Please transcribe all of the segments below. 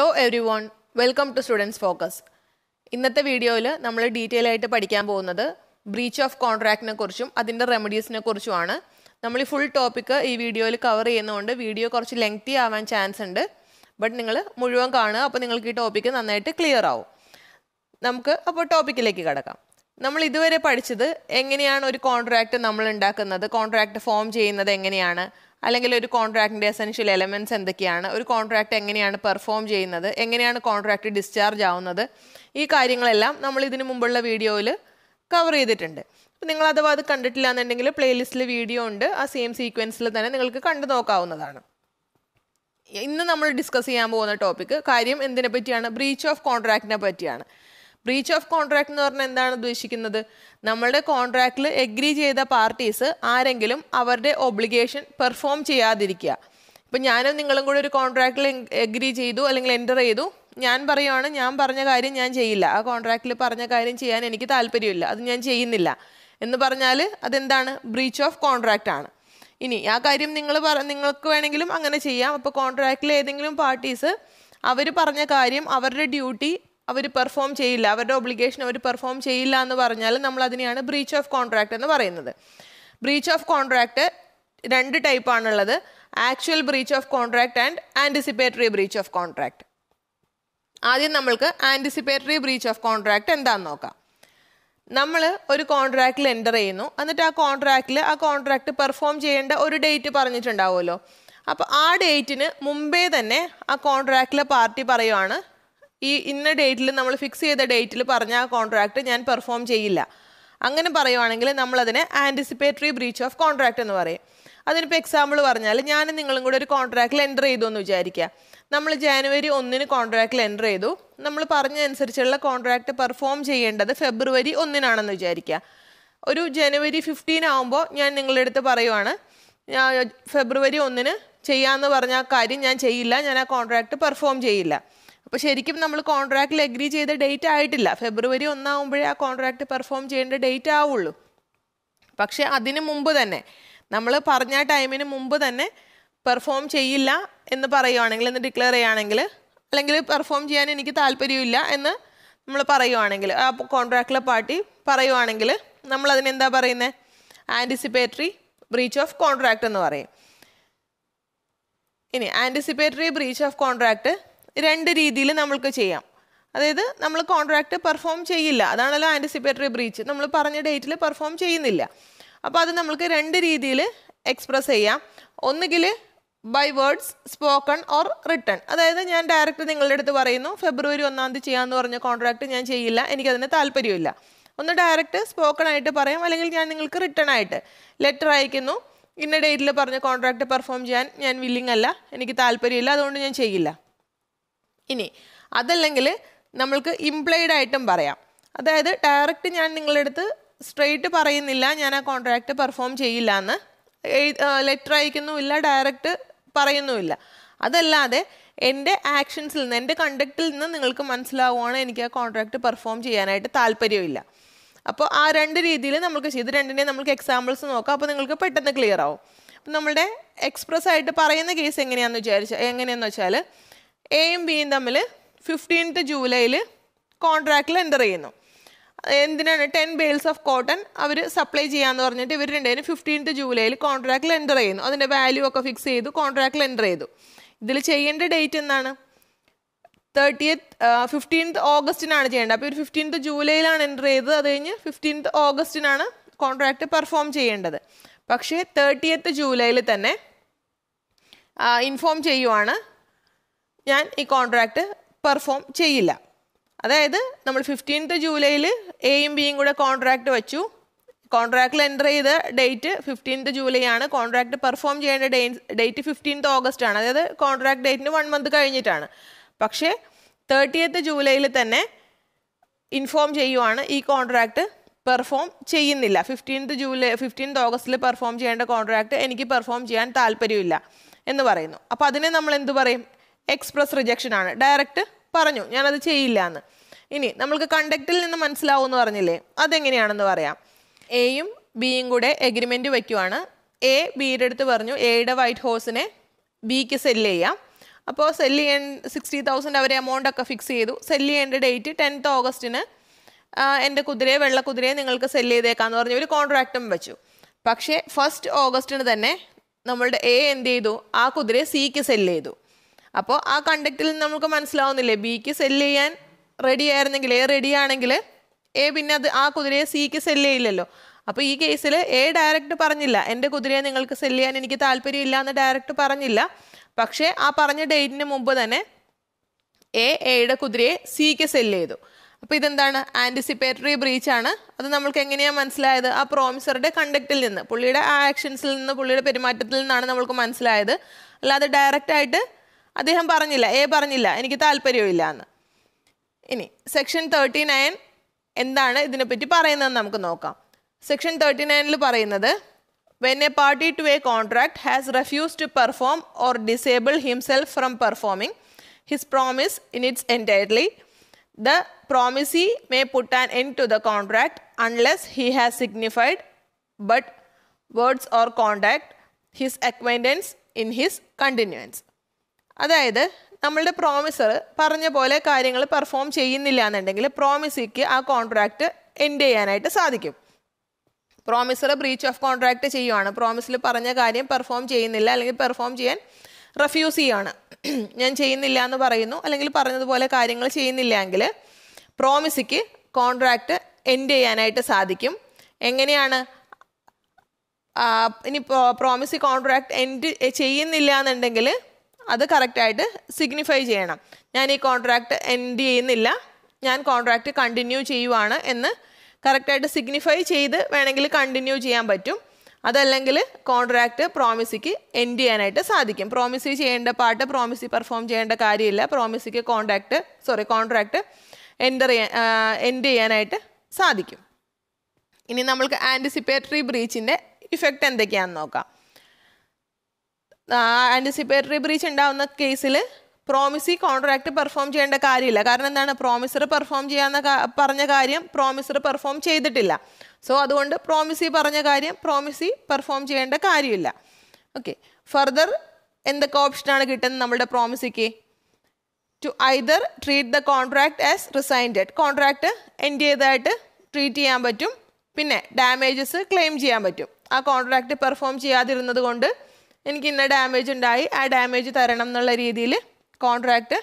Hello everyone welcome to students focus ഇന്നത്തെ വീഡിയോയിൽ നമ്മൾ ഡീറ്റെയിൽ ആയിട്ട് പഠിക്കാൻ പോകുന്നത് ബ്രീച്ച് ഓഫ് കോൺട്രാക്റ്റിനെ കുറിച്ചും അതിൻ്റെ റെമഡീസിനെ കുറിച്ചുമാണ് നമ്മൾ ഈ ഫുൾ ടോപ്പിക്ക് ഈ വീഡിയോയിൽ കവർ ചെയ്യുന്നതുകൊണ്ട് വീഡിയോ കുറച്ച് ലെങ്തി ആവാൻ ചാൻസ് ഉണ്ട് ബട്ട് നിങ്ങൾ മുഴുവൻ കാണുക അപ്പോൾ നിങ്ങൾക്ക് ഈ ടോപ്പിക്ക് നന്നായിട്ട് ക്ലിയർ ആവും നമുക്ക് അപ്പോൾ ടോപ്പിക്കിലേക്ക് കിടക്കാം നമ്മൾ ഇതുവരെ പഠിച്ചത് എങ്ങനെയാണ് ഒരു കോൺട്രാക്റ്റ് നമ്മൾ ഉണ്ടാക്കുന്നത് കോൺട്രാക്റ്റ് ഫോം ചെയ്യുന്നത് എങ്ങനെയാണ് അല്ലെങ്കിൽ ഒരു കോൺട്രാക്റ്റിൻ്റെ എസൻഷ്യൽ എലമെൻറ്റ്സ് എന്തൊക്കെയാണ് ഒരു കോൺട്രാക്റ്റ് എങ്ങനെയാണ് പെർഫോം ചെയ്യുന്നത് എങ്ങനെയാണ് കോൺട്രാക്റ്റ് ഡിസ്ചാർജ് ആവുന്നത് ഈ കാര്യങ്ങളെല്ലാം നമ്മൾ ഇതിനു മുമ്പുള്ള വീഡിയോയിൽ കവർ ചെയ്തിട്ടുണ്ട് അപ്പോൾ നിങ്ങൾ അഥവാ അത് കണ്ടിട്ടില്ല എന്നുണ്ടെങ്കിൽ പ്ലേലിസ്റ്റിൽ വീഡിയോ ഉണ്ട് ആ സെയിം സീക്വൻസിൽ തന്നെ നിങ്ങൾക്ക് കണ്ടു നോക്കാവുന്നതാണ് ഇന്ന് നമ്മൾ ഡിസ്കസ് ചെയ്യാൻ പോകുന്ന ടോപ്പിക്ക് കാര്യം എന്തിനെ പറ്റിയാണ് ബ്രീച്ച് ഓഫ് കോൺട്രാക്റ്റിനെ പറ്റിയാണ് ബ്രീച്ച് ഓഫ് കോൺട്രാക്ട് എന്ന് പറഞ്ഞാൽ എന്താണ് ഉദ്ദേശിക്കുന്നത് നമ്മളുടെ കോൺട്രാക്റ്റിൽ എഗ്രി ചെയ്ത പാർട്ടീസ് ആരെങ്കിലും അവരുടെ ഒബ്ലിഗേഷൻ പെർഫോം ചെയ്യാതിരിക്കുക ഇപ്പം ഞാനും നിങ്ങളും കൂടെ ഒരു കോൺട്രാക്റ്റിൽ എഗ്രി ചെയ്തു അല്ലെങ്കിൽ എൻ്റർ ചെയ്തു ഞാൻ പറയുവാണ് ഞാൻ പറഞ്ഞ കാര്യം ഞാൻ ചെയ്യില്ല ആ കോൺട്രാക്റ്റിൽ പറഞ്ഞ കാര്യം ചെയ്യാൻ എനിക്ക് താല്പര്യമില്ല അത് ഞാൻ ചെയ്യുന്നില്ല എന്ന് പറഞ്ഞാൽ അതെന്താണ് ബ്രീച്ച് ഓഫ് കോൺട്രാക്റ്റ് ആണ് ഇനി ആ കാര്യം നിങ്ങൾ പറ നിങ്ങൾക്ക് വേണമെങ്കിലും അങ്ങനെ ചെയ്യാം അപ്പോൾ കോൺട്രാക്റ്റിലെ ഏതെങ്കിലും പാർട്ടീസ് അവർ പറഞ്ഞ കാര്യം അവരുടെ ഡ്യൂട്ടി അവർ പെർഫോം ചെയ്യില്ല അവരുടെ ഒബ്ലിഗേഷൻ അവർ പെർഫോം ചെയ്യില്ല എന്ന് പറഞ്ഞാൽ നമ്മൾ അതിനെയാണ് ബ്രീച്ച് ഓഫ് കോൺട്രാക്റ്റ് എന്ന് പറയുന്നത് ബ്രീച്ച് ഓഫ് കോൺട്രാക്റ്റ് രണ്ട് ടൈപ്പ് ആണുള്ളത് actual breach of contract and anticipatory breach of contract ആദ്യം നമ്മൾക്ക് ആൻറ്റിസിപ്പേറ്ററി ബ്രീച്ച് ഓഫ് കോൺട്രാക്റ്റ് എന്താണെന്ന് നോക്കാം നമ്മൾ ഒരു കോൺട്രാക്റ്റിൽ എൻ്റർ ചെയ്യുന്നു എന്നിട്ട് ആ കോൺട്രാക്റ്റിൽ ആ കോൺട്രാക്റ്റ് പെർഫോം ചെയ്യേണ്ട ഒരു ഡേറ്റ് പറഞ്ഞിട്ടുണ്ടാവുമല്ലോ അപ്പോൾ ആ ഡേറ്റിന് മുമ്പേ തന്നെ ആ കോൺട്രാക്റ്റിലെ പാർട്ടി പറയുവാണ് ഈ ഇന്ന ഡേറ്റിൽ നമ്മൾ ഫിക്സ് ചെയ്ത ഡേറ്റിൽ പറഞ്ഞ ആ കോൺട്രാക്റ്റ് ഞാൻ പെർഫോം ചെയ്യില്ല അങ്ങനെ പറയുവാണെങ്കിൽ നമ്മളതിനെ ആൻറ്റിസിപ്പേറ്ററി ബ്രീച്ച് ഓഫ് കോൺട്രാക്റ്റ് എന്ന് പറയും അതിനിപ്പോൾ എക്സാമ്പിൾ പറഞ്ഞാൽ ഞാൻ നിങ്ങളും കൂടെ ഒരു കോൺട്രാക്റ്റിൽ എൻ്റർ ചെയ്തു എന്ന് വിചാരിക്കുക നമ്മൾ ജാനുവരി ഒന്നിന് കോൺട്രാക്റ്റിൽ എൻ്റർ ചെയ്തു നമ്മൾ പറഞ്ഞതനുസരിച്ചുള്ള അനുസരിച്ചുള്ള കോൺട്രാക്റ്റ് പെർഫോം ചെയ്യേണ്ടത് ഫെബ്രുവരി ഒന്നിനാണെന്ന് വിചാരിക്കുക ഒരു ജനുവരി ഫിഫ്റ്റീൻ ആകുമ്പോൾ ഞാൻ നിങ്ങളുടെ അടുത്ത് പറയുവാണ് ഫെബ്രുവരി ഒന്നിന് ചെയ്യാമെന്ന് പറഞ്ഞ ആ കാര്യം ഞാൻ ചെയ്യില്ല ഞാൻ ആ കോൺട്രാക്റ്റ് പെർഫോം ചെയ്യില്ല അപ്പോൾ ശരിക്കും നമ്മൾ കോൺട്രാക്റ്റിൽ അഗ്രി ചെയ്ത ഡേറ്റ് ആയിട്ടില്ല ഫെബ്രുവരി ഒന്നാവുമ്പോഴേ ആ കോൺട്രാക്റ്റ് പെർഫോം ചെയ്യേണ്ട ഡേറ്റ് ആവുള്ളൂ പക്ഷേ അതിന് മുമ്പ് തന്നെ നമ്മൾ പറഞ്ഞ ടൈമിന് മുമ്പ് തന്നെ പെർഫോം ചെയ്യില്ല എന്ന് പറയുവാണെങ്കിൽ എന്ന് ഡിക്ലെയർ ചെയ്യുകയാണെങ്കിൽ അല്ലെങ്കിൽ പെർഫോം ചെയ്യാൻ എനിക്ക് താല്പര്യമില്ല എന്ന് നമ്മൾ പറയുവാണെങ്കിൽ ആ കോൺട്രാക്റ്റിലെ പാർട്ടി പറയുവാണെങ്കിൽ നമ്മൾ അതിനെന്താ പറയുന്നത് ആൻറ്റിസിപ്പേറ്ററി ബ്രീച്ച് ഓഫ് കോൺട്രാക്റ്റ് എന്ന് പറയും ഇനി ആൻറ്റിസിപ്പേറ്ററി ബ്രീച്ച് ഓഫ് കോൺട്രാക്റ്റ് രണ്ട് രീതിയിൽ നമ്മൾക്ക് ചെയ്യാം അതായത് നമ്മൾ കോൺട്രാക്റ്റ് പെർഫോം ചെയ്യില്ല അതാണല്ലോ ആൻറ്റിസിപ്പേറ്ററി ബ്രീച്ച് നമ്മൾ പറഞ്ഞ ഡേറ്റിൽ പെർഫോം ചെയ്യുന്നില്ല അപ്പോൾ അത് നമ്മൾക്ക് രണ്ട് രീതിയിൽ എക്സ്പ്രസ് ചെയ്യാം ഒന്നുകിൽ by words spoken or written അതായത് ഞാൻ ഡയറക്റ്റ് നിങ്ങളുടെ അടുത്ത് പറയുന്നു ഫെബ്രുവരി ഒന്നാം തീയതി ചെയ്യാമെന്ന് പറഞ്ഞ കോൺട്രാക്റ്റ് ഞാൻ ചെയ്യില്ല എനിക്കതിന് താല്പര്യമില്ല ഒന്ന് ഡയറക്റ്റ് സ്പോക്കൺ ആയിട്ട് പറയാം അല്ലെങ്കിൽ ഞാൻ നിങ്ങൾക്ക് റിട്ടേൺ ആയിട്ട് ലെറ്റർ അയക്കുന്നു ഇന്ന ഡേറ്റിൽ പറഞ്ഞ കോൺട്രാക്റ്റ് പെർഫോം ചെയ്യാൻ ഞാൻ വില്ലിംഗ് അല്ല എനിക്ക് താല്പര്യമില്ല അതുകൊണ്ട് ഞാൻ ചെയ്യില്ല ഇനി അതല്ലെങ്കിൽ നമ്മൾക്ക് ഇംപ്ലൈഡ് ആയിട്ടും പറയാം അതായത് ഡയറക്റ്റ് ഞാൻ നിങ്ങളുടെ അടുത്ത് സ്ട്രെയിറ്റ് പറയുന്നില്ല ഞാൻ ആ കോൺട്രാക്റ്റ് പെർഫോം ചെയ്യില്ല എന്ന് ലെറ്റർ അയക്കുന്നുമില്ല ഡയറക്റ്റ് പറയുന്നുമില്ല അതല്ലാതെ എൻ്റെ ആക്ഷൻസിൽ നിന്ന് എൻ്റെ കണ്ടക്റ്റിൽ നിന്ന് നിങ്ങൾക്ക് മനസ്സിലാവുകയാണ് എനിക്ക് ആ കോൺട്രാക്റ്റ് പെർഫോം ചെയ്യാനായിട്ട് താല്പര്യമില്ല അപ്പോൾ ആ രണ്ട് രീതിയിൽ നമുക്ക് ഇത് രണ്ടിനെയും നമുക്ക് എക്സാമ്പിൾസ് നോക്കാം അപ്പോൾ നിങ്ങൾക്ക് പെട്ടെന്ന് ക്ലിയർ ആവും അപ്പം നമ്മളുടെ എക്സ്പ്രസ് ആയിട്ട് പറയുന്ന കേസ് എങ്ങനെയാണെന്ന് വിചാരിച്ചാൽ എങ്ങനെയാണെന്ന് വെച്ചാൽ എയും ബിയും തമ്മിൽ ഫിഫ്റ്റീൻത്ത് ജൂലൈയിൽ കോൺട്രാക്റ്റിൽ എൻ്റർ ചെയ്യുന്നു എന്തിനാണ് ടെൻ ബെയിൽസ് ഓഫ് കോട്ടൺ അവർ സപ്ലൈ ചെയ്യാമെന്ന് പറഞ്ഞിട്ട് ഇവർ രണ്ടേരും ഫിഫ്റ്റീൻത്ത് ജൂലൈയിൽ കോൺട്രാക്റ്റിൽ എൻ്റർ ചെയ്യുന്നു അതിൻ്റെ വാല്യൂ ഒക്കെ ഫിക്സ് ചെയ്തു കോൺട്രാക്റ്റിൽ എൻ്റർ ചെയ്തു ഇതിൽ ചെയ്യേണ്ട ഡേറ്റ് എന്നാണ് തേർട്ടിയത്ത് ഫിഫ്റ്റീൻത്ത് ഓഗസ്റ്റിനാണ് ചെയ്യേണ്ടത് അപ്പോൾ ഒരു ഫിഫ്റ്റീൻത്ത് ജൂലൈയിലാണ് എൻ്റർ ചെയ്തത് അത് കഴിഞ്ഞ് ഫിഫ്റ്റീൻത്ത് ഓഗസ്റ്റിനാണ് കോൺട്രാക്റ്റ് പെർഫോം ചെയ്യേണ്ടത് പക്ഷേ തേർട്ടിയത്ത് ജൂലൈയിൽ തന്നെ ഇൻഫോം ചെയ്യുവാണ് ഞാൻ ഈ കോൺട്രാക്റ്റ് പെർഫോം ചെയ്യില്ല അതായത് നമ്മൾ ഫിഫ്റ്റീൻത്ത് ജൂലൈയിൽ എയും ബിയും കൂടെ കോൺട്രാക്റ്റ് വെച്ചു കോൺട്രാക്റ്റിൽ എൻ്റർ ചെയ്ത ഡേറ്റ് ഫിഫ്റ്റീൻത്ത് ജൂലൈ ആണ് കോൺട്രാക്റ്റ് പെർഫോം ചെയ്യേണ്ട ഡേ ഡേറ്റ് ഫിഫ്റ്റീൻത്ത് ഓഗസ്റ്റ് ആണ് അതായത് കോൺട്രാക്ട് ഡേറ്റിന് വൺ മന്ത് കഴിഞ്ഞിട്ടാണ് പക്ഷേ തേർട്ടിയത്ത് ജൂലൈയിൽ തന്നെ ഇൻഫോം ചെയ്യുവാണ് ഈ കോൺട്രാക്റ്റ് പെർഫോം ചെയ്യുന്നില്ല ഫിഫ്റ്റീൻത്ത് ജൂലൈ ഫിഫ്റ്റീൻത്ത് ഓഗസ്റ്റിൽ പെർഫോം ചെയ്യേണ്ട കോൺട്രാക്റ്റ് എനിക്ക് പെർഫോം ചെയ്യാൻ താല്പര്യമില്ല എന്ന് പറയുന്നു അപ്പോൾ അതിനെ നമ്മൾ എന്ത് പറയും എക്സ്പ്രസ് റിജക്ഷൻ ആണ് ഡയറക്റ്റ് പറഞ്ഞു ഞാനത് ചെയ്യില്ല എന്ന് ഇനി നമ്മൾക്ക് കണ്ടക്റ്റിൽ നിന്ന് മനസ്സിലാവുമെന്ന് പറഞ്ഞില്ലേ അതെങ്ങനെയാണെന്ന് പറയാം എയും ബിയും കൂടെ എഗ്രിമെൻ്റ് വയ്ക്കുവാണ് എ ബിയുടെ അടുത്ത് പറഞ്ഞു എയുടെ വൈറ്റ് ഹൗസിനെ ബിക്ക് സെല്ല് ചെയ്യാം അപ്പോൾ സെല്ല് ചെയ്യാൻ സിക്സ്റ്റി തൗസൻഡ് അവരെ ഒക്കെ ഫിക്സ് ചെയ്തു സെല്ല് ചെയ്യേണ്ട ഡേറ്റ് ടെൻത്ത് ഓഗസ്റ്റിന് എൻ്റെ കുതിരയെ വെള്ള കുതിരയെ നിങ്ങൾക്ക് സെല്ല് ചെയ്തേക്കാന്ന് പറഞ്ഞു ഒരു കോൺട്രാക്റ്റും വെച്ചു പക്ഷേ ഫസ്റ്റ് ഓഗസ്റ്റിന് തന്നെ നമ്മളുടെ എ എന്ത് ചെയ്തു ആ കുതിരയെ സിക്ക് സെല്ല് ചെയ്തു അപ്പോൾ ആ കണ്ടക്റ്റിൽ നിന്ന് നമുക്ക് മനസ്സിലാവുന്നില്ലേ ബിക്ക് സെല്ല് ചെയ്യാൻ റെഡി ആയിരുന്നെങ്കിൽ എ റെഡി ആണെങ്കിൽ എ പിന്നെ അത് ആ കുതിരയെ സിക്ക് സെല്ല് ചെയ്യില്ലല്ലോ അപ്പോൾ ഈ കേസിൽ എ ഡയറക്റ്റ് പറഞ്ഞില്ല എൻ്റെ കുതിരയെ നിങ്ങൾക്ക് സെല്ല് ചെയ്യാൻ എനിക്ക് താല്പര്യമില്ല എന്ന് ഡയറക്റ്റ് പറഞ്ഞില്ല പക്ഷേ ആ പറഞ്ഞ ഡേറ്റിന് മുമ്പ് തന്നെ എ എയുടെ കുതിരയെ സിക്ക് സെല്ല് ചെയ്തു അപ്പോൾ ഇതെന്താണ് ആൻറ്റിസിപ്പേറ്ററി ബ്രീച്ച് ആണ് അത് നമ്മൾക്ക് എങ്ങനെയാണ് മനസ്സിലായത് ആ പ്രോമിസറുടെ കണ്ടക്റ്റിൽ നിന്ന് പുള്ളിയുടെ ആ ആക്ഷൻസിൽ നിന്ന് പുള്ളിയുടെ പെരുമാറ്റത്തിൽ നിന്നാണ് നമ്മൾക്ക് മനസ്സിലായത് അല്ലാതെ ഡയറക്റ്റായിട്ട് അദ്ദേഹം പറഞ്ഞില്ല എ പറഞ്ഞില്ല എനിക്ക് താല്പര്യമില്ല എന്ന് ഇനി സെക്ഷൻ തേർട്ടി നയൻ എന്താണ് ഇതിനെപ്പറ്റി പറയുന്നത് നമുക്ക് നോക്കാം സെക്ഷൻ തേർട്ടി നയനിൽ പറയുന്നത് when a party to a contract has refuse to perform or disable himself from performing his promise in its entirety the promisee may put an end to the contract unless he has signified but words or contact his acquiescence in his continuance അതായത് നമ്മളുടെ promisor പറഞ്ഞ പോലെ കാര്യങ്ങൾ perform ചെയ്യുന്നില്ല എന്നുണ്ടെങ്കിൽ പ്രോമിസിക്ക് ആ contract end ചെയ്യാനായിട്ട് സാധിക്കും പ്രോമിസർ ബ്രീച്ച് ഓഫ് കോൺട്രാക്റ്റ് ചെയ്യുവാണ് പ്രോമിസിൽ പറഞ്ഞ കാര്യം പെർഫോം ചെയ്യുന്നില്ല അല്ലെങ്കിൽ പെർഫോം ചെയ്യാൻ റെഫ്യൂസ് ചെയ്യുകയാണ് ഞാൻ ചെയ്യുന്നില്ല എന്ന് പറയുന്നു അല്ലെങ്കിൽ പറഞ്ഞതുപോലെ കാര്യങ്ങൾ ചെയ്യുന്നില്ലെങ്കിൽ പ്രോമിസിക്ക് കോൺട്രാക്റ്റ് എൻഡ് ചെയ്യാനായിട്ട് സാധിക്കും എങ്ങനെയാണ് ഇനി പ്രോമിസി കോൺട്രാക്ട് എൻഡ് ചെയ്യുന്നില്ല എന്നുണ്ടെങ്കിൽ അത് കറക്റ്റായിട്ട് സിഗ്നിഫൈ ചെയ്യണം ഞാൻ ഈ കോൺട്രാക്റ്റ് എൻഡ് ചെയ്യുന്നില്ല ഞാൻ കോൺട്രാക്റ്റ് കണ്ടിന്യൂ ചെയ്യുവാണ് എന്ന് കറക്റ്റായിട്ട് സിഗ്നിഫൈ ചെയ്ത് വേണമെങ്കിൽ കണ്ടിന്യൂ ചെയ്യാൻ പറ്റും അതല്ലെങ്കിൽ കോൺട്രാക്റ്റ് പ്രോമിസിക്ക് എൻഡ് ചെയ്യാനായിട്ട് സാധിക്കും പ്രോമിസി ചെയ്യേണ്ട പാട്ട് പ്രോമിസി പെർഫോം ചെയ്യേണ്ട കാര്യമില്ല പ്രോമിസിക്ക് കോൺട്രാക്റ്റ് സോറി കോൺട്രാക്റ്റ് എൻ്റർ ചെയ്യാൻ എൻഡ് ചെയ്യാനായിട്ട് സാധിക്കും ഇനി നമ്മൾക്ക് ആൻറ്റിസിപ്പേറ്ററി ബ്രീച്ചിൻ്റെ ഇഫക്റ്റ് എന്തൊക്കെയാണെന്ന് നോക്കാം ആൻറ്റിസിപ്പേറ്ററി ബ്രീച്ച് ഉണ്ടാകുന്ന കേസിൽ പ്രോമിസി കോൺട്രാക്ട് പെർഫോം ചെയ്യേണ്ട കാര്യമില്ല കാരണം എന്താണ് പ്രോമിസർ പെർഫോം ചെയ്യാമെന്ന പറഞ്ഞ കാര്യം പ്രോമിസർ പെർഫോം ചെയ്തിട്ടില്ല സോ അതുകൊണ്ട് പ്രോമിസി പറഞ്ഞ കാര്യം പ്രോമിസി പെർഫോം ചെയ്യേണ്ട കാര്യമില്ല ഓക്കെ ഫർദർ എന്തൊക്കെ ഓപ്ഷനാണ് കിട്ടുന്നത് നമ്മുടെ പ്രോമിസിക്ക് to either treat the contract as rescinded contract end ചെയ്തതായിട്ട് ട്രീറ്റ് ചെയ്യാൻ പറ്റും പിന്നെ ഡാമേജസ് ക്ലെയിം ചെയ്യാൻ പറ്റും ആ കോൺട്രാക്ട് പെർഫോം ചെയ്യാതിരുന്നത് കൊണ്ട് എനിക്ക് ഇന്ന ഡാമേജ് ഉണ്ടായി ആ ഡാമേജ് തരണം എന്നുള്ള രീതിയിൽ കോൺട്രാക്റ്റ്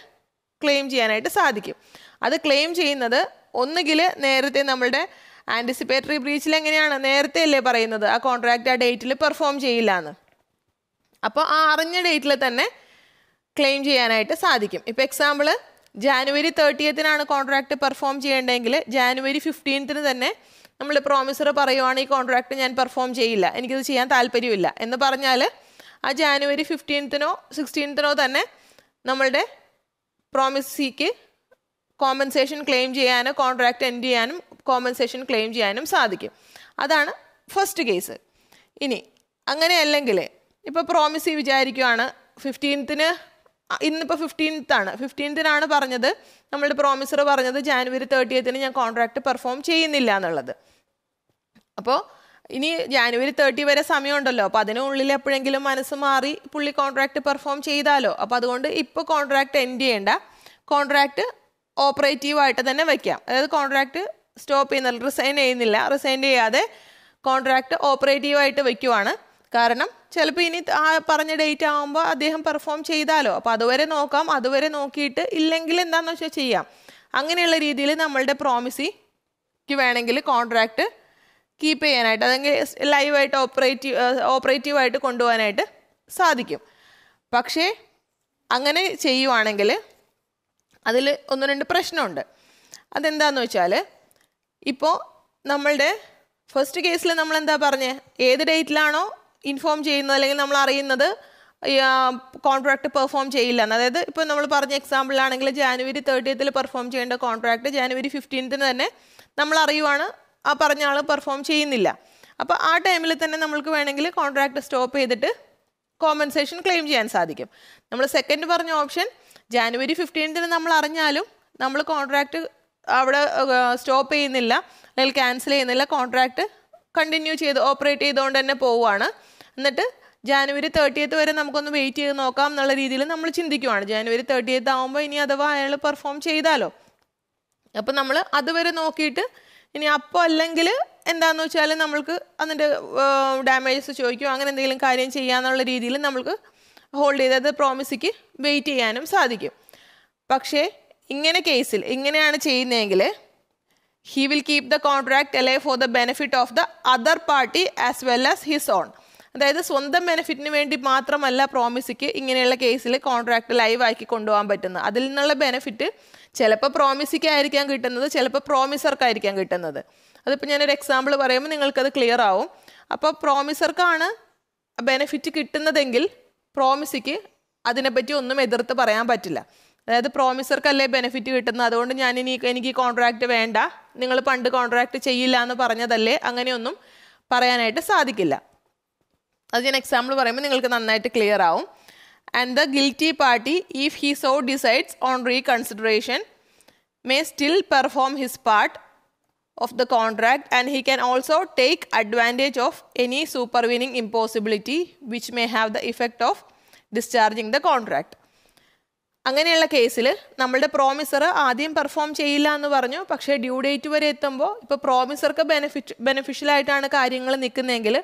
ക്ലെയിം ചെയ്യാനായിട്ട് സാധിക്കും അത് ക്ലെയിം ചെയ്യുന്നത് ഒന്നുകിൽ നേരത്തെ നമ്മളുടെ ആൻറ്റിസിപ്പേറ്ററി ബ്രീച്ചിൽ എങ്ങനെയാണ് നേരത്തെ അല്ലേ പറയുന്നത് ആ കോൺട്രാക്റ്റ് ആ ഡേറ്റിൽ പെർഫോം ചെയ്യില്ല എന്ന് അപ്പോൾ ആ അറിഞ്ഞ ഡേറ്റിൽ തന്നെ ക്ലെയിം ചെയ്യാനായിട്ട് സാധിക്കും ഇപ്പോൾ എക്സാമ്പിൾ ജാനുവരി തേർട്ടിയത്തിനാണ് കോൺട്രാക്റ്റ് പെർഫോം ചെയ്യേണ്ടതെങ്കിൽ ജാനുവരി ഫിഫ്റ്റീൻത്തിന് തന്നെ നമ്മൾ പ്രോമിസർ പറയുവാണ് ഈ കോൺട്രാക്റ്റ് ഞാൻ പെർഫോം ചെയ്യില്ല എനിക്കിത് ചെയ്യാൻ താല്പര്യമില്ല എന്ന് പറഞ്ഞാൽ ആ ജാനുവരി ഫിഫ്റ്റീൻത്തിനോ സിക്സ്റ്റീൻത്തിനോ തന്നെ നമ്മളുടെ പ്രോമിസിക്ക് കോമ്പൻസേഷൻ ക്ലെയിം ചെയ്യാനോ കോൺട്രാക്റ്റ് എൻഡ് ചെയ്യാനും കോമ്പൻസേഷൻ ക്ലെയിം ചെയ്യാനും സാധിക്കും അതാണ് ഫസ്റ്റ് കേസ് ഇനി അങ്ങനെ അല്ലെങ്കിൽ ഇപ്പോൾ പ്രോമിസി വിചാരിക്കുവാണ് ഫിഫ്റ്റീൻത്തിന് ഇന്നിപ്പോൾ ഫിഫ്റ്റീൻത്താണ് ഫിഫ്റ്റീൻത്തിനാണ് പറഞ്ഞത് നമ്മളുടെ പ്രോമിസർ പറഞ്ഞത് ജാനുവരി തേർട്ടിയത്തിന് ഞാൻ കോൺട്രാക്റ്റ് പെർഫോം ചെയ്യുന്നില്ല എന്നുള്ളത് അപ്പോൾ ഇനി ജാനുവരി തേർട്ടി വരെ സമയമുണ്ടല്ലോ അപ്പോൾ അതിനുള്ളിൽ എപ്പോഴെങ്കിലും മനസ്സ് മാറി പുള്ളി കോൺട്രാക്റ്റ് പെർഫോം ചെയ്താലോ അപ്പോൾ അതുകൊണ്ട് ഇപ്പോൾ കോൺട്രാക്റ്റ് എൻഡ് ചെയ്യേണ്ട കോൺട്രാക്റ്റ് ഓപ്പറേറ്റീവായിട്ട് തന്നെ വയ്ക്കാം അതായത് കോൺട്രാക്റ്റ് സ്റ്റോപ്പ് ചെയ്യുന്നില്ല റിസൈൻ ചെയ്യുന്നില്ല റിസൈൻ ചെയ്യാതെ കോൺട്രാക്റ്റ് ഓപ്പറേറ്റീവായിട്ട് വയ്ക്കുവാണ് കാരണം ചിലപ്പോൾ ഇനി ആ പറഞ്ഞ ഡേറ്റ് ആകുമ്പോൾ അദ്ദേഹം പെർഫോം ചെയ്താലോ അപ്പോൾ അതുവരെ നോക്കാം അതുവരെ നോക്കിയിട്ട് ഇല്ലെങ്കിൽ എന്താണെന്ന് വെച്ചാൽ ചെയ്യാം അങ്ങനെയുള്ള രീതിയിൽ നമ്മളുടെ പ്രോമിസിക്ക് വേണമെങ്കിൽ കോൺട്രാക്റ്റ് കീപ്പ് ചെയ്യാനായിട്ട് അല്ലെങ്കിൽ ലൈവായിട്ട് ഓപ്പറേറ്റീവ് ഓപ്പറേറ്റീവായിട്ട് കൊണ്ടുപോകാനായിട്ട് സാധിക്കും പക്ഷേ അങ്ങനെ ചെയ്യുവാണെങ്കിൽ അതിൽ ഒന്ന് രണ്ട് പ്രശ്നമുണ്ട് അതെന്താന്ന് വെച്ചാൽ ഇപ്പോൾ നമ്മളുടെ ഫസ്റ്റ് കേസിൽ നമ്മൾ എന്താ പറഞ്ഞത് ഏത് ഡേറ്റിലാണോ ഇൻഫോം ചെയ്യുന്നത് അല്ലെങ്കിൽ നമ്മൾ അറിയുന്നത് കോൺട്രാക്ട് പെർഫോം ചെയ്യില്ല എന്ന് അതായത് ഇപ്പോൾ നമ്മൾ പറഞ്ഞ എക്സാമ്പിളാണെങ്കിൽ ജാനുവരി തേർട്ടിയത്തിൽ പെർഫോം ചെയ്യേണ്ട കോൺട്രാക്ട് ജാനുവരി ഫിഫ്റ്റീൻത്തിന് തന്നെ നമ്മൾ അറിയുവാണ് ആ പറഞ്ഞ ആൾ പെർഫോം ചെയ്യുന്നില്ല അപ്പോൾ ആ ടൈമിൽ തന്നെ നമ്മൾക്ക് വേണമെങ്കിൽ കോൺട്രാക്ട് സ്റ്റോപ്പ് ചെയ്തിട്ട് കോമ്പൻസേഷൻ ക്ലെയിം ചെയ്യാൻ സാധിക്കും നമ്മൾ സെക്കൻഡ് പറഞ്ഞ ഓപ്ഷൻ ജാനുവരി ഫിഫ്റ്റീൻത്തിന് നമ്മൾ അറിഞ്ഞാലും നമ്മൾ കോൺട്രാക്റ്റ് അവിടെ സ്റ്റോപ്പ് ചെയ്യുന്നില്ല അല്ലെങ്കിൽ ക്യാൻസൽ ചെയ്യുന്നില്ല കോൺട്രാക്റ്റ് കണ്ടിന്യൂ ചെയ്ത് ഓപ്പറേറ്റ് ചെയ്തുകൊണ്ട് തന്നെ പോവുകയാണ് എന്നിട്ട് ജാനുവരി തേർട്ടിയത്ത് വരെ നമുക്കൊന്ന് വെയിറ്റ് ചെയ്ത് നോക്കാം എന്നുള്ള രീതിയിൽ നമ്മൾ ചിന്തിക്കുവാണ് ജാനുവരി എത്ത് ആകുമ്പോൾ ഇനി അഥവാ അയാൾ പെർഫോം ചെയ്താലോ അപ്പോൾ നമ്മൾ അതുവരെ നോക്കിയിട്ട് ഇനി അപ്പോൾ അല്ലെങ്കിൽ എന്താണെന്ന് വെച്ചാൽ നമ്മൾക്ക് അതിൻ്റെ ഡാമേജസ് ചോദിക്കും അങ്ങനെ എന്തെങ്കിലും കാര്യം ചെയ്യാമെന്നുള്ള രീതിയിൽ നമ്മൾക്ക് ഹോൾഡ് അത് പ്രോമിസിക്ക് വെയിറ്റ് ചെയ്യാനും സാധിക്കും പക്ഷേ ഇങ്ങനെ കേസിൽ ഇങ്ങനെയാണ് ചെയ്യുന്നതെങ്കിൽ he will keep the contract അല്ലെ for the benefit of the other party as well as his own അതായത് സ്വന്തം ബെനിഫിറ്റിന് വേണ്ടി മാത്രമല്ല പ്രോമിസിക്ക് ഇങ്ങനെയുള്ള കേസിൽ കോൺട്രാക്ട് ലൈവ് ആക്കി കൊണ്ടുപോകാൻ പറ്റുന്നത് അതിൽ നിന്നുള്ള ബെനിഫിറ്റ് ചിലപ്പോൾ പ്രോമിസിക്കായിരിക്കാം കിട്ടുന്നത് ചിലപ്പോൾ പ്രോമിസർക്കായിരിക്കാം കിട്ടുന്നത് അതിപ്പോൾ ഞാനൊരു എക്സാമ്പിൾ പറയുമ്പോൾ നിങ്ങൾക്കത് ക്ലിയർ ആവും അപ്പോൾ പ്രോമിസർക്കാണ് ബെനിഫിറ്റ് കിട്ടുന്നതെങ്കിൽ പ്രോമിസിക്ക് അതിനെപ്പറ്റി ഒന്നും എതിർത്ത് പറയാൻ പറ്റില്ല അതായത് പ്രോമിസർക്കല്ലേ ബെനിഫിറ്റ് കിട്ടുന്നത് അതുകൊണ്ട് ഞാൻ ഇനി എനിക്ക് കോൺട്രാക്റ്റ് വേണ്ട നിങ്ങൾ പണ്ട് കോൺട്രാക്റ്റ് ചെയ്യില്ല എന്ന് പറഞ്ഞതല്ലേ അങ്ങനെയൊന്നും പറയാനായിട്ട് സാധിക്കില്ല അത് ഞാൻ എക്സാമ്പിൾ പറയുമ്പോൾ നിങ്ങൾക്ക് നന്നായിട്ട് ക്ലിയർ ആവും and the guilty party, if he so decides on reconsideration, may still perform his part of the contract and he can also take advantage of any supervening impossibility which may have the effect of discharging the contract. അങ്ങനെയുള്ള കേസിൽ നമ്മളുടെ promisor ആദ്യം perform ചെയ്യില്ല എന്ന് പറഞ്ഞു പക്ഷേ due date വരെ എത്തുമ്പോൾ ഇപ്പോൾ പ്രോമിസർക്ക് ബെനിഫിറ്റ് ബെനിഫിഷ്യലായിട്ടാണ് കാര്യങ്ങൾ നിൽക്കുന്നതെങ്കിൽ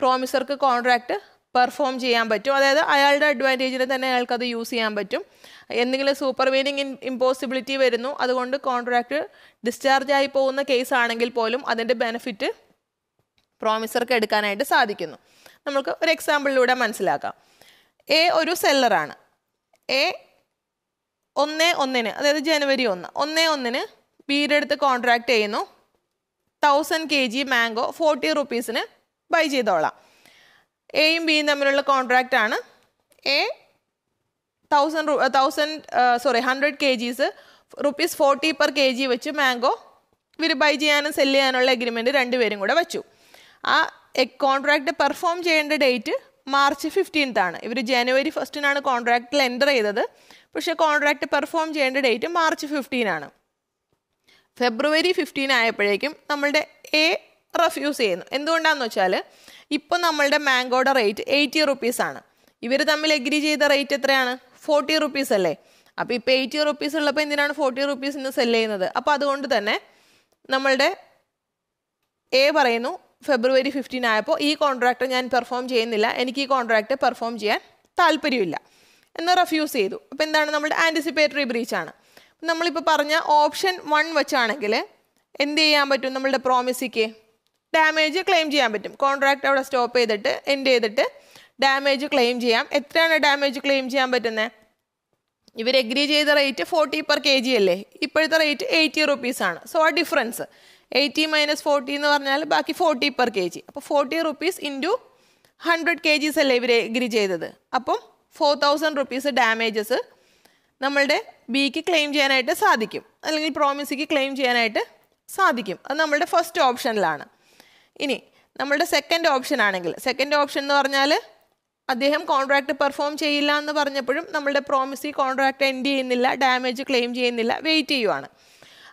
പ്രോമിസർക്ക് കോൺട്രാക്റ്റ് പെർഫോം ചെയ്യാൻ പറ്റും അതായത് അയാളുടെ അഡ്വാൻറ്റേജിൽ തന്നെ അയാൾക്കത് യൂസ് ചെയ്യാൻ പറ്റും എന്തെങ്കിലും സൂപ്പർവീനിങ് ഇമ്പോസിബിലിറ്റി വരുന്നു അതുകൊണ്ട് കോൺട്രാക്റ്റ് ഡിസ്ചാർജ് ആയി പോകുന്ന കേസ് ആണെങ്കിൽ പോലും അതിൻ്റെ ബെനിഫിറ്റ് പ്രോമിസർക്ക് എടുക്കാനായിട്ട് സാധിക്കുന്നു നമുക്ക് ഒരു എക്സാമ്പിളിലൂടെ മനസ്സിലാക്കാം എ ഒരു സെല്ലറാണ് എ ഒന്ന് ഒന്നിന് അതായത് ജനുവരി ഒന്ന് ഒന്ന് ഒന്നിന് ബിയുടെ അടുത്ത് കോൺട്രാക്ട് ചെയ്യുന്നു thousand K G mango forty റുപ്പീസിന് ബൈ ചെയ്തോളാം എയും ബിയും തമ്മിലുള്ള കോൺട്രാക്റ്റ് ആണ് A thousand thousand sorry hundred K Gs rupees forty per K G വെച്ച് മാംഗോ വിരി ബൈ ചെയ്യാനും സെല് ചെയ്യാനുള്ള എഗ്രിമെൻറ്റ് രണ്ടുപേരും കൂടെ വെച്ചു ആ കോൺട്രാക്റ്റ് പെർഫോം ചെയ്യേണ്ട ഡേറ്റ് മാർച്ച് ഫിഫ്റ്റീൻത്ത് ആണ് ഇവർ ജനുവരി ഫസ്റ്റിനാണ് കോൺട്രാക്റ്റിൽ എൻ്റർ ചെയ്തത് പക്ഷേ കോൺട്രാക്റ്റ് പെർഫോം ചെയ്യേണ്ട ഡേറ്റ് മാർച്ച് ഫിഫ്റ്റീൻ ആണ് ഫെബ്രുവരി ഫിഫ്റ്റീൻ ആയപ്പോഴേക്കും നമ്മളുടെ എ റെഫ്യൂസ് ചെയ്യുന്നു എന്തുകൊണ്ടാണെന്ന് വെച്ചാൽ ഇപ്പോൾ നമ്മളുടെ മാംഗോയുടെ റേറ്റ് എയ്റ്റി ആണ് ഇവർ തമ്മിൽ എഗ്രി ചെയ്ത റേറ്റ് എത്രയാണ് ഫോർട്ടി റുപ്പീസ് അല്ലേ അപ്പോൾ ഇപ്പോൾ എയ്റ്റി റുപ്പീസ് ഉള്ളപ്പോൾ എന്തിനാണ് ഫോർട്ടി റുപ്പീസിന് സെല്ല് ചെയ്യുന്നത് അപ്പോൾ അതുകൊണ്ട് തന്നെ നമ്മളുടെ എ പറയുന്നു ഫെബ്രുവരി ഫിഫ്റ്റീൻ ആയപ്പോൾ ഈ കോൺട്രാക്ട് ഞാൻ പെർഫോം ചെയ്യുന്നില്ല എനിക്ക് ഈ കോൺട്രാക്റ്റ് പെർഫോം ചെയ്യാൻ താല്പര്യമില്ല എന്ന് റെഫ്യൂസ് ചെയ്തു അപ്പോൾ എന്താണ് നമ്മുടെ ആൻറ്റിസിപ്പേറ്ററി ബ്രീച്ച് ആണ് നമ്മളിപ്പോൾ പറഞ്ഞ ഓപ്ഷൻ വൺ വെച്ചാണെങ്കിൽ എന്ത് ചെയ്യാൻ പറ്റും നമ്മളുടെ പ്രോമിസിക്ക് ഡാമേജ് ക്ലെയിം ചെയ്യാൻ പറ്റും കോൺട്രാക്റ്റ് അവിടെ സ്റ്റോപ്പ് ചെയ്തിട്ട് എൻഡ് ചെയ്തിട്ട് ഡാമേജ് ക്ലെയിം ചെയ്യാം എത്രയാണ് ഡാമേജ് ക്ലെയിം ചെയ്യാൻ പറ്റുന്നത് ഇവർ എഗ്രി ചെയ്ത rate forty per K G അല്ലേ ഇപ്പോഴത്തെ റേറ്റ് എയ്റ്റി ആണ് സോ ആ ഡിഫറൻസ് എയ്റ്റി മൈനസ് ഫോർട്ടി എന്ന് പറഞ്ഞാൽ ബാക്കി ഫോർട്ടി പെർ കെ ജി അപ്പോൾ forty rupees into hundred K Gs അല്ലേ ഇവർ എഗ്രി ചെയ്തത് അപ്പം ഫോർ തൗസൻഡ് റുപ്പീസ് ഡാമേജസ് നമ്മളുടെ ബിക്ക് ക്ലെയിം ചെയ്യാനായിട്ട് സാധിക്കും അല്ലെങ്കിൽ പ്രോമിസിക്ക് ക്ലെയിം ചെയ്യാനായിട്ട് സാധിക്കും അത് നമ്മളുടെ ഫസ്റ്റ് ഓപ്ഷനിലാണ് ഇനി നമ്മളുടെ സെക്കൻഡ് ഓപ്ഷൻ ആണെങ്കിൽ സെക്കൻഡ് ഓപ്ഷൻ എന്ന് പറഞ്ഞാൽ അദ്ദേഹം കോൺട്രാക്ട് പെർഫോം ചെയ്യില്ല എന്ന് പറഞ്ഞപ്പോഴും നമ്മളുടെ പ്രോമിസി കോൺട്രാക്ട് എൻഡ് ചെയ്യുന്നില്ല ഡാമേജ് ക്ലെയിം ചെയ്യുന്നില്ല വെയിറ്റ് ചെയ്യുവാണ്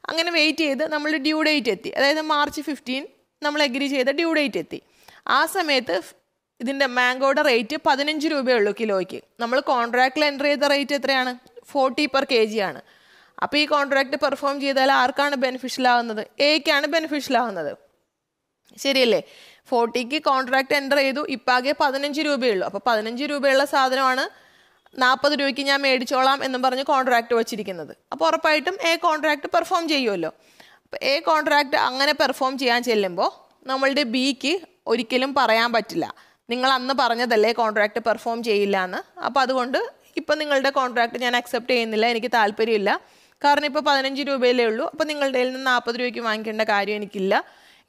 അങ്ങനെ വെയിറ്റ് ചെയ്ത് നമ്മൾ ഡ്യൂ ഡേറ്റ് എത്തി അതായത് മാർച്ച് ഫിഫ്റ്റീൻ നമ്മൾ എഗ്രി ചെയ്ത ഡ്യൂ ഡേറ്റ് എത്തി ആ സമയത്ത് ഇതിൻ്റെ മാംഗോയുടെ റേറ്റ് പതിനഞ്ച് രൂപയുള്ളൂ കിലോയ്ക്ക് നമ്മൾ കോൺട്രാക്റ്റിൽ എൻ്റർ ചെയ്ത റേറ്റ് എത്രയാണ് ഫോർട്ടി പെർ കെ ജി ആണ് അപ്പോൾ ഈ കോൺട്രാക്റ്റ് പെർഫോം ചെയ്താൽ ആർക്കാണ് ബെനിഫിഷ്യൽ ആവുന്നത് എക്കാണ് ബെനിഫിഷ്യൽ ആവുന്നത് ശരിയല്ലേ ഫോർട്ടിക്ക് കോൺട്രാക്ട് എൻ്റർ ചെയ്തു ഇപ്പം ആകെ പതിനഞ്ച് രൂപയുള്ളൂ അപ്പോൾ പതിനഞ്ച് രൂപയുള്ള സാധനമാണ് നാൽപ്പത് രൂപയ്ക്ക് ഞാൻ മേടിച്ചോളാം എന്നും പറഞ്ഞ് കോൺട്രാക്ട് വെച്ചിരിക്കുന്നത് അപ്പോൾ ഉറപ്പായിട്ടും എ കോൺട്രാക്ട് പെർഫോം ചെയ്യുമല്ലോ അപ്പോൾ എ കോൺട്രാക്ട് അങ്ങനെ പെർഫോം ചെയ്യാൻ ചെല്ലുമ്പോൾ നമ്മളുടെ ബിക്ക് ഒരിക്കലും പറയാൻ പറ്റില്ല നിങ്ങൾ അന്ന് പറഞ്ഞതല്ലേ കോൺട്രാക്ട് പെർഫോം ചെയ്യില്ല എന്ന് അപ്പോൾ അതുകൊണ്ട് ഇപ്പം നിങ്ങളുടെ കോൺട്രാക്ട് ഞാൻ അക്സെപ്റ്റ് ചെയ്യുന്നില്ല എനിക്ക് താല്പര്യമില്ല കാരണം ഇപ്പോൾ പതിനഞ്ച് രൂപയിലേ ഉള്ളൂ അപ്പോൾ നിങ്ങളുടെ നിന്ന് നാൽപ്പത് രൂപയ്ക്ക് വാങ്ങിക്കേണ്ട കാര്യം എനിക്കില്ല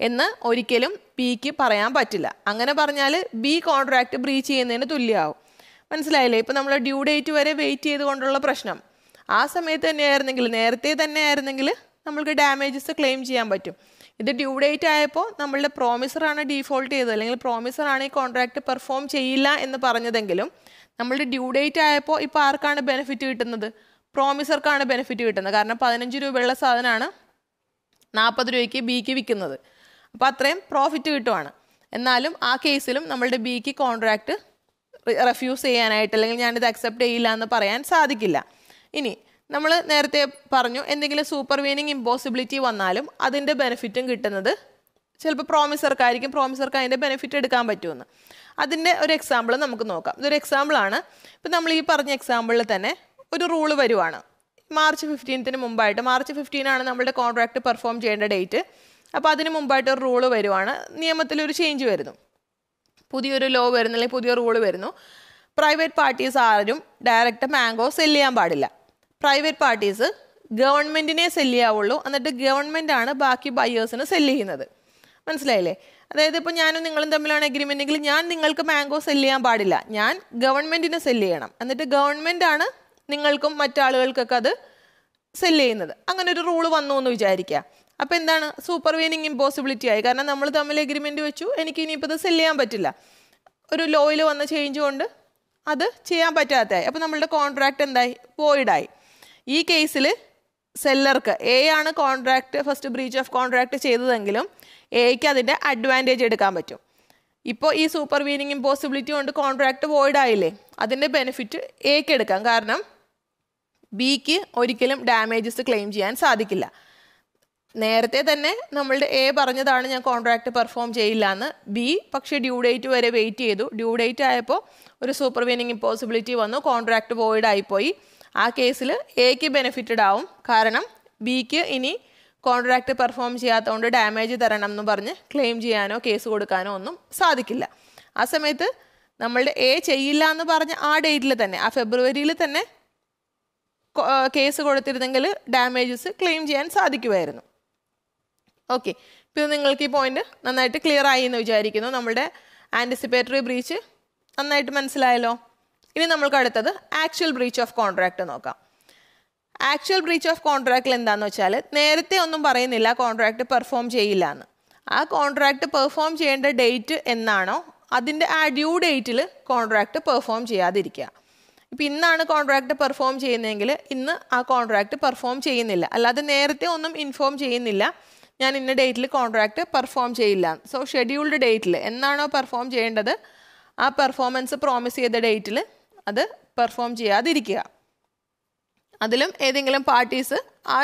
എന്ന് ഒരിക്കലും ബിക്ക് പറയാൻ പറ്റില്ല അങ്ങനെ പറഞ്ഞാൽ ബി കോൺട്രാക്റ്റ് ബ്രീച്ച് ചെയ്യുന്നതിന് തുല്യമാവും മനസ്സിലായില്ലേ ഇപ്പോൾ നമ്മൾ ഡ്യൂ ഡേറ്റ് വരെ വെയിറ്റ് ചെയ്തുകൊണ്ടുള്ള പ്രശ്നം ആ സമയത്ത് ആയിരുന്നെങ്കിൽ നേരത്തെ തന്നെ ആയിരുന്നെങ്കിൽ നമ്മൾക്ക് ഡാമേജസ് ക്ലെയിം ചെയ്യാൻ പറ്റും ഇത് ഡ്യൂ ഡേറ്റ് ആയപ്പോൾ നമ്മളുടെ പ്രോമിസറാണ് ഡീഫോൾട്ട് ചെയ്തത് അല്ലെങ്കിൽ പ്രോമിസറാണ് ഈ കോൺട്രാക്റ്റ് പെർഫോം ചെയ്യില്ല എന്ന് പറഞ്ഞതെങ്കിലും നമ്മളുടെ ഡ്യൂ ഡേറ്റ് ആയപ്പോൾ ഇപ്പോൾ ആർക്കാണ് ബെനിഫിറ്റ് കിട്ടുന്നത് പ്രോമിസർക്കാണ് ബെനിഫിറ്റ് കിട്ടുന്നത് കാരണം പതിനഞ്ച് രൂപയുള്ള സാധനമാണ് നാൽപ്പത് രൂപയ്ക്ക് ബിക്ക് വിൽക്കുന്നത് അപ്പോൾ അത്രയും പ്രോഫിറ്റ് കിട്ടുവാണ് എന്നാലും ആ കേസിലും നമ്മളുടെ ബിക്ക് കോൺട്രാക്റ്റ് റെഫ്യൂസ് ചെയ്യാനായിട്ട് അല്ലെങ്കിൽ ഞാനിത് അക്സെപ്റ്റ് ചെയ്യില്ല എന്ന് പറയാൻ സാധിക്കില്ല ഇനി നമ്മൾ നേരത്തെ പറഞ്ഞു എന്തെങ്കിലും സൂപ്പർവീനിങ് ഇമ്പോസിബിലിറ്റി വന്നാലും അതിൻ്റെ ബെനിഫിറ്റും കിട്ടുന്നത് ചിലപ്പോൾ പ്രോമിസർക്കായിരിക്കും പ്രോമിസർക്ക് അതിൻ്റെ ബെനിഫിറ്റ് എടുക്കാൻ പറ്റുമെന്ന് അതിൻ്റെ ഒരു എക്സാമ്പിൾ നമുക്ക് നോക്കാം ഇതൊരു എക്സാമ്പിളാണ് ഇപ്പം നമ്മൾ ഈ പറഞ്ഞ എക്സാമ്പിളിൽ തന്നെ ഒരു റൂള് വരുവാണ് മാർച്ച് ഫിഫ്റ്റീൻത്തിന് മുമ്പായിട്ട് മാർച്ച് ഫിഫ്റ്റീനാണ് ആണ് നമ്മുടെ കോൺട്രാക്ട് പെർഫോം ചെയ്യേണ്ട ഡേറ്റ് അപ്പോൾ അതിന് മുമ്പായിട്ട് ഒരു റൂള് വരുവാണ് നിയമത്തിലൊരു ചേഞ്ച് വരുന്നു പുതിയൊരു ലോ വരുന്നു അല്ലെങ്കിൽ പുതിയ റൂള് വരുന്നു പ്രൈവറ്റ് പാർട്ടീസ് ആരും ഡയറക്റ്റ് മാംഗോ സെല്ല് ചെയ്യാൻ പാടില്ല പ്രൈവറ്റ് പാർട്ടീസ് ഗവൺമെൻറ്റിനെ സെല്ല് ചെയ്യാവുള്ളൂ എന്നിട്ട് ആണ് ബാക്കി ബയേഴ്സിന് സെല്ല് ചെയ്യുന്നത് മനസ്സിലായില്ലേ അതായത് ഇപ്പോൾ ഞാനും നിങ്ങളും തമ്മിലാണ് എഗ്രിമെൻറ്റെങ്കിൽ ഞാൻ നിങ്ങൾക്ക് മാംഗോ സെല്ല് ചെയ്യാൻ പാടില്ല ഞാൻ ഗവൺമെൻറ്റിന് സെല്ല് ചെയ്യണം എന്നിട്ട് ആണ് നിങ്ങൾക്കും മറ്റാളുകൾക്കൊക്കെ അത് സെല്ല് ചെയ്യുന്നത് അങ്ങനെ ഒരു റൂള് വന്നു എന്ന് വിചാരിക്കുക അപ്പോൾ എന്താണ് സൂപ്പർവീനിങ് ഇമ്പോസിബിലിറ്റി ആയി കാരണം നമ്മൾ തമ്മിൽ എഗ്രിമെൻറ്റ് വെച്ചു എനിക്ക് ഇനിയിപ്പോൾ ഇത് സെല്ല് ചെയ്യാൻ പറ്റില്ല ഒരു ലോയിൽ വന്ന ചേഞ്ച് കൊണ്ട് അത് ചെയ്യാൻ പറ്റാത്തതായി അപ്പോൾ നമ്മളുടെ കോൺട്രാക്റ്റ് എന്തായി വോയിഡായി ഈ കേസിൽ സെല്ലർക്ക് എ ആണ് contract first breach of contract ചെയ്തതെങ്കിലും എക്ക് അതിൻ്റെ അഡ്വാൻറ്റേജ് എടുക്കാൻ പറ്റും ഇപ്പോൾ ഈ സൂപ്പർ വീനിങ് ഇമ്പോസിബിലിറ്റി കൊണ്ട് കോൺട്രാക്റ്റ് വോയിഡ് ആയില്ലേ അതിൻ്റെ ബെനിഫിറ്റ് എക്ക് എടുക്കാം കാരണം ബിക്ക് ഒരിക്കലും ഡാമേജസ് ക്ലെയിം ചെയ്യാൻ സാധിക്കില്ല നേരത്തെ തന്നെ നമ്മളുടെ എ പറഞ്ഞതാണ് ഞാൻ കോൺട്രാക്ട് പെർഫോം ചെയ്യില്ല എന്ന് ബി പക്ഷേ ഡ്യൂ ഡേറ്റ് വരെ വെയിറ്റ് ചെയ്തു ഡ്യൂ ഡേറ്റ് ആയപ്പോൾ ഒരു സൂപ്പർവീനിങ് ഇമ്പോസിബിലിറ്റി വന്നു കോൺട്രാക്ട് വോയിഡ് ആയിപ്പോയി ആ കേസിൽ എക്ക് ബെനിഫിറ്റഡ് ആവും കാരണം ബിക്ക് ഇനി കോൺട്രാക്ട് പെർഫോം ചെയ്യാത്തതുകൊണ്ട് ഡാമേജ് തരണം എന്ന് പറഞ്ഞ് ക്ലെയിം ചെയ്യാനോ കേസ് കൊടുക്കാനോ ഒന്നും സാധിക്കില്ല ആ സമയത്ത് നമ്മളുടെ എ ചെയ്യില്ല എന്ന് പറഞ്ഞ് ആ ഡേറ്റിൽ തന്നെ ആ ഫെബ്രുവരിയിൽ തന്നെ കേസ് കൊടുത്തിരുന്നെങ്കിൽ ഡാമേജസ് ക്ലെയിം ചെയ്യാൻ സാധിക്കുമായിരുന്നു ഓക്കെ ഇപ്പം നിങ്ങൾക്ക് ഈ പോയിന്റ് നന്നായിട്ട് ക്ലിയർ ആയി എന്ന് വിചാരിക്കുന്നു നമ്മുടെ ആൻറ്റിസിപ്പേറ്ററി ബ്രീച്ച് നന്നായിട്ട് മനസ്സിലായല്ലോ ഇനി നമ്മൾക്ക് അടുത്തത് ആക്ച്വൽ ബ്രീച്ച് ഓഫ് കോൺട്രാക്റ്റ് നോക്കാം ആക്ച്വൽ ബ്രീച്ച് ഓഫ് കോൺട്രാക്റ്റിൽ എന്താണെന്ന് വെച്ചാൽ നേരത്തെ ഒന്നും പറയുന്നില്ല കോൺട്രാക്റ്റ് പെർഫോം ചെയ്യില്ല എന്ന് ആ കോൺട്രാക്റ്റ് പെർഫോം ചെയ്യേണ്ട ഡേറ്റ് എന്നാണോ അതിൻ്റെ ആ ഡ്യൂ ഡേറ്റിൽ കോൺട്രാക്റ്റ് പെർഫോം ചെയ്യാതിരിക്കുക ഇപ്പം ഇന്നാണ് കോൺട്രാക്റ്റ് പെർഫോം ചെയ്യുന്നതെങ്കിൽ ഇന്ന് ആ കോൺട്രാക്റ്റ് പെർഫോം ചെയ്യുന്നില്ല അല്ലാതെ നേരത്തെ ഒന്നും ഇൻഫോം ചെയ്യുന്നില്ല ഞാൻ ഇന്ന ഡേറ്റിൽ കോൺട്രാക്റ്റ് പെർഫോം ചെയ്യില്ല സോ ഷെഡ്യൂൾഡ് ഡേറ്റിൽ എന്നാണോ പെർഫോം ചെയ്യേണ്ടത് ആ പെർഫോമൻസ് പ്രോമിസ് ചെയ്ത ഡേറ്റിൽ അത് പെർഫോം ചെയ്യാതിരിക്കുക അതിലും ഏതെങ്കിലും പാർട്ടീസ് ആ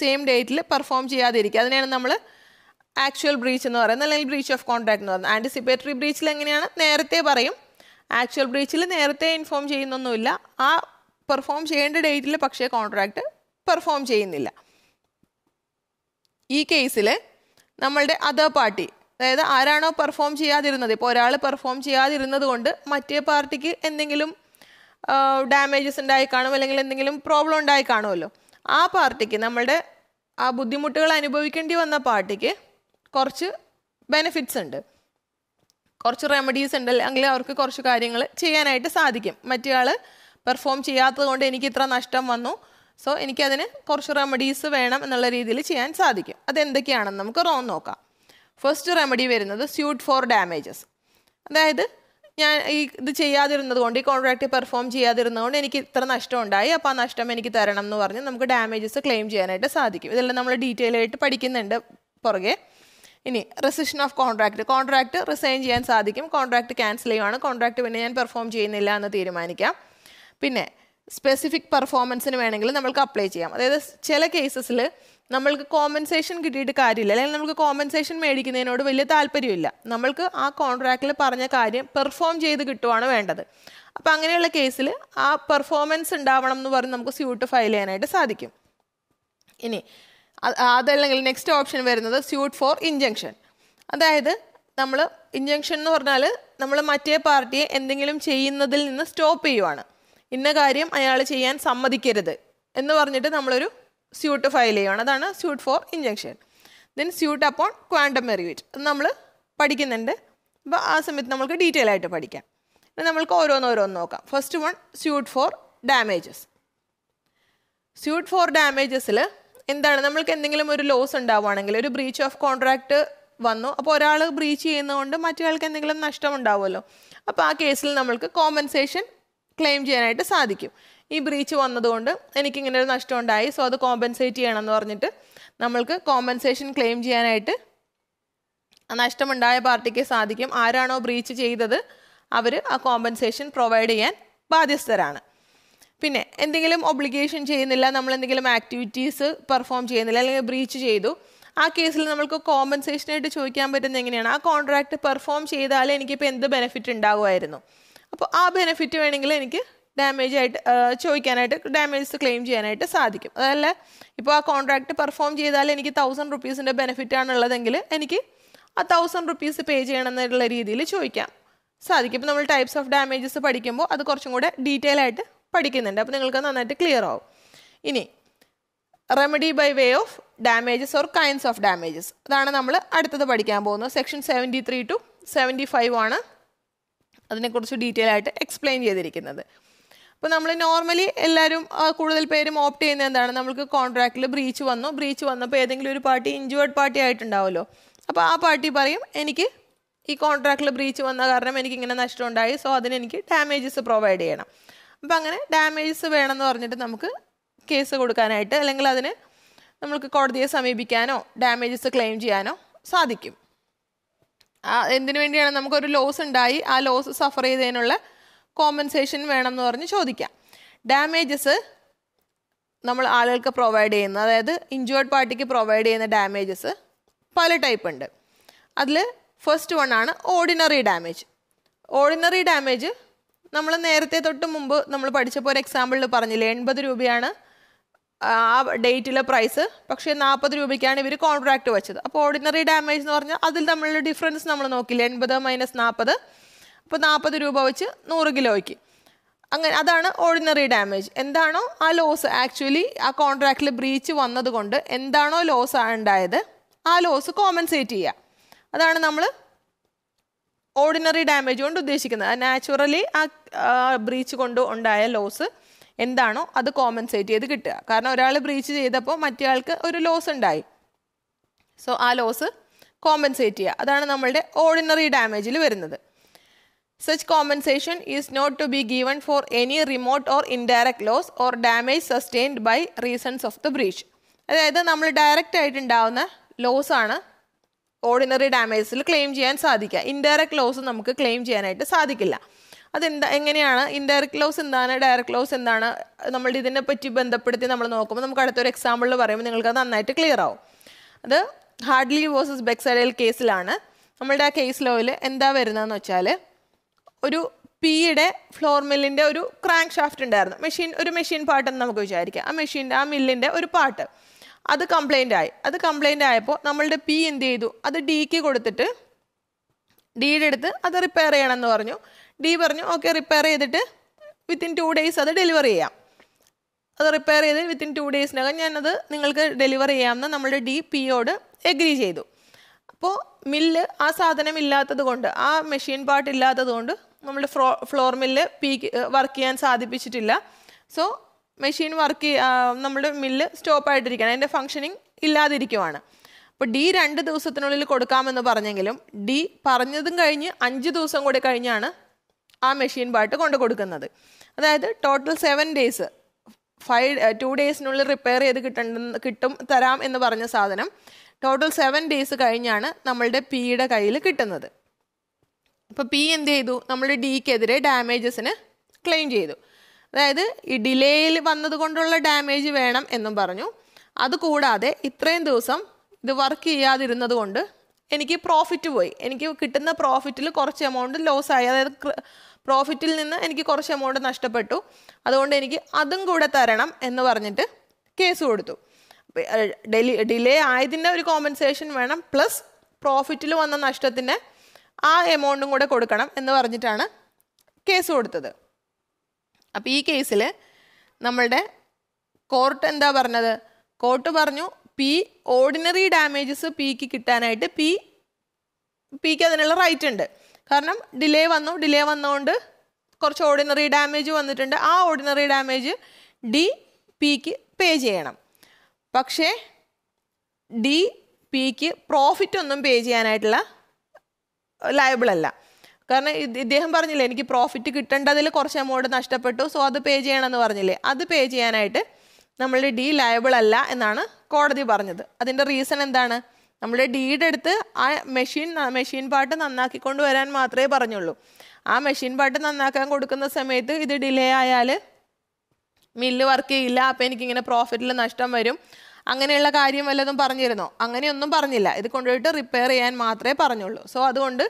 സെയിം ഡേറ്റിൽ പെർഫോം ചെയ്യാതിരിക്കുക അതിനെയാണ് നമ്മൾ ആക്ച്വൽ ബ്രീച്ച് എന്ന് പറയുന്നത് അല്ലെങ്കിൽ ബ്രീച്ച് ഓഫ് കോൺട്രാക്ട് എന്ന് പറയുന്നത് ആൻറ്റിസിപ്പേറ്ററി ബ്രീച്ചിൽ എങ്ങനെയാണ് നേരത്തെ പറയും ആക്ച്വൽ ബ്രീച്ചിൽ നേരത്തെ ഇൻഫോം ചെയ്യുന്നൊന്നുമില്ല ആ പെർഫോം ചെയ്യേണ്ട ഡേറ്റിൽ പക്ഷേ കോൺട്രാക്റ്റ് പെർഫോം ചെയ്യുന്നില്ല ഈ കേസിൽ നമ്മളുടെ അതർ പാർട്ടി അതായത് ആരാണോ പെർഫോം ചെയ്യാതിരുന്നത് ഇപ്പോൾ ഒരാൾ പെർഫോം ചെയ്യാതിരുന്നത് കൊണ്ട് മറ്റേ പാർട്ടിക്ക് എന്തെങ്കിലും ഡാമേജസ് ഉണ്ടായി കാണും അല്ലെങ്കിൽ എന്തെങ്കിലും പ്രോബ്ലം ഉണ്ടായി കാണുമല്ലോ ആ പാർട്ടിക്ക് നമ്മളുടെ ആ ബുദ്ധിമുട്ടുകൾ അനുഭവിക്കേണ്ടി വന്ന പാർട്ടിക്ക് കുറച്ച് ബെനിഫിറ്റ്സ് ഉണ്ട് കുറച്ച് റെമഡീസ് ഉണ്ട് അല്ലെങ്കിൽ അവർക്ക് കുറച്ച് കാര്യങ്ങൾ ചെയ്യാനായിട്ട് സാധിക്കും മറ്റേ ആൾ പെർഫോം ചെയ്യാത്തത് കൊണ്ട് എനിക്ക് ഇത്ര നഷ്ടം വന്നു സോ എനിക്കതിന് കുറച്ച് റെമഡീസ് വേണം എന്നുള്ള രീതിയിൽ ചെയ്യാൻ സാധിക്കും അതെന്തൊക്കെയാണെന്ന് നമുക്ക് റോ നോക്കാം ഫസ്റ്റ് റെമഡി വരുന്നത് സ്യൂട്ട് ഫോർ ഡാമേജസ് അതായത് ഞാൻ ഈ ഇത് ചെയ്യാതിരുന്നത് കൊണ്ട് ഈ കോൺട്രാക്റ്റ് പെർഫോം ചെയ്യാതിരുന്നതുകൊണ്ട് എനിക്ക് ഇത്ര നഷ്ടം ഉണ്ടായി അപ്പോൾ ആ നഷ്ടം എനിക്ക് തരണം എന്ന് പറഞ്ഞ് നമുക്ക് ഡാമേജസ് ക്ലെയിം ചെയ്യാനായിട്ട് സാധിക്കും ഇതെല്ലാം നമ്മൾ ഡീറ്റെയിൽ ആയിട്ട് പഠിക്കുന്നുണ്ട് പുറകെ ഇനി rescission of contract contract rescind ചെയ്യാൻ സാധിക്കും കോൺട്രാക്റ്റ് ക്യാൻസൽ ചെയ്യുവാണ് കോൺട്രാക്റ്റ് പിന്നെ ഞാൻ പെർഫോം ചെയ്യുന്നില്ല എന്ന് തീരുമാനിക്കാം പിന്നെ സ്പെസിഫിക് പെർഫോമൻസിന് വേണമെങ്കിൽ നമ്മൾക്ക് അപ്ലൈ ചെയ്യാം അതായത് ചില കേസസിൽ നമ്മൾക്ക് കോമ്പൻസേഷൻ കിട്ടിയിട്ട് കാര്യമില്ല അല്ലെങ്കിൽ നമുക്ക് കോമ്പൻസേഷൻ മേടിക്കുന്നതിനോട് വലിയ താല്പര്യമില്ല നമ്മൾക്ക് ആ കോൺട്രാക്റ്റിൽ പറഞ്ഞ കാര്യം പെർഫോം ചെയ്ത് കിട്ടുവാണ് വേണ്ടത് അപ്പോൾ അങ്ങനെയുള്ള കേസിൽ ആ പെർഫോമൻസ് ഉണ്ടാവണം എന്ന് പറഞ്ഞ് നമുക്ക് സ്യൂട്ട് ഫയൽ ചെയ്യാനായിട്ട് സാധിക്കും ഇനി അതല്ലെങ്കിൽ നെക്സ്റ്റ് ഓപ്ഷൻ വരുന്നത് സ്യൂട്ട് ഫോർ ഇഞ്ചെക്ഷൻ അതായത് നമ്മൾ ഇഞ്ചെക്ഷൻ എന്ന് പറഞ്ഞാൽ നമ്മൾ മറ്റേ പാർട്ടിയെ എന്തെങ്കിലും ചെയ്യുന്നതിൽ നിന്ന് സ്റ്റോപ്പ് ചെയ്യുവാണ് ഇന്ന കാര്യം അയാൾ ചെയ്യാൻ സമ്മതിക്കരുത് എന്ന് പറഞ്ഞിട്ട് നമ്മളൊരു സ്യൂട്ട് ഫയൽ ചെയ്യണം അതാണ് suit for injection then suit upon quantum meruit അത് നമ്മൾ പഠിക്കുന്നുണ്ട് അപ്പോൾ ആ സമയത്ത് നമുക്ക് ഡീറ്റെയിൽ ആയിട്ട് പഠിക്കാം നമ്മൾക്ക് ഓരോന്നോരോന്ന് നോക്കാം first one suit for damages suit for ഡാമേജസിൽ എന്താണ് നമ്മൾക്ക് എന്തെങ്കിലും ഒരു ലോസ് ഉണ്ടാവുകയാണെങ്കിൽ ഒരു ബ്രീച്ച് ഓഫ് കോൺട്രാക്റ്റ് വന്നു അപ്പോൾ ഒരാൾ ബ്രീച്ച് ചെയ്യുന്നതുകൊണ്ട് മറ്റേയാൾക്ക് എന്തെങ്കിലും നഷ്ടം ഉണ്ടാവുമല്ലോ അപ്പോൾ ആ കേസിൽ നമ്മൾക്ക് കോമ്പൻസേഷൻ ക്ലെയിം ചെയ്യാനായിട്ട് സാധിക്കും ഈ ബ്രീച്ച് വന്നതുകൊണ്ട് എനിക്കിങ്ങനെ ഒരു നഷ്ടം ഉണ്ടായി സോ അത് കോമ്പൻസേറ്റ് ചെയ്യണം എന്ന് പറഞ്ഞിട്ട് നമ്മൾക്ക് കോമ്പൻസേഷൻ ക്ലെയിം ചെയ്യാനായിട്ട് നഷ്ടമുണ്ടായ പാർട്ടിക്ക് സാധിക്കും ആരാണോ ബ്രീച്ച് ചെയ്തത് അവർ ആ കോമ്പൻസേഷൻ പ്രൊവൈഡ് ചെയ്യാൻ ബാധ്യസ്ഥരാണ് പിന്നെ എന്തെങ്കിലും ഒബ്ലിഗേഷൻ ചെയ്യുന്നില്ല നമ്മൾ എന്തെങ്കിലും ആക്ടിവിറ്റീസ് പെർഫോം ചെയ്യുന്നില്ല അല്ലെങ്കിൽ ബ്രീച്ച് ചെയ്തു ആ കേസിൽ നമ്മൾക്ക് കോമ്പൻസേഷനായിട്ട് ചോദിക്കാൻ പറ്റുന്നത് എങ്ങനെയാണ് ആ കോൺട്രാക്റ്റ് പെർഫോം ചെയ്താലേ എനിക്കിപ്പോൾ എന്ത് ബെനിഫിറ്റ് ഉണ്ടാകുമായിരുന്നു അപ്പോൾ ആ ബെനിഫിറ്റ് വേണമെങ്കിൽ എനിക്ക് ഡാമേജ് ആയിട്ട് ചോദിക്കാനായിട്ട് ഡാമേജസ് ക്ലെയിം ചെയ്യാനായിട്ട് സാധിക്കും അതല്ല ഇപ്പോൾ ആ കോൺട്രാക്റ്റ് പെർഫോം ചെയ്താൽ എനിക്ക് തൗസൻഡ് റുപ്പീസിൻ്റെ ബെനിഫിറ്റ് ആണുള്ളതെങ്കിൽ എനിക്ക് ആ തൗസൻഡ് റുപ്പീസ് പേ ചെയ്യണം എന്നുള്ള രീതിയിൽ ചോദിക്കാം സാധിക്കും ഇപ്പോൾ നമ്മൾ ടൈപ്സ് ഓഫ് ഡാമേജസ് പഠിക്കുമ്പോൾ അത് കുറച്ചും കൂടെ ഡീറ്റെയിൽ ആയിട്ട് പഠിക്കുന്നുണ്ട് അപ്പോൾ നിങ്ങൾക്ക് നന്നായിട്ട് ക്ലിയർ ആവും ഇനി remedy by way of damages or kinds of damages അതാണ് നമ്മൾ അടുത്തത് പഠിക്കാൻ പോകുന്നത് section seventy three to seventy five ആണ് അതിനെക്കുറിച്ച് ഡീറ്റെയിൽ ആയിട്ട് എക്സ്പ്ലെയിൻ ചെയ്തിരിക്കുന്നത് അപ്പോൾ നമ്മൾ നോർമലി എല്ലാവരും കൂടുതൽ പേരും ഓപ്റ്റ് ചെയ്യുന്നത് എന്താണ് നമുക്ക് കോൺട്രാക്റ്റിൽ ബ്രീച്ച് വന്നു ബ്രീച്ച് വന്നപ്പോൾ ഏതെങ്കിലും ഒരു പാർട്ടി ഇഞ്ചുവേർഡ് പാർട്ടി ആയിട്ടുണ്ടാവുമല്ലോ അപ്പോൾ ആ പാർട്ടി പറയും എനിക്ക് ഈ കോൺട്രാക്റ്റിൽ ബ്രീച്ച് വന്ന കാരണം എനിക്ക് ഇങ്ങനെ നഷ്ടമുണ്ടായി സോ അതിനെനിക്ക് ഡാമേജസ് പ്രൊവൈഡ് ചെയ്യണം അപ്പോൾ അങ്ങനെ ഡാമേജസ് വേണമെന്ന് പറഞ്ഞിട്ട് നമുക്ക് കേസ് കൊടുക്കാനായിട്ട് അല്ലെങ്കിൽ അതിന് നമ്മൾക്ക് കോടതിയെ സമീപിക്കാനോ ഡാമേജസ് ക്ലെയിം ചെയ്യാനോ സാധിക്കും എന്തിനു വേണ്ടിയാണ് നമുക്കൊരു ലോസ് ഉണ്ടായി ആ ലോസ് സഫർ ചെയ്തതിനുള്ള കോമ്പൻസേഷൻ വേണം എന്ന് പറഞ്ഞ് ചോദിക്കാം ഡാമേജസ് നമ്മൾ ആളുകൾക്ക് പ്രൊവൈഡ് ചെയ്യുന്ന അതായത് ഇഞ്ചുവേർഡ് പാർട്ടിക്ക് പ്രൊവൈഡ് ചെയ്യുന്ന ഡാമേജസ് പല ടൈപ്പ് ഉണ്ട് അതിൽ ഫസ്റ്റ് വൺ ആണ് ഓർഡിനറി ഡാമേജ് ഓർഡിനറി ഡാമേജ് നമ്മൾ നേരത്തെ തൊട്ട് മുമ്പ് നമ്മൾ പഠിച്ചപ്പോൾ ഒരു എക്സാമ്പിളിൽ പറഞ്ഞില്ലേ എൺപത് രൂപയാണ് ആ ഡേറ്റിലെ പ്രൈസ് പക്ഷേ നാൽപ്പത് രൂപയ്ക്കാണ് ഇവർ കോൺട്രാക്ട് വെച്ചത് അപ്പോൾ ഓർഡിനറി ഡാമേജ് എന്ന് പറഞ്ഞാൽ അതിൽ തമ്മിലുള്ള ഡിഫറൻസ് നമ്മൾ നോക്കില്ല എൺപത് മൈനസ് നാൽപ്പത് അപ്പോൾ നാൽപ്പത് രൂപ വെച്ച് നൂറ് കിലോയ്ക്ക് അങ്ങനെ അതാണ് ഓർഡിനറി ഡാമേജ് എന്താണോ ആ ലോസ് ആക്ച്വലി ആ കോൺട്രാക്റ്റിൽ ബ്രീച്ച് വന്നതുകൊണ്ട് എന്താണോ ലോസ് ഉണ്ടായത് ആ ലോസ് കോമ്പൻസേറ്റ് ചെയ്യുക അതാണ് നമ്മൾ ഓർഡിനറി ഡാമേജ് കൊണ്ട് ഉദ്ദേശിക്കുന്നത് നാച്ചുറലി ആ ബ്രീച്ച് കൊണ്ട് ഉണ്ടായ ലോസ് എന്താണോ അത് കോമ്പൻസേറ്റ് ചെയ്ത് കിട്ടുക കാരണം ഒരാൾ ബ്രീച്ച് ചെയ്തപ്പോൾ മറ്റേയാൾക്ക് ഒരു ലോസ് ഉണ്ടായി സോ ആ ലോസ് കോമ്പൻസേറ്റ് ചെയ്യുക അതാണ് നമ്മളുടെ ഓർഡിനറി ഡാമേജിൽ വരുന്നത് such compensation is not to be given for any remote or indirect loss or damage sustained by reasons of the breach അതായത് നമ്മൾ ഡയറക്റ്റ് ആയിട്ടുണ്ടാവുന്ന ലോസാണ് ഓർഡിനറി ഡാമേജസിൽ ക്ലെയിം ചെയ്യാൻ സാധിക്കുക ഇൻഡയറക്റ്റ് ലോസ് നമുക്ക് ക്ലെയിം ചെയ്യാനായിട്ട് സാധിക്കില്ല അതെന്താ എങ്ങനെയാണ് ഇൻഡയറക്ട് ലോസ് എന്താണ് ഡയറക്ട് ലോസ് എന്താണ് നമ്മളുടെ ഇതിനെ പറ്റി ബന്ധപ്പെടുത്തി നമ്മൾ നോക്കുമ്പോൾ നമുക്ക് അടുത്തൊരു എക്സാമ്പിൾ പറയുമ്പോൾ നിങ്ങൾക്ക് അത് നന്നായിട്ട് ക്ലിയർ ആവും അത് ഹാർഡ്ലി വേഴ്സസ് ബെക്സൈഡൽ കേസിലാണ് നമ്മളുടെ ആ കേസ് ലോയിൽ എന്താ വരുന്നതെന്ന് വെച്ചാൽ ഒരു പിയുടെ ഫ്ലോർ മില്ലിൻ്റെ ഒരു ക്രാങ്ക് ഷാഫ്റ്റ് ഉണ്ടായിരുന്നു മെഷീൻ ഒരു മെഷീൻ പാട്ടെന്ന് നമുക്ക് വിചാരിക്കാം ആ മെഷീൻ്റെ ആ മില്ലിൻ്റെ ഒരു പാട്ട് അത് കംപ്ലൈൻ്റ് ആയി അത് കംപ്ലൈൻ്റ് ആയപ്പോൾ നമ്മളുടെ പി എന്ത് ചെയ്തു അത് ഡിക്ക് കൊടുത്തിട്ട് ഡിയുടെ അടുത്ത് അത് റിപ്പയർ ചെയ്യണമെന്ന് പറഞ്ഞു ഡി പറഞ്ഞു ഓക്കെ റിപ്പയർ ചെയ്തിട്ട് വിത്തിൻ ടു ഡേയ്സ് അത് ഡെലിവർ ചെയ്യാം അത് റിപ്പയർ ചെയ്ത് വിത്തിൻ ടു ഡേയ്സിനകം ഞാനത് നിങ്ങൾക്ക് ഡെലിവർ ചെയ്യാമെന്ന് നമ്മളുടെ ഡി പി ഒട് എഗ്രി ചെയ്തു അപ്പോൾ മില്ല് ആ സാധനം ഇല്ലാത്തത് കൊണ്ട് ആ മെഷീൻ പാർട്ട് ഇല്ലാത്തത് കൊണ്ട് നമ്മുടെ ഫ്ലോ ഫ്ലോർ മില്ല് പീക്ക് വർക്ക് ചെയ്യാൻ സാധിപ്പിച്ചിട്ടില്ല സോ മെഷീൻ വർക്ക് നമ്മുടെ മില്ല് സ്റ്റോപ്പ് സ്റ്റോപ്പായിട്ടിരിക്കുകയാണ് അതിൻ്റെ ഫങ്ഷനിങ് ഇല്ലാതിരിക്കുവാണ് അപ്പോൾ ഡി രണ്ട് ദിവസത്തിനുള്ളിൽ കൊടുക്കാമെന്ന് പറഞ്ഞെങ്കിലും ഡി പറഞ്ഞതും കഴിഞ്ഞ് അഞ്ച് ദിവസം കൂടി കഴിഞ്ഞാണ് ആ മെഷീൻ പാട്ട് കൊണ്ട് കൊടുക്കുന്നത് അതായത് total seven days five to ഡേയ്സിനുള്ളിൽ റിപ്പയർ ചെയ്ത് കിട്ടണ്ടെന്ന് കിട്ടും തരാം എന്ന് പറഞ്ഞ സാധനം ടോട്ടൽ സെവൻ ഡേയ്സ് കഴിഞ്ഞാണ് നമ്മളുടെ പിയുടെ കയ്യിൽ കിട്ടുന്നത് അപ്പോൾ പി എന്ത് ചെയ്തു നമ്മൾ ഡിക്കെതിരെ ഡാമേജസിന് ക്ലെയിം ചെയ്തു അതായത് ഈ ഡിലേയിൽ വന്നതുകൊണ്ടുള്ള ഡാമേജ് വേണം എന്നും പറഞ്ഞു അതുകൂടാതെ ഇത്രയും ദിവസം ഇത് വർക്ക് ചെയ്യാതിരുന്നത് കൊണ്ട് എനിക്ക് പ്രോഫിറ്റ് പോയി എനിക്ക് കിട്ടുന്ന പ്രോഫിറ്റിൽ കുറച്ച് എമൗണ്ട് ലോസ് ആയി അതായത് പ്രോഫിറ്റിൽ നിന്ന് എനിക്ക് കുറച്ച് എമൗണ്ട് നഷ്ടപ്പെട്ടു അതുകൊണ്ട് എനിക്ക് അതും കൂടെ തരണം എന്ന് പറഞ്ഞിട്ട് കേസ് കൊടുത്തു ഡെലി ഡിലേ ആയതിൻ്റെ ഒരു കോമ്പൻസേഷൻ വേണം പ്ലസ് പ്രോഫിറ്റിൽ വന്ന നഷ്ടത്തിൻ്റെ ആ എമൗണ്ടും കൂടെ കൊടുക്കണം എന്ന് പറഞ്ഞിട്ടാണ് കേസ് കൊടുത്തത് അപ്പോൾ ഈ കേസിൽ നമ്മളുടെ കോർട്ട് എന്താ പറഞ്ഞത് കോർട്ട് പറഞ്ഞു പി ഓർഡിനറി ഡാമേജസ് പിക്ക് കിട്ടാനായിട്ട് പി പിക്ക് അതിനുള്ള റൈറ്റ് ഉണ്ട് കാരണം ഡിലേ വന്നു ഡിലേ വന്നുകൊണ്ട് കുറച്ച് ഓർഡിനറി ഡാമേജ് വന്നിട്ടുണ്ട് ആ ഓർഡിനറി ഡാമേജ് ഡി പിക്ക് പേ ചെയ്യണം പക്ഷേ ഡി പിക്ക് പ്രോഫിറ്റ് ഒന്നും പേ ചെയ്യാനായിട്ടുള്ള ലയബിൾ അല്ല കാരണം ഇദ്ദേഹം പറഞ്ഞില്ലേ എനിക്ക് പ്രോഫിറ്റ് കിട്ടേണ്ടതിൽ കുറച്ച് എമൗണ്ട് നഷ്ടപ്പെട്ടു സോ അത് പേ ചെയ്യണമെന്ന് പറഞ്ഞില്ലേ അത് പേ ചെയ്യാനായിട്ട് നമ്മളുടെ ഡി ലയബിൾ അല്ല എന്നാണ് കോടതി പറഞ്ഞത് അതിൻ്റെ റീസൺ എന്താണ് നമ്മുടെ ഡീഡ് എടുത്ത് ആ മെഷീൻ മെഷീൻ പാർട്ട് നന്നാക്കി കൊണ്ടുവരാൻ മാത്രമേ പറഞ്ഞുള്ളൂ ആ മെഷീൻ പാർട്ട് നന്നാക്കാൻ കൊടുക്കുന്ന സമയത്ത് ഇത് ഡിലേ ആയാൽ മില്ല് വർക്ക് ചെയ്യില്ല അപ്പോൾ എനിക്കിങ്ങനെ പ്രോഫിറ്റിൽ നഷ്ടം വരും അങ്ങനെയുള്ള കാര്യം വല്ലതും പറഞ്ഞിരുന്നോ അങ്ങനെയൊന്നും പറഞ്ഞില്ല ഇത് കൊണ്ടുപോയിട്ട് റിപ്പയർ ചെയ്യാൻ മാത്രമേ പറഞ്ഞുള്ളൂ സോ അതുകൊണ്ട്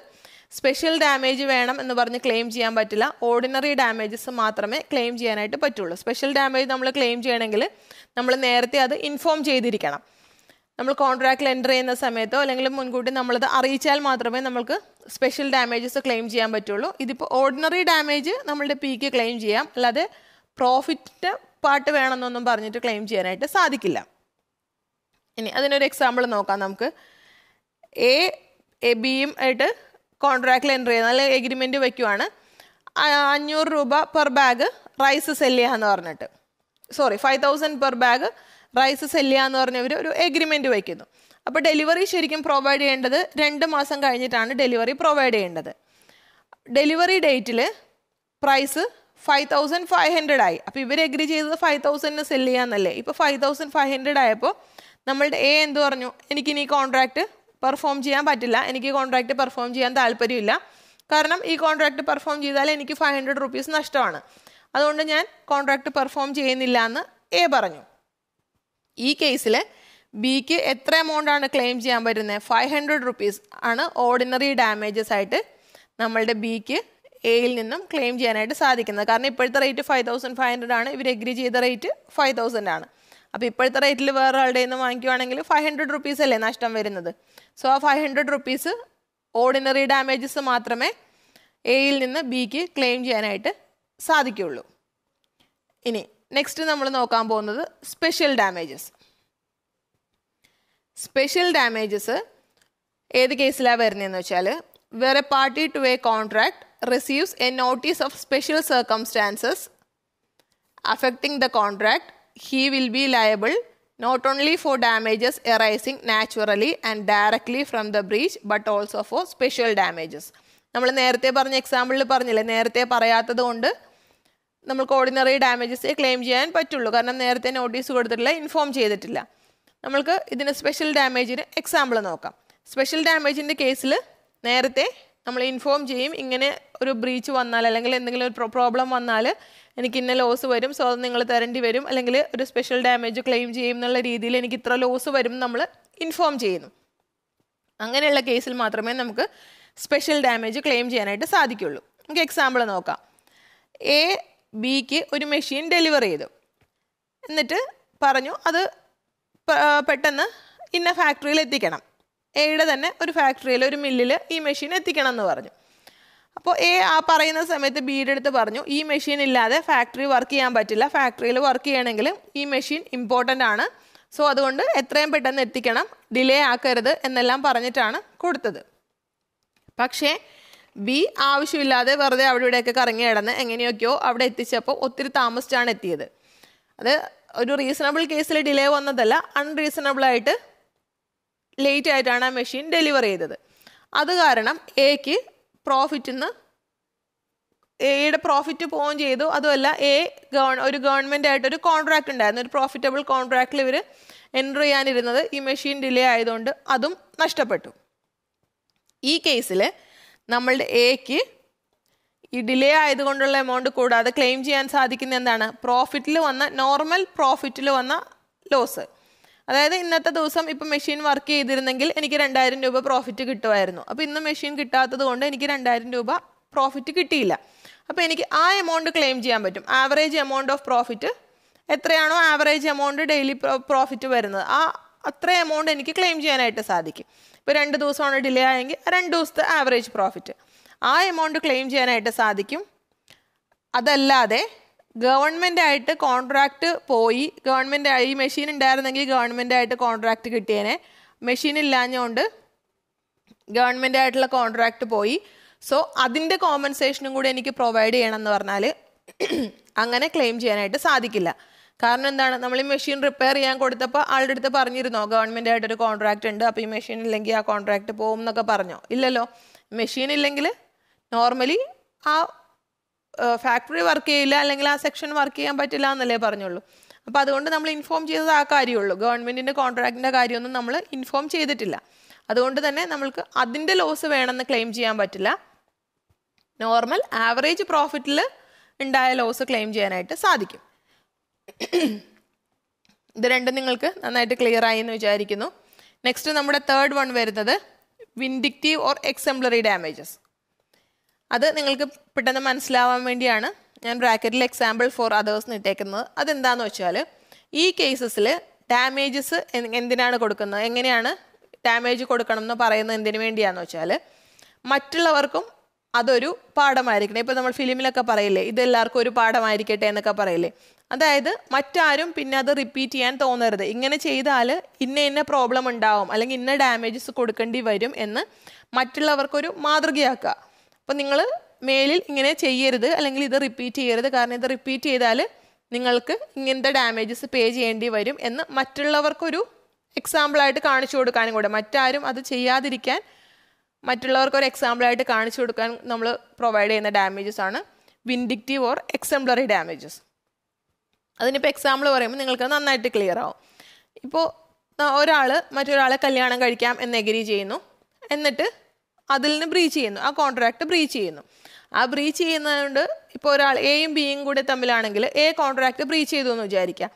സ്പെഷ്യൽ ഡാമേജ് വേണം എന്ന് പറഞ്ഞ് ക്ലെയിം ചെയ്യാൻ പറ്റില്ല ഓർഡിനറി ഡാമേജസ് മാത്രമേ ക്ലെയിം ചെയ്യാനായിട്ട് പറ്റുള്ളൂ സ്പെഷ്യൽ ഡാമേജ് നമ്മൾ ക്ലെയിം ചെയ്യണമെങ്കിൽ നമ്മൾ നേരത്തെ അത് ഇൻഫോം ചെയ്തിരിക്കണം നമ്മൾ കോൺട്രാക്റ്റിൽ എൻ്റർ ചെയ്യുന്ന സമയത്തോ അല്ലെങ്കിൽ മുൻകൂട്ടി നമ്മളത് അറിയിച്ചാൽ മാത്രമേ നമുക്ക് സ്പെഷ്യൽ ഡാമേജസ് ക്ലെയിം ചെയ്യാൻ പറ്റുള്ളൂ ഇതിപ്പോൾ ഓർഡിനറി ഡാമേജ് നമ്മളുടെ പിക്ക് ക്ലെയിം ചെയ്യാം അല്ലാതെ പ്രോഫിറ്റ് പാട്ട് വേണമെന്നൊന്നും പറഞ്ഞിട്ട് ക്ലെയിം ചെയ്യാനായിട്ട് സാധിക്കില്ല ഇനി അതിനൊരു എക്സാമ്പിൾ നോക്കാം നമുക്ക് എ എ ബിയും ആയിട്ട് കോൺട്രാക്റ്റിൽ എൻ്റർ ചെയ്യുന്ന അല്ലെങ്കിൽ എഗ്രിമെൻറ്റ് വയ്ക്കുവാണ് അഞ്ഞൂറ് രൂപ പെർ ബാഗ് റൈസ് സെല്ല് ചെയ്യാമെന്ന് പറഞ്ഞിട്ട് sorry five thousand per bag rices ഇല്ല എന്ന് പറഞ്ഞവർ ഒരു എഗ്രിമെൻറ്റ് വയ്ക്കുന്നു അപ്പോൾ ഡെലിവറി ശരിക്കും പ്രൊവൈഡ് ചെയ്യേണ്ടത് രണ്ട് മാസം കഴിഞ്ഞിട്ടാണ് ഡെലിവറി പ്രൊവൈഡ് ചെയ്യേണ്ടത് ഡെലിവറി ഡേറ്റിൽ price five thousand five hundred ആയി അപ്പോൾ ഇവർ എഗ്രി ചെയ്തത് ഫൈവ് തൗസൻഡിന് സെല്ല് ചെയ്യാമെന്നല്ലേ ഇപ്പോൾ ഫൈവ് തൗസൻഡ് ഫൈവ് ഹൺഡ്രഡ് ആയപ്പോൾ നമ്മളുടെ എ എന്ത് പറഞ്ഞു എനിക്കിനി കോൺട്രാക്റ്റ് പെർഫോം ചെയ്യാൻ പറ്റില്ല എനിക്ക് കോൺട്രാക്റ്റ് പെർഫോം ചെയ്യാൻ താല്പര്യമില്ല കാരണം ഈ കോൺട്രാക്റ്റ് പെർഫോം ചെയ്താൽ എനിക്ക് ഫൈവ് ഹൺഡ്രഡ് റുപ്പീസ് നഷ്ടമാണ് അതുകൊണ്ട് ഞാൻ കോൺട്രാക്റ്റ് പെർഫോം ചെയ്യുന്നില്ല എന്ന് എ പറഞ്ഞു ഈ കേസിൽ ബിക്ക് എത്ര എമൗണ്ട് ആണ് ക്ലെയിം ചെയ്യാൻ പറ്റുന്നത് ഫൈവ് ഹൺഡ്രഡ് റുപ്പീസ് ആണ് ഓർഡിനറി ഡാമേജസ് ആയിട്ട് നമ്മളുടെ ബിക്ക് എയിൽ നിന്നും ക്ലെയിം ചെയ്യാനായിട്ട് സാധിക്കുന്നത് കാരണം ഇപ്പോഴത്തെ rate five thousand five hundred ആണ് ഇവർ എഗ്രി ചെയ്ത റേറ്റ് ഫൈവ് തൗസൻഡ് ആണ് അപ്പോൾ ഇപ്പോഴത്തെ റേറ്റിൽ വേറെ ആളുടെ നിന്ന് വാങ്ങിക്കുവാണെങ്കിൽ ഫൈവ് ഹൺഡ്രഡ് റുപ്പീസ് അല്ലേ നഷ്ടം വരുന്നത് സോ ആ five hundred rupees ordinary damages മാത്രമേ എയിൽ നിന്ന് ബിക്ക് ക്ലെയിം ചെയ്യാനായിട്ട് സാധിക്കുകയുള്ളൂ ഇനി നെക്സ്റ്റ് നമ്മൾ നോക്കാൻ പോകുന്നത് സ്പെഷ്യൽ ഡാമേജസ് സ്പെഷ്യൽ ഡാമേജസ് ഏത് കേസിലാണ് വരുന്നതെന്ന് വെച്ചാൽ വേറെ party to a contract receives a notice of special circumstances affecting the contract he will be liable not only for damages arising naturally and directly from the breach but also for special damages നമ്മൾ നേരത്തെ പറഞ്ഞ എക്സാമ്പിളിൽ പറഞ്ഞില്ലേ നേരത്തെ പറയാത്തത് കൊണ്ട് നമുക്ക് ordinary damages claim ചെയ്യാൻ പറ്റുള്ളൂ കാരണം നേരത്തെ നോട്ടീസ് കൊടുത്തിട്ടില്ല ഇൻഫോം ചെയ്തിട്ടില്ല നമ്മൾക്ക് ഇതിന് സ്പെഷ്യൽ ഡാമേജിന് എക്സാമ്പിൾ നോക്കാം സ്പെഷ്യൽ ഡാമേജിൻ്റെ കേസിൽ നേരത്തെ നമ്മൾ ഇൻഫോം ചെയ്യും ഇങ്ങനെ ഒരു ബ്രീച്ച് വന്നാൽ അല്ലെങ്കിൽ എന്തെങ്കിലും ഒരു പ്രോബ്ലം വന്നാൽ എനിക്ക് ഇന്ന ലോസ് വരും സോ അത് നിങ്ങൾ തരേണ്ടി വരും അല്ലെങ്കിൽ ഒരു സ്പെഷ്യൽ ഡാമേജ് ക്ലെയിം ചെയ്യും എന്നുള്ള രീതിയിൽ എനിക്ക് ഇത്ര ലോസ് വരും നമ്മൾ ഇൻഫോം ചെയ്യുന്നു അങ്ങനെയുള്ള കേസിൽ മാത്രമേ നമുക്ക് സ്പെഷ്യൽ ഡാമേജ് ക്ലെയിം ചെയ്യാനായിട്ട് സാധിക്കുള്ളൂ നമുക്ക് എക്സാമ്പിൾ നോക്കാം എ ബിക്ക് ഒരു മെഷീൻ ഡെലിവർ ചെയ്തു എന്നിട്ട് പറഞ്ഞു അത് പെട്ടെന്ന് ഇന്ന ഫാക്ടറിയിൽ എത്തിക്കണം എയുടെ തന്നെ ഒരു ഫാക്ടറിയിൽ ഒരു മില്ലിൽ ഈ മെഷീൻ എത്തിക്കണം എന്ന് പറഞ്ഞു അപ്പോൾ എ ആ പറയുന്ന സമയത്ത് ബിയുടെ അടുത്ത് പറഞ്ഞു ഈ മെഷീൻ ഇല്ലാതെ ഫാക്ടറി വർക്ക് ചെയ്യാൻ പറ്റില്ല ഫാക്ടറിയിൽ വർക്ക് ചെയ്യണമെങ്കിൽ ഈ മെഷീൻ ഇമ്പോർട്ടൻ്റ് ആണ് സോ അതുകൊണ്ട് എത്രയും പെട്ടെന്ന് എത്തിക്കണം ഡിലേ ആക്കരുത് എന്നെല്ലാം പറഞ്ഞിട്ടാണ് കൊടുത്തത് പക്ഷേ ബി ആവശ്യമില്ലാതെ വെറുതെ അവിടെ ഇവിടെയൊക്കെ കറങ്ങി കിടന്ന് എങ്ങനെയൊക്കെയോ അവിടെ എത്തിച്ചപ്പോൾ ഒത്തിരി താമസിച്ചാണ് എത്തിയത് അത് ഒരു റീസണബിൾ കേസിൽ ഡിലേ വന്നതല്ല അൺറീസണബിളായിട്ട് ലേറ്റ് ആയിട്ടാണ് ആ മെഷീൻ ഡെലിവർ ചെയ്തത് അത് കാരണം എക്ക് പ്രോഫിറ്റിന്ന് എയുടെ പ്രോഫിറ്റ് പോവുകയും ചെയ്തു അതുമല്ല എ ഗവ ഒരു ഗവൺമെൻറ് ആയിട്ട് ഒരു കോൺട്രാക്റ്റ് ഉണ്ടായിരുന്നു ഒരു പ്രോഫിറ്റബിൾ കോൺട്രാക്റ്റിൽ ഇവർ എൻ്റർ ചെയ്യാനിരുന്നത് ഈ മെഷീൻ ഡിലേ ആയതുകൊണ്ട് അതും നഷ്ടപ്പെട്ടു ഈ കേസിൽ നമ്മളുടെ എക്ക് ഈ ഡിലേ ആയതുകൊണ്ടുള്ള എമൗണ്ട് കൂടാതെ ക്ലെയിം ചെയ്യാൻ സാധിക്കുന്ന എന്താണ് പ്രോഫിറ്റിൽ വന്ന നോർമൽ പ്രോഫിറ്റിൽ വന്ന ലോസ് അതായത് ഇന്നത്തെ ദിവസം ഇപ്പം മെഷീൻ വർക്ക് ചെയ്തിരുന്നെങ്കിൽ എനിക്ക് രണ്ടായിരം രൂപ പ്രോഫിറ്റ് കിട്ടുമായിരുന്നു അപ്പോൾ ഇന്ന് മെഷീൻ കിട്ടാത്തത് കൊണ്ട് എനിക്ക് രണ്ടായിരം രൂപ പ്രോഫിറ്റ് കിട്ടിയില്ല അപ്പോൾ എനിക്ക് ആ എമൗണ്ട് ക്ലെയിം ചെയ്യാൻ പറ്റും ആവറേജ് എമൗണ്ട് ഓഫ് പ്രോഫിറ്റ് എത്രയാണോ ആവറേജ് എമൗണ്ട് ഡെയിലി പ്രോഫിറ്റ് വരുന്നത് ആ അത്ര എമൗണ്ട് എനിക്ക് ക്ലെയിം ചെയ്യാനായിട്ട് സാധിക്കും ഇപ്പോൾ രണ്ട് ദിവസമാണ് ഡിലേ ആയെങ്കിൽ രണ്ട് ദിവസത്തെ ആവറേജ് പ്രോഫിറ്റ് ആ എമൗണ്ട് ക്ലെയിം ചെയ്യാനായിട്ട് സാധിക്കും അതല്ലാതെ ഗവൺമെൻ്റ് ആയിട്ട് കോൺട്രാക്റ്റ് പോയി ഗവൺമെൻറ് ഈ മെഷീൻ ഉണ്ടായിരുന്നെങ്കിൽ ഗവൺമെൻ്റ് ആയിട്ട് കോൺട്രാക്റ്റ് കിട്ടിയേനെ മെഷീൻ ഇല്ലാഞ്ഞുകൊണ്ട് ആയിട്ടുള്ള കോൺട്രാക്റ്റ് പോയി സോ അതിൻ്റെ കോമ്പൻസേഷനും കൂടി എനിക്ക് പ്രൊവൈഡ് ചെയ്യണം എന്ന് പറഞ്ഞാൽ അങ്ങനെ ക്ലെയിം ചെയ്യാനായിട്ട് സാധിക്കില്ല കാരണം എന്താണ് നമ്മൾ ഈ മെഷീൻ റിപ്പയർ ചെയ്യാൻ കൊടുത്തപ്പോൾ ആളുടെ അടുത്ത് പറഞ്ഞിരുന്നോ ഗവൺമെൻറ് ആയിട്ടൊരു കോൺട്രാക്റ്റ് ഉണ്ട് അപ്പോൾ ഈ മെഷീൻ ഇല്ലെങ്കിൽ ആ കോൺട്രാക്റ്റ് പോകും എന്നൊക്കെ പറഞ്ഞോ ഇല്ലല്ലോ മെഷീൻ ഇല്ലെങ്കിൽ നോർമലി ആ ഫാക്ടറി വർക്ക് ചെയ്യില്ല അല്ലെങ്കിൽ ആ സെക്ഷൻ വർക്ക് ചെയ്യാൻ പറ്റില്ല എന്നല്ലേ പറഞ്ഞുള്ളൂ അപ്പോൾ അതുകൊണ്ട് നമ്മൾ ഇൻഫോം ചെയ്തത് ആ കാര്യമുള്ളൂ ഗവൺമെൻറ്റിൻ്റെ കോൺട്രാക്റ്റിൻ്റെ കാര്യമൊന്നും നമ്മൾ ഇൻഫോം ചെയ്തിട്ടില്ല അതുകൊണ്ട് തന്നെ നമ്മൾക്ക് അതിൻ്റെ ലോസ് വേണമെന്ന് ക്ലെയിം ചെയ്യാൻ പറ്റില്ല നോർമൽ ആവറേജ് പ്രോഫിറ്റിൽ ഉണ്ടായ ലോസ് ക്ലെയിം ചെയ്യാനായിട്ട് സാധിക്കും ഇത് രണ്ടും നിങ്ങൾക്ക് നന്നായിട്ട് ക്ലിയർ ആയി എന്ന് വിചാരിക്കുന്നു നെക്സ്റ്റ് നമ്മുടെ തേർഡ് വൺ വരുന്നത് വിൻഡിക്റ്റീവ് ഓർ എക്സംപ്ലറി ഡാമേജസ് അത് നിങ്ങൾക്ക് പെട്ടെന്ന് മനസ്സിലാവാൻ വേണ്ടിയാണ് ഞാൻ ബ്രാക്കറ്റിൽ എക്സാമ്പിൾ ഫോർ അതേഴ്സ് ഇട്ടേക്കുന്നത് അതെന്താന്ന് വെച്ചാൽ ഈ കേസസിൽ ഡാമേജസ് എന്തിനാണ് കൊടുക്കുന്നത് എങ്ങനെയാണ് ഡാമേജ് കൊടുക്കണം എന്ന് പറയുന്നത് എന്തിനു വേണ്ടിയാന്ന് വെച്ചാൽ മറ്റുള്ളവർക്കും അതൊരു പാഠമായിരിക്കണം ഇപ്പോൾ നമ്മൾ ഫിലിമിലൊക്കെ പറയില്ലേ ഇതെല്ലാവർക്കും ഒരു പാഠമായിരിക്കട്ടെ എന്നൊക്കെ പറയില്ലേ അതായത് മറ്റാരും പിന്നെ അത് റിപ്പീറ്റ് ചെയ്യാൻ തോന്നരുത് ഇങ്ങനെ ചെയ്താൽ ഇന്ന ഇന്ന പ്രോബ്ലം ഉണ്ടാവും അല്ലെങ്കിൽ ഇന്ന ഡാമേജസ് കൊടുക്കേണ്ടി വരും എന്ന് മറ്റുള്ളവർക്കൊരു മാതൃകയാക്കുക അപ്പോൾ നിങ്ങൾ മേലിൽ ഇങ്ങനെ ചെയ്യരുത് അല്ലെങ്കിൽ ഇത് റിപ്പീറ്റ് ചെയ്യരുത് കാരണം ഇത് റിപ്പീറ്റ് ചെയ്താൽ നിങ്ങൾക്ക് ഇങ്ങനത്തെ ഡാമേജസ് പേ ചെയ്യേണ്ടി വരും എന്ന് മറ്റുള്ളവർക്കൊരു എക്സാമ്പിളായിട്ട് കാണിച്ചു കൊടുക്കാനും കൂടെ മറ്റാരും അത് ചെയ്യാതിരിക്കാൻ മറ്റുള്ളവർക്കൊരു എക്സാമ്പിളായിട്ട് കാണിച്ചു കൊടുക്കാൻ നമ്മൾ പ്രൊവൈഡ് ചെയ്യുന്ന ഡാമേജസ് ആണ് വിൻഡിക്റ്റീവ് ഓർ എക്സംപ്ലറി ഡാമേജസ് അതിനിപ്പോൾ എക്സാമ്പിൾ പറയുമ്പോൾ നിങ്ങൾക്ക് നന്നായിട്ട് ക്ലിയർ ആവും ഇപ്പോൾ ഒരാൾ മറ്റൊരാളെ കല്യാണം കഴിക്കാം എന്ന് എഗ്രി ചെയ്യുന്നു എന്നിട്ട് അതിൽ നിന്ന് ബ്രീച്ച് ചെയ്യുന്നു ആ കോൺട്രാക്ട് ബ്രീച്ച് ചെയ്യുന്നു ആ ബ്രീച്ച് ചെയ്യുന്നതുകൊണ്ട് ഇപ്പോൾ ഒരാൾ എയും ബിയും കൂടെ തമ്മിലാണെങ്കിൽ എ കോൺട്രാക്ട് ബ്രീച്ച് ചെയ്തു എന്ന് വിചാരിക്കുക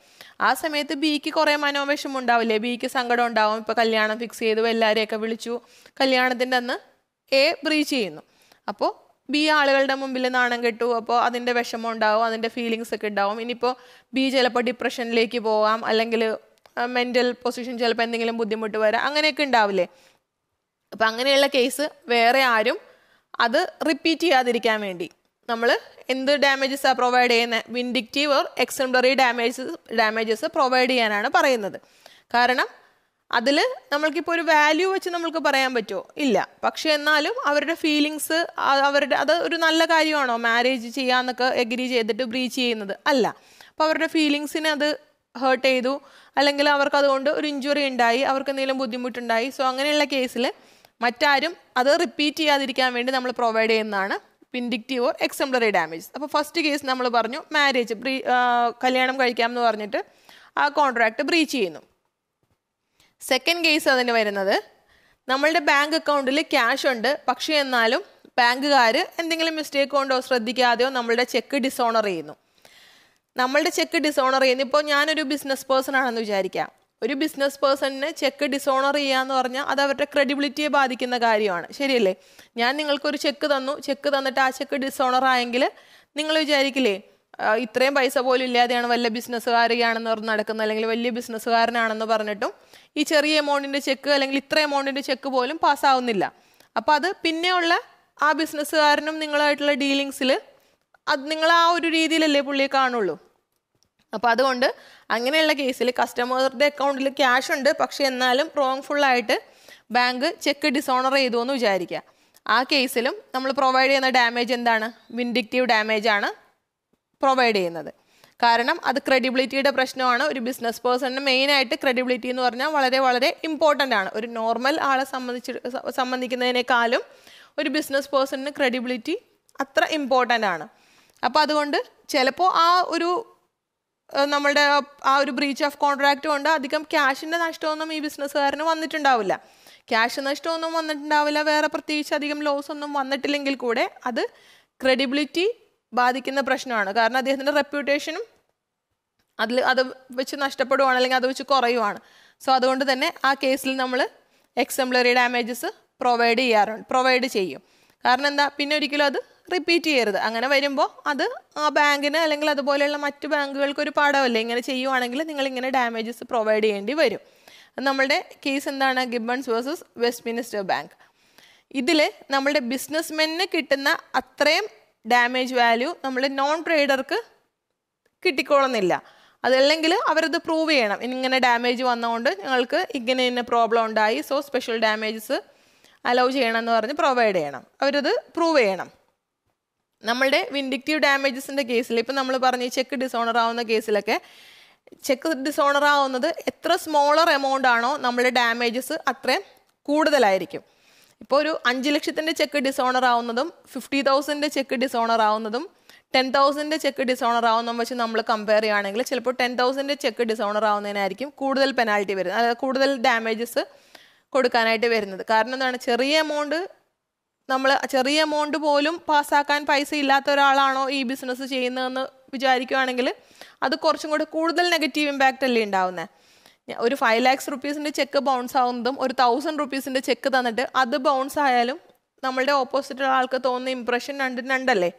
ആ സമയത്ത് ബിക്ക് കുറേ മനോവേഷം ഉണ്ടാവില്ലേ ബിക്ക് സങ്കടം ഉണ്ടാവും ഇപ്പോൾ കല്യാണം ഫിക്സ് ചെയ്തു എല്ലാവരെയൊക്കെ വിളിച്ചു കല്യാണത്തിൻ്റെ അന്ന് എ ബ്രീച്ച് ചെയ്യുന്നു അപ്പോൾ ബി ആളുകളുടെ മുമ്പിൽ നാണം കെട്ടു അപ്പോൾ അതിൻ്റെ വിഷമം ഉണ്ടാവും അതിൻ്റെ ഫീലിങ്സ് ഒക്കെ ഉണ്ടാവും ഇനിയിപ്പോൾ ബി ചിലപ്പോൾ ഡിപ്രഷനിലേക്ക് പോവാം അല്ലെങ്കിൽ മെൻ്റൽ പൊസിഷൻ ചിലപ്പോൾ എന്തെങ്കിലും ബുദ്ധിമുട്ട് വരാം അങ്ങനെയൊക്കെ ഉണ്ടാവില്ലേ അപ്പം അങ്ങനെയുള്ള കേസ് വേറെ ആരും അത് റിപ്പീറ്റ് ചെയ്യാതിരിക്കാൻ വേണ്ടി നമ്മൾ എന്ത് ഡാമേജസ് ആ പ്രൊവൈഡ് ചെയ്യുന്നത് vindictive or exemplary damages damages provide ചെയ്യാനാണ് പറയുന്നത് കാരണം അതിൽ നമ്മൾക്കിപ്പോൾ ഒരു വാല്യൂ വെച്ച് നമ്മൾക്ക് പറയാൻ പറ്റുമോ ഇല്ല പക്ഷേ എന്നാലും അവരുടെ ഫീലിങ്സ് അവരുടെ അത് ഒരു നല്ല കാര്യമാണോ മാരേജ് ചെയ്യാമെന്നൊക്കെ എഗ്രി ചെയ്തിട്ട് ബ്രീച്ച് ചെയ്യുന്നത് അല്ല അപ്പോൾ അവരുടെ ഫീലിങ്സിനെ അത് ഹേർട്ട് ചെയ്തു അല്ലെങ്കിൽ അവർക്ക് അതുകൊണ്ട് ഒരു ഇഞ്ചുറി ഉണ്ടായി അവർക്ക് എന്തെങ്കിലും ബുദ്ധിമുട്ടുണ്ടായി സോ അങ്ങനെയുള്ള കേസിൽ മറ്റാരും അത് റിപ്പീറ്റ് ചെയ്യാതിരിക്കാൻ വേണ്ടി നമ്മൾ പ്രൊവൈഡ് ചെയ്യുന്നതാണ് വിൻഡിക്റ്റീവ് ഓർ എക്സംപ്ലറി ഡാമേജ് അപ്പോൾ ഫസ്റ്റ് കേസ് നമ്മൾ പറഞ്ഞു മാരേജ് ബ്രീ കല്യാണം കഴിക്കാമെന്ന് പറഞ്ഞിട്ട് ആ കോൺട്രാക്റ്റ് ബ്രീച്ച് ചെയ്യുന്നു സെക്കൻഡ് കേസ് അതിന് വരുന്നത് നമ്മളുടെ ബാങ്ക് അക്കൗണ്ടിൽ ക്യാഷ് ഉണ്ട് പക്ഷേ എന്നാലും ബാങ്കുകാർ എന്തെങ്കിലും മിസ്റ്റേക്ക് കൊണ്ടോ ശ്രദ്ധിക്കാതെയോ നമ്മളുടെ ചെക്ക് ഡിസോണർ ചെയ്യുന്നു നമ്മളുടെ ചെക്ക് ഡിസോണർ ചെയ്യുന്നു ഇപ്പോൾ ഞാനൊരു ബിസിനസ് പേഴ്സൺ ആണെന്ന് വിചാരിക്കാം ഒരു ബിസിനസ് പേഴ്സണിന് ചെക്ക് ഡിസോണർ ചെയ്യാന്ന് പറഞ്ഞാൽ അത് അവരുടെ ക്രെഡിബിലിറ്റിയെ ബാധിക്കുന്ന കാര്യമാണ് ശരിയല്ലേ ഞാൻ നിങ്ങൾക്കൊരു ചെക്ക് തന്നു ചെക്ക് തന്നിട്ട് ആ ചെക്ക് ഡിസോണർ ആയെങ്കിൽ നിങ്ങൾ വിചാരിക്കില്ലേ ഇത്രയും പൈസ പോലും ഇല്ലാതെയാണ് വല്ല ബിസിനസ്സുകാരിയാണെന്ന് പറഞ്ഞ് നടക്കുന്നത് അല്ലെങ്കിൽ വലിയ ബിസിനസ്സുകാരനാണെന്ന് പറഞ്ഞിട്ടും ഈ ചെറിയ എമൗണ്ടിൻ്റെ ചെക്ക് അല്ലെങ്കിൽ ഇത്ര എമൗണ്ടിൻ്റെ ചെക്ക് പോലും പാസ്സാവുന്നില്ല അപ്പോൾ അത് പിന്നെയുള്ള ആ ബിസിനസ്സുകാരനും നിങ്ങളായിട്ടുള്ള ഡീലിങ്സിൽ അത് നിങ്ങൾ ആ ഒരു രീതിയിലല്ലേ പുള്ളിയെ കാണുള്ളൂ അപ്പോൾ അതുകൊണ്ട് അങ്ങനെയുള്ള കേസിൽ കസ്റ്റമറുടെ അക്കൗണ്ടിൽ ക്യാഷ് ഉണ്ട് പക്ഷേ എന്നാലും റോങ് ഫുള്ളായിട്ട് ബാങ്ക് ചെക്ക് ഡിസോണർ ചെയ്തു എന്ന് വിചാരിക്കുക ആ കേസിലും നമ്മൾ പ്രൊവൈഡ് ചെയ്യുന്ന ഡാമേജ് എന്താണ് വിൻഡിക്റ്റീവ് ഡാമേജ് ആണ് പ്രൊവൈഡ് ചെയ്യുന്നത് കാരണം അത് ക്രെഡിബിലിറ്റിയുടെ പ്രശ്നമാണ് ഒരു ബിസിനസ് പേഴ്സണിന് മെയിനായിട്ട് ക്രെഡിബിലിറ്റി എന്ന് പറഞ്ഞാൽ വളരെ വളരെ ഇമ്പോർട്ടൻ്റ് ആണ് ഒരു നോർമൽ ആളെ സംബന്ധിച്ച് സംബന്ധിക്കുന്നതിനേക്കാളും ഒരു ബിസിനസ് പേഴ്സണിന് ക്രെഡിബിലിറ്റി അത്ര ഇമ്പോർട്ടൻ്റ് ആണ് അപ്പോൾ അതുകൊണ്ട് ചിലപ്പോൾ ആ ഒരു നമ്മളുടെ ആ ഒരു ബ്രീച്ച് ഓഫ് കോൺട്രാക്റ്റ് കൊണ്ട് അധികം ക്യാഷിൻ്റെ നഷ്ടമൊന്നും ഈ ബിസിനസ്സുകാരന് വന്നിട്ടുണ്ടാവില്ല ക്യാഷ് നഷ്ടമൊന്നും വന്നിട്ടുണ്ടാവില്ല വേറെ പ്രത്യേകിച്ച് അധികം ലോസ് ഒന്നും വന്നിട്ടില്ലെങ്കിൽ കൂടെ അത് ക്രെഡിബിലിറ്റി ബാധിക്കുന്ന പ്രശ്നമാണ് കാരണം അദ്ദേഹത്തിൻ്റെ റെപ്യൂട്ടേഷനും അതിൽ അത് വെച്ച് നഷ്ടപ്പെടുവാണ് അല്ലെങ്കിൽ അത് വെച്ച് കുറയുവാണ് സോ അതുകൊണ്ട് തന്നെ ആ കേസിൽ നമ്മൾ എക്സംപ്ലറി ഡാമേജസ് പ്രൊവൈഡ് ചെയ്യാറുണ്ട് പ്രൊവൈഡ് ചെയ്യും കാരണം എന്താ പിന്നെ ഒരിക്കലും അത് റിപ്പീറ്റ് ചെയ്യരുത് അങ്ങനെ വരുമ്പോൾ അത് ആ ബാങ്കിന് അല്ലെങ്കിൽ അതുപോലെയുള്ള മറ്റ് ബാങ്കുകൾക്ക് ഒരു പാഠമല്ലേ ഇങ്ങനെ ചെയ്യുവാണെങ്കിൽ നിങ്ങൾ ഇങ്ങനെ ഡാമേജസ് പ്രൊവൈഡ് ചെയ്യേണ്ടി വരും നമ്മളുടെ കേസ് എന്താണ് Gibbons versus Westminster bank ഇതിൽ നമ്മളുടെ ബിസിനസ്മെന് കിട്ടുന്ന അത്രയും ഡാമേജ് വാല്യൂ നമ്മൾ നോൺ ട്രേഡർക്ക് കിട്ടിക്കോളുന്നില്ല അതല്ലെങ്കിൽ അവരത് പ്രൂവ് ചെയ്യണം ഇങ്ങനെ ഡാമേജ് വന്നതുകൊണ്ട് ഞങ്ങൾക്ക് ഇങ്ങനെ ഇങ്ങനെ പ്രോബ്ലം ഉണ്ടായി സോ സ്പെഷ്യൽ ഡാമേജസ് അലൗ ചെയ്യണം എന്ന് പറഞ്ഞ് പ്രൊവൈഡ് ചെയ്യണം അവരത് പ്രൂവ് ചെയ്യണം നമ്മളുടെ വിൻഡിക്റ്റീവ് ഡാമേജസിൻ്റെ കേസിൽ ഇപ്പം നമ്മൾ പറഞ്ഞ് ചെക്ക് ഡിസോണർ ആവുന്ന കേസിലൊക്കെ ചെക്ക് ഡിസോണർ ആവുന്നത് എത്ര സ്മോളർ എമൗണ്ട് ആണോ നമ്മളുടെ ഡാമേജസ് അത്രയും കൂടുതലായിരിക്കും ഇപ്പോൾ ഒരു അഞ്ച് ലക്ഷത്തിൻ്റെ ചെക്ക് ഡിസോണർ ആവുന്നതും ഫിഫ്റ്റി തൗസൻഡ് ചെക്ക് ഡിസോണർ ആവുന്നതും ടെൻ തൗസൻഡ് ചെക്ക് ഡിസോണർ ആവുന്നതും വെച്ച് നമ്മൾ കമ്പയർ ചെയ്യുകയാണെങ്കിൽ ചിലപ്പോൾ ടെൻ തൗസൻഡ് ചെക്ക് ഡിസോണർ ആവുന്നതിനായിരിക്കും കൂടുതൽ പെനാൽറ്റി വരുന്നത് അതായത് കൂടുതൽ ഡാമേജസ് കൊടുക്കാനായിട്ട് വരുന്നത് കാരണം എന്താണ് ചെറിയ എമൗണ്ട് നമ്മൾ ചെറിയ എമൗണ്ട് പോലും പാസ്സാക്കാൻ പൈസ ഇല്ലാത്ത ഒരാളാണോ ഈ ബിസിനസ് ചെയ്യുന്നതെന്ന് വിചാരിക്കുകയാണെങ്കിൽ അത് കുറച്ചും കൂടി കൂടുതൽ നെഗറ്റീവ് ഇമ്പാക്റ്റ് അല്ലേ ഉണ്ടാവുന്നത് ഒരു ഫൈവ് ലാക്സ് റുപ്പീസിൻ്റെ ചെക്ക് ബൗൺസ് ആവുന്നതും ഒരു തൗസൻഡ് റുപ്പീസിൻ്റെ ചെക്ക് തന്നിട്ട് അത് ബൗൺസ് ആയാലും നമ്മളുടെ ഓപ്പോസിറ്റ് ആൾക്ക് തോന്നുന്ന ഇമ്പ്രഷൻ രണ്ടും രണ്ടല്ലേ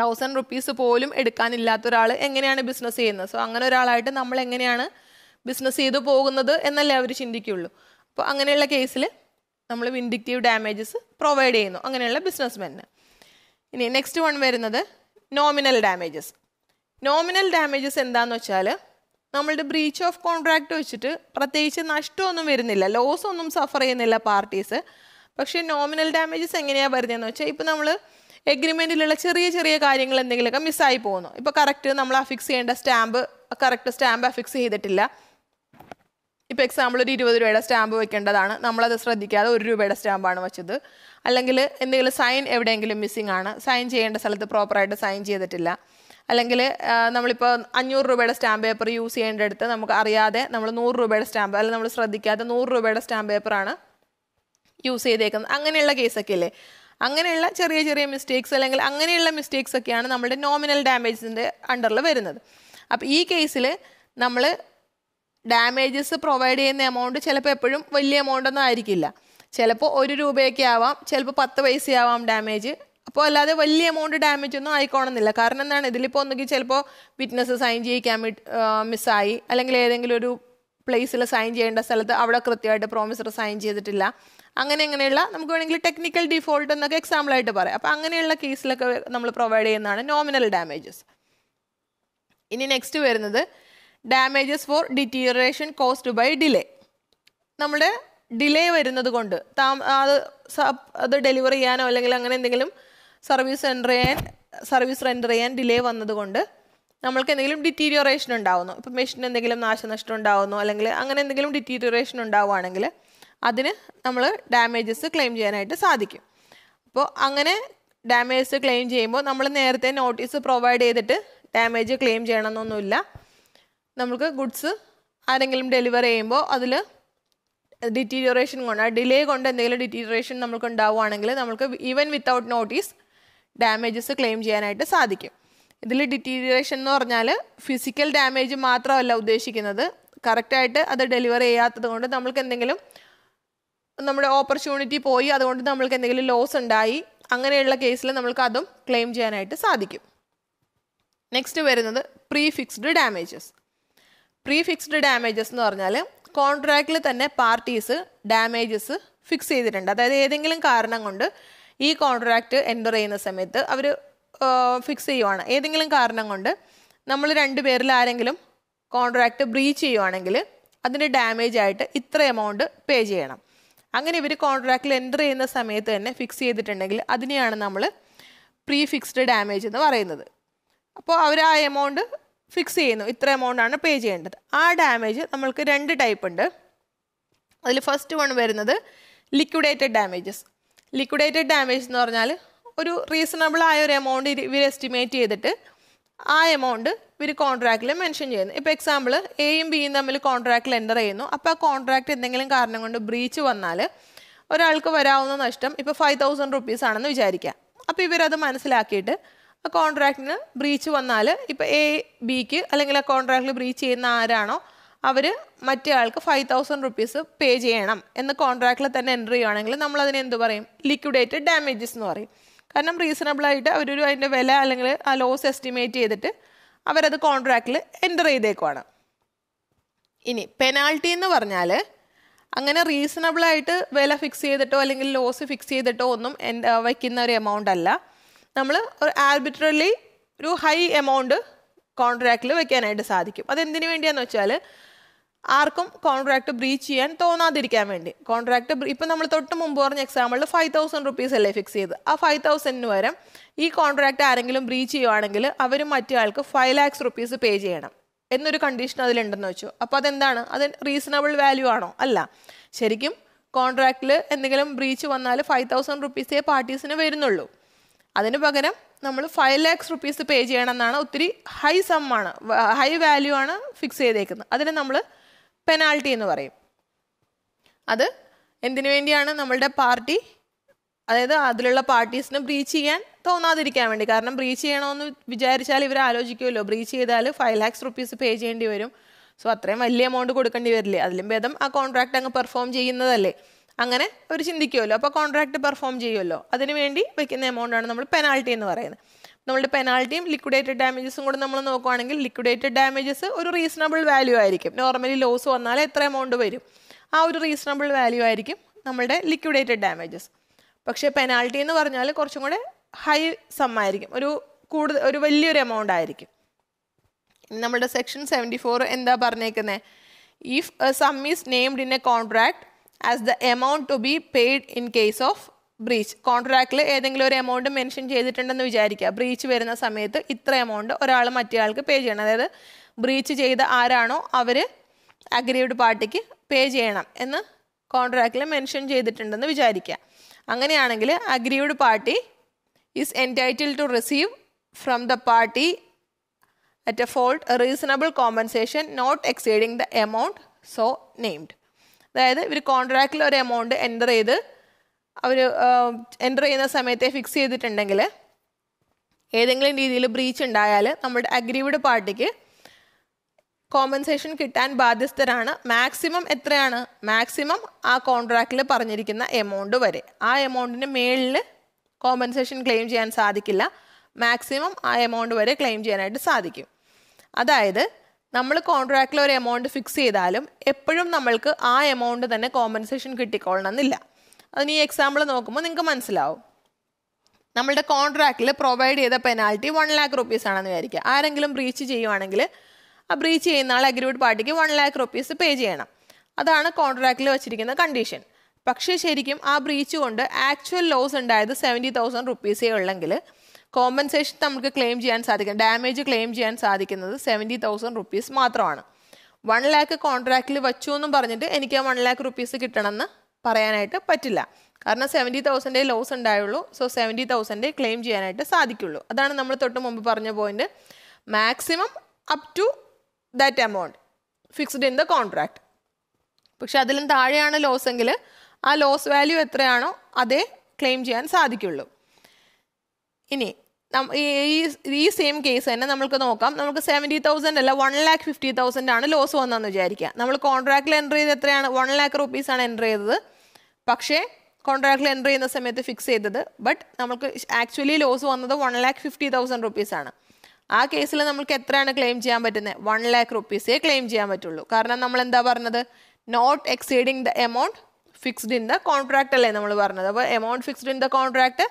തൗസൻഡ് റുപ്പീസ് പോലും എടുക്കാനില്ലാത്ത ഒരാൾ എങ്ങനെയാണ് ബിസിനസ് ചെയ്യുന്നത് സോ അങ്ങനെ ഒരാളായിട്ട് നമ്മൾ എങ്ങനെയാണ് ബിസിനസ് ചെയ്തു പോകുന്നത് എന്നല്ലേ അവർ ചിന്തിക്കുകയുള്ളൂ അപ്പോൾ അങ്ങനെയുള്ള കേസിൽ നമ്മൾ വിൻഡിക്റ്റീവ് ഡാമേജസ് പ്രൊവൈഡ് ചെയ്യുന്നു അങ്ങനെയുള്ള ബിസിനസ്മെന് ഇനി നെക്സ്റ്റ് വൺ വരുന്നത് നോമിനൽ ഡാമേജസ് നോമിനൽ ഡാമേജസ് എന്താണെന്ന് വെച്ചാൽ നമ്മളുടെ ബ്രീച്ച് ഓഫ് കോൺട്രാക്റ്റ് വെച്ചിട്ട് പ്രത്യേകിച്ച് നഷ്ടമൊന്നും വരുന്നില്ല ലോസ് ഒന്നും സഫർ ചെയ്യുന്നില്ല പാർട്ടീസ് പക്ഷേ നോമിനൽ ഡാമേജസ് എങ്ങനെയാണ് വരുന്നതെന്ന് വെച്ചാൽ ഇപ്പോൾ നമ്മൾ എഗ്രിമെൻറ്റിലുള്ള ചെറിയ ചെറിയ കാര്യങ്ങൾ എന്തെങ്കിലുമൊക്കെ മിസ്സായി പോകുന്നു ഇപ്പോൾ കറക്റ്റ് നമ്മൾ അഫിക്സ് ചെയ്യേണ്ട സ്റ്റാമ്പ് കറക്റ്റ് സ്റ്റാമ്പ് അഫിക്സ് ചെയ്തിട്ടില്ല ഇപ്പോൾ എക്സാമ്പിൾ ഒരു ഇരുപത് രൂപയുടെ സ്റ്റാമ്പ് വെക്കേണ്ടതാണ് നമ്മളത് ശ്രദ്ധിക്കാതെ ഒരു രൂപയുടെ സ്റ്റാമ്പാണ് വെച്ചത് അല്ലെങ്കിൽ എന്തെങ്കിലും സൈൻ എവിടെയെങ്കിലും മിസ്സിംഗ് ആണ് സൈൻ ചെയ്യേണ്ട സ്ഥലത്ത് പ്രോപ്പറായിട്ട് സൈൻ ചെയ്തിട്ടില്ല അല്ലെങ്കിൽ നമ്മളിപ്പോൾ അഞ്ഞൂറ് രൂപയുടെ സ്റ്റാമ്പ് പേപ്പർ യൂസ് ചെയ്യേണ്ടടുത്ത് നമുക്ക് അറിയാതെ നമ്മൾ നൂറ് രൂപയുടെ സ്റ്റാമ്പ് അല്ലെങ്കിൽ നമ്മൾ ശ്രദ്ധിക്കാതെ നൂറ് രൂപയുടെ സ്റ്റാമ്പ് പേപ്പറാണ് യൂസ് ചെയ്തേക്കുന്നത് അങ്ങനെയുള്ള കേസൊക്കെ അല്ലേ അങ്ങനെയുള്ള ചെറിയ ചെറിയ മിസ്റ്റേക്സ് അല്ലെങ്കിൽ അങ്ങനെയുള്ള മിസ്റ്റേക്സ് ഒക്കെയാണ് നമ്മുടെ നോമിനൽ ഡാമേജസിൻ്റെ അണ്ടറിൽ വരുന്നത് അപ്പോൾ ഈ കേസിൽ നമ്മൾ ഡാമേജസ് പ്രൊവൈഡ് ചെയ്യുന്ന എമൗണ്ട് ചിലപ്പോൾ എപ്പോഴും വലിയ എമൗണ്ട് ഒന്നും ആയിരിക്കില്ല ചിലപ്പോൾ ഒരു രൂപയൊക്കെ ആവാം ചിലപ്പോൾ പത്ത് പൈസയാവാം ഡാമേജ് അപ്പോൾ അല്ലാതെ വലിയ എമൗണ്ട് ഡാമേജ് ഒന്നും ആയിക്കോണമെന്നില്ല കാരണം എന്താണ് ഇതിലിപ്പോൾ ഒന്നുകിൽ ചിലപ്പോൾ വിറ്റ്നസ് സൈൻ ചെയ്യിക്കാൻ മിസ്സായി അല്ലെങ്കിൽ ഏതെങ്കിലും ഒരു പ്ലേസിൽ സൈൻ ചെയ്യേണ്ട സ്ഥലത്ത് അവിടെ കൃത്യമായിട്ട് പ്രോമിസർ സൈൻ ചെയ്തിട്ടില്ല അങ്ങനെ അങ്ങനെയുള്ള നമുക്ക് വേണമെങ്കിൽ ടെക്നിക്കൽ ഡിഫോൾട്ട് എന്നൊക്കെ എക്സാമ്പിളായിട്ട് പറയാം അപ്പോൾ അങ്ങനെയുള്ള കേസിലൊക്കെ നമ്മൾ പ്രൊവൈഡ് ചെയ്യുന്നതാണ് നോമിനൽ ഡാമേജസ് ഇനി നെക്സ്റ്റ് വരുന്നത് damages for deterioration caused by delay നമ്മുടെ ഡിലേ വരുന്നത് കൊണ്ട് താ അത് അത് ഡെലിവറി ചെയ്യാനോ അല്ലെങ്കിൽ അങ്ങനെ എന്തെങ്കിലും സർവീസ് എൻ്റർ ചെയ്യാൻ സർവീസ് റെൻഡർ ചെയ്യാൻ ഡിലേ വന്നതുകൊണ്ട് നമ്മൾക്ക് എന്തെങ്കിലും ഡിറ്റീരിയറേഷൻ ഉണ്ടാവുന്നു ഇപ്പം മെഷീൻ എന്തെങ്കിലും നാശനഷ്ടം ഉണ്ടാവുന്നു അല്ലെങ്കിൽ അങ്ങനെ എന്തെങ്കിലും ഡിറ്റീരിയറേഷൻ ഉണ്ടാവുകയാണെങ്കിൽ അതിന് നമ്മൾ ഡാമേജസ് ക്ലെയിം ചെയ്യാനായിട്ട് സാധിക്കും അപ്പോൾ അങ്ങനെ ഡാമേജസ് ക്ലെയിം ചെയ്യുമ്പോൾ നമ്മൾ നേരത്തെ നോട്ടീസ് പ്രൊവൈഡ് ചെയ്തിട്ട് ഡാമേജ് ക്ലെയിം ചെയ്യണമെന്നൊന്നുമില്ല നമുക്ക് ഗുഡ്സ് ആരെങ്കിലും ഡെലിവർ ചെയ്യുമ്പോൾ അതിൽ ഡിറ്റീരിയറേഷൻ കൊണ്ട് ഡിലേ കൊണ്ട് എന്തെങ്കിലും ഡിറ്റീരിയറേഷൻ നമുക്ക് ഉണ്ടാവുകയാണെങ്കിൽ നമുക്ക് even without notice damages claim ചെയ്യാനായിട്ട് സാധിക്കും ഇതിൽ ഡിറ്റീരിയേഷൻ എന്ന് പറഞ്ഞാൽ ഫിസിക്കൽ ഡാമേജ് മാത്രമല്ല ഉദ്ദേശിക്കുന്നത് കറക്റ്റായിട്ട് അത് ഡെലിവറി ചെയ്യാത്തത് കൊണ്ട് നമ്മൾക്ക് എന്തെങ്കിലും നമ്മുടെ ഓപ്പർച്യൂണിറ്റി പോയി അതുകൊണ്ട് നമ്മൾക്ക് എന്തെങ്കിലും ലോസ് ഉണ്ടായി അങ്ങനെയുള്ള കേസിൽ നമ്മൾക്ക് അതും ക്ലെയിം ചെയ്യാനായിട്ട് സാധിക്കും നെക്സ്റ്റ് വരുന്നത് prefixed damages prefixed damages എന്ന് പറഞ്ഞാൽ കോൺട്രാക്റ്റിൽ തന്നെ പാർട്ടീസ് ഡാമേജസ് ഫിക്സ് ചെയ്തിട്ടുണ്ട് അതായത് ഏതെങ്കിലും കാരണം കൊണ്ട് ഈ കോൺട്രാക്റ്റ് എൻ്റർ ചെയ്യുന്ന സമയത്ത് അവർ ഫിക്സ് ചെയ്യുവാണ് ഏതെങ്കിലും കാരണം കൊണ്ട് നമ്മൾ രണ്ട് പേരിൽ ആരെങ്കിലും കോൺട്രാക്റ്റ് ബ്രീച്ച് ചെയ്യുവാണെങ്കിൽ അതിൻ്റെ ഡാമേജ് ആയിട്ട് ഇത്ര എമൗണ്ട് പേ ചെയ്യണം അങ്ങനെ ഇവർ കോൺട്രാക്റ്റിൽ എൻ്റർ ചെയ്യുന്ന സമയത്ത് തന്നെ ഫിക്സ് ചെയ്തിട്ടുണ്ടെങ്കിൽ അതിനെയാണ് നമ്മൾ പ്രീ ഫിക്സ്ഡ് ഡാമേജ് എന്ന് പറയുന്നത് അപ്പോൾ അവർ ആ എമൗണ്ട് ഫിക്സ് ചെയ്യുന്നു ഇത്ര എമൗണ്ടാണ് പേ ചെയ്യേണ്ടത് ആ ഡാമേജ് നമ്മൾക്ക് രണ്ട് ടൈപ്പ് ഉണ്ട് അതിൽ ഫസ്റ്റ് വൺ വരുന്നത് ലിക്വിഡേറ്റഡ് ഡാമേജസ് ലിക്വിഡേറ്റഡ് ഡാമേജ് എന്ന് പറഞ്ഞാൽ ഒരു റീസണബിൾ ആയ ഒരു എമൗണ്ട് ഇവർ എസ്റ്റിമേറ്റ് ചെയ്തിട്ട് ആ എമൗണ്ട് ഇവർ കോൺട്രാക്റ്റിൽ മെൻഷൻ ചെയ്യുന്നു ഇപ്പോൾ എക്സാമ്പിൾ എയും ബിയും തമ്മിൽ കോൺട്രാക്റ്റിൽ എൻ്റർ ചെയ്യുന്നു അപ്പോൾ ആ കോൺട്രാക്റ്റ് എന്തെങ്കിലും കാരണം കൊണ്ട് ബ്രീച്ച് വന്നാൽ ഒരാൾക്ക് വരാവുന്ന നഷ്ടം ഇപ്പോൾ ഫൈവ് തൗസൻഡ് റുപ്പീസ് ആണെന്ന് വിചാരിക്കുക അപ്പോൾ ഇവരത് മനസ്സിലാക്കിയിട്ട് ആ കോൺട്രാക്റ്റിന് ബ്രീച്ച് വന്നാൽ ഇപ്പോൾ എ ബിക്ക് അല്ലെങ്കിൽ ആ കോൺട്രാക്റ്റിൽ ബ്രീച്ച് ചെയ്യുന്ന ആരാണോ അവർ മറ്റേ ആൾക്ക് ഫൈവ് തൗസൻഡ് റുപ്പീസ് പേ ചെയ്യണം എന്ന് കോൺട്രാക്റ്റിൽ തന്നെ എൻ്റർ ചെയ്യുകയാണെങ്കിൽ നമ്മൾ അതിനെ എന്ത് പറയും ലിക്വിഡേറ്റഡ് ഡാമേജസ് എന്ന് പറയും കാരണം റീസണബിളായിട്ട് അവരൊരു അതിൻ്റെ വില അല്ലെങ്കിൽ ആ ലോസ് എസ്റ്റിമേറ്റ് ചെയ്തിട്ട് അവരത് കോൺട്രാക്റ്റിൽ എൻ്റർ ചെയ്തേക്കുവാണ് ഇനി പെനാൾട്ടി എന്ന് പറഞ്ഞാൽ അങ്ങനെ റീസണബിളായിട്ട് വില ഫിക്സ് ചെയ്തിട്ടോ അല്ലെങ്കിൽ ലോസ് ഫിക്സ് ചെയ്തിട്ടോ ഒന്നും വയ്ക്കുന്ന ഒരു എമൗണ്ട് അല്ല നമ്മൾ ഒരു ആർബിട്രലി ഒരു ഹൈ എമൗണ്ട് കോൺട്രാക്റ്റിൽ വയ്ക്കാനായിട്ട് സാധിക്കും അതെന്തിനു വേണ്ടിയാണെന്ന് വെച്ചാൽ ആർക്കും കോൺട്രാക്ട് ബ്രീച്ച് ചെയ്യാൻ തോന്നാതിരിക്കാൻ വേണ്ടി കോൺട്രാക്ട് ഇപ്പം നമ്മൾ തൊട്ട് മുമ്പ് പറഞ്ഞ എക്സാമ്പിൾ ഫൈവ് തൗസൻഡ് റുപ്പീസ് അല്ലേ ഫിക്സ് ചെയ്ത് ആ ഫൈവ് തൗസൻഡിന് പകരം ഈ കോൺട്രാക്ട് ആരെങ്കിലും ബ്രീച്ച് ചെയ്യുവാണെങ്കിൽ അവർ മറ്റേ ആൾക്ക് ഫൈവ് ലാക്സ് റുപ്പീസ് പേ ചെയ്യണം എന്നൊരു കണ്ടീഷൻ അതിലുണ്ടെന്ന് വെച്ചു അപ്പോൾ അതെന്താണ് അത് റീസണബിൾ വാല്യൂ ആണോ അല്ല ശരിക്കും കോൺട്രാക്റ്റിൽ എന്തെങ്കിലും ബ്രീച്ച് വന്നാൽ ഫൈവ് തൗസൻഡ് റുപ്പീസേ പാർട്ടീസിന് വരുന്നുള്ളൂ അതിന് പകരം നമ്മൾ ഫൈവ് ലാക്സ് റുപ്പീസ് പേ ചെയ്യണം എന്നാണ് ഒത്തിരി ഹൈ സമ്മാണ് ഹൈ വാല്യൂ ആണ് ഫിക്സ് ചെയ്തേക്കുന്നത് അതിന് നമ്മൾ പെനാൾട്ടി എന്ന് പറയും അത് എന്തിനു വേണ്ടിയാണ് നമ്മളുടെ പാർട്ടി അതായത് അതിലുള്ള പാർട്ടീസിനെ ബ്രീച്ച് ചെയ്യാൻ തോന്നാതിരിക്കാൻ വേണ്ടി കാരണം ബ്രീച്ച് ചെയ്യണമെന്ന് വിചാരിച്ചാൽ ഇവർ ആലോചിക്കുമല്ലോ ബ്രീച്ച് ചെയ്താൽ ഫൈവ് ലാക്സ് റുപ്പീസ് പേ ചെയ്യേണ്ടി വരും സോ അത്രയും വലിയ എമൗണ്ട് കൊടുക്കേണ്ടി വരില്ലേ അതിലും ഭേദം ആ കോൺട്രാക്ട് അങ്ങ് പെർഫോം ചെയ്യുന്നതല്ലേ അങ്ങനെ അവർ ചിന്തിക്കുമല്ലോ അപ്പോൾ കോൺട്രാക്ട് പെർഫോം ചെയ്യുമല്ലോ അതിനുവേണ്ടി വെക്കുന്ന എമൗണ്ടാണ് നമ്മൾ പെനാൾട്ടി എന്ന് പറയുന്നത് നമ്മളുടെ പെനാൾട്ടിയും ലിക്വിഡേറ്റഡ് ഡാമേജസും കൂടെ നമ്മൾ നോക്കുവാണെങ്കിൽ ലിക്വിഡേറ്റഡ് ഡാമേജസ് ഒരു റീസണബിൾ വാല്യൂ ആയിരിക്കും നോർമലി ലോസ് വന്നാൽ എത്ര എമൗണ്ട് വരും ആ ഒരു റീസണബിൾ വാല്യൂ ആയിരിക്കും നമ്മളുടെ ലിക്വിഡേറ്റഡ് ഡാമേജസ് പക്ഷേ പെനാൾട്ടി എന്ന് പറഞ്ഞാൽ കുറച്ചും കൂടെ ഹൈ സമ്മായിരിക്കും ഒരു കൂടുതൽ ഒരു വലിയൊരു എമൗണ്ട് ആയിരിക്കും നമ്മുടെ സെക്ഷൻ സെവൻറ്റി ഫോർ എന്താ പറഞ്ഞേക്കുന്നത് if a sum is named in a contract as the amount to be paid in case of breach കോൺട്രാക്റ്റിൽ ഏതെങ്കിലും ഒരു എമൗണ്ട് മെൻഷൻ ചെയ്തിട്ടുണ്ടെന്ന് വിചാരിക്കുക ബ്രീച്ച് വരുന്ന സമയത്ത് ഇത്ര എമൗണ്ട് ഒരാൾ മറ്റേയാൾക്ക് പേ ചെയ്യണം അതായത് ബ്രീച്ച് ചെയ്ത ആരാണോ അവർ അഗ്രീവ്ഡ് പാർട്ടിക്ക് പേ ചെയ്യണം എന്ന് കോൺട്രാക്റ്റിൽ മെൻഷൻ ചെയ്തിട്ടുണ്ടെന്ന് വിചാരിക്കുക അങ്ങനെയാണെങ്കിൽ aggrieved party is entitle to receive from the party at a fault reasonable compensation not exceeding the amount so named അതായത് ഇവർ കോൺട്രാക്റ്റിൽ ഒരു എമൗണ്ട് എൻ്റർ ചെയ്ത് അവർ എൻ്റർ ചെയ്യുന്ന സമയത്തെ ഫിക്സ് ചെയ്തിട്ടുണ്ടെങ്കിൽ ഏതെങ്കിലും രീതിയിൽ ബ്രീച്ച് ഉണ്ടായാൽ നമ്മുടെ അഗ്രീവ്ഡ് പാർട്ടിക്ക് കോമ്പൻസേഷൻ കിട്ടാൻ ബാധ്യസ്ഥരാണ് മാക്സിമം എത്രയാണ് മാക്സിമം ആ കോൺട്രാക്റ്റിൽ പറഞ്ഞിരിക്കുന്ന എമൗണ്ട് വരെ ആ എമൗണ്ടിന് മേളിൽ കോമ്പൻസേഷൻ ക്ലെയിം ചെയ്യാൻ സാധിക്കില്ല മാക്സിമം ആ എമൗണ്ട് വരെ ക്ലെയിം ചെയ്യാനായിട്ട് സാധിക്കും അതായത് നമ്മൾ കോൺട്രാക്റ്റിൽ ഒരു എമൗണ്ട് ഫിക്സ് ചെയ്താലും എപ്പോഴും നമ്മൾക്ക് ആ എമൗണ്ട് തന്നെ കോമ്പൻസേഷൻ എന്നില്ല അതിന് ഈ എക്സാമ്പിൾ നോക്കുമ്പോൾ നിങ്ങൾക്ക് മനസ്സിലാവും നമ്മളുടെ കോൺട്രാക്റ്റിൽ പ്രൊവൈഡ് ചെയ്ത പെനാൽറ്റി വൺ ലാക്ക് റുപ്പീസ് ആണെന്ന് വിചാരിക്കുക ആരെങ്കിലും ബ്രീച്ച് ചെയ്യുവാണെങ്കിൽ ആ ബ്രീച്ച് ചെയ്യുന്ന ആൾ അഗ്രിഡ് പാർട്ടിക്ക് വൺ ലാക്ക് റുപ്പീസ് പേ ചെയ്യണം അതാണ് കോൺട്രാക്റ്റിൽ വെച്ചിരിക്കുന്ന കണ്ടീഷൻ പക്ഷേ ശരിക്കും ആ ബ്രീച്ച് കൊണ്ട് ആക്ച്വൽ ലോസ് ഉണ്ടായത് സെവൻറ്റി തൗസൻഡ് റുപ്പീസേ ഉള്ളെങ്കിൽ കോമ്പൻസേഷൻ നമുക്ക് ക്ലെയിം ചെയ്യാൻ സാധിക്കും ഡാമേജ് ക്ലെയിം ചെയ്യാൻ സാധിക്കുന്നത് സെവൻറ്റി തൗസൻഡ് റുപ്പീസ് മാത്രമാണ് വൺ ലാക്ക് കോൺട്രാക്റ്റിൽ വച്ചു എന്നും പറഞ്ഞിട്ട് എനിക്ക് ആ വൺ ലാക്ക് റുപ്പീസ് കിട്ടണമെന്ന് പറയാനായിട്ട് പറ്റില്ല കാരണം സെവൻറ്റി തൗസൻഡ് ലോസ് ഉണ്ടായുള്ളൂ സോ സെവൻറ്റി തൗസൻഡ് ക്ലെയിം ചെയ്യാനായിട്ട് സാധിക്കുള്ളൂ അതാണ് നമ്മൾ തൊട്ട് മുമ്പ് പറഞ്ഞ point maximum up to that amount fixed in the contract പക്ഷെ അതിലും താഴെയാണ് ലോസ് എങ്കിൽ ആ ലോസ് വാല്യൂ എത്രയാണോ അതേ ക്ലെയിം ചെയ്യാൻ സാധിക്കുള്ളൂ ഇനി ഈ ഈ സെയിം കേസ് തന്നെ നമുക്ക് നോക്കാം നമുക്ക് സെവൻറ്റി തൗസൻഡ് അല്ല വൺ ലാക്ക് ഫിഫ്റ്റി തൗസൻഡ് ആണ് ലോസ് വന്നതെന്ന് വിചാരിക്കുക നമ്മൾ കോൺട്രാക്റ്റിൽ എൻ്റർ ചെയ്ത് എത്രയാണ് വൺ ലാക്ക് റുപ്പീസാണ് എൻ്റർ ചെയ്തത് പക്ഷേ കോൺട്രാക്റ്റിൽ എൻ്റർ ചെയ്യുന്ന സമയത്ത് ഫിക്സ് ചെയ്തത് ബട്ട് നമുക്ക് ആക്ച്വലി ലോസ് വന്നത് വൺ ലാക്ക് ഫിഫ്റ്റി തൗസൻഡ് റുപ്പീസാണ് ആ കേസിൽ നമുക്ക് എത്രയാണ് ക്ലെയിം ചെയ്യാൻ പറ്റുന്നത് വൺ ലാക്ക് റുപ്പീസേ ക്ലെയിം ചെയ്യാൻ പറ്റുള്ളൂ കാരണം നമ്മൾ എന്താ പറഞ്ഞത് not exceeding the amount fixed in the contract അല്ലേ നമ്മൾ പറഞ്ഞത് അപ്പോൾ amount fixed in the contract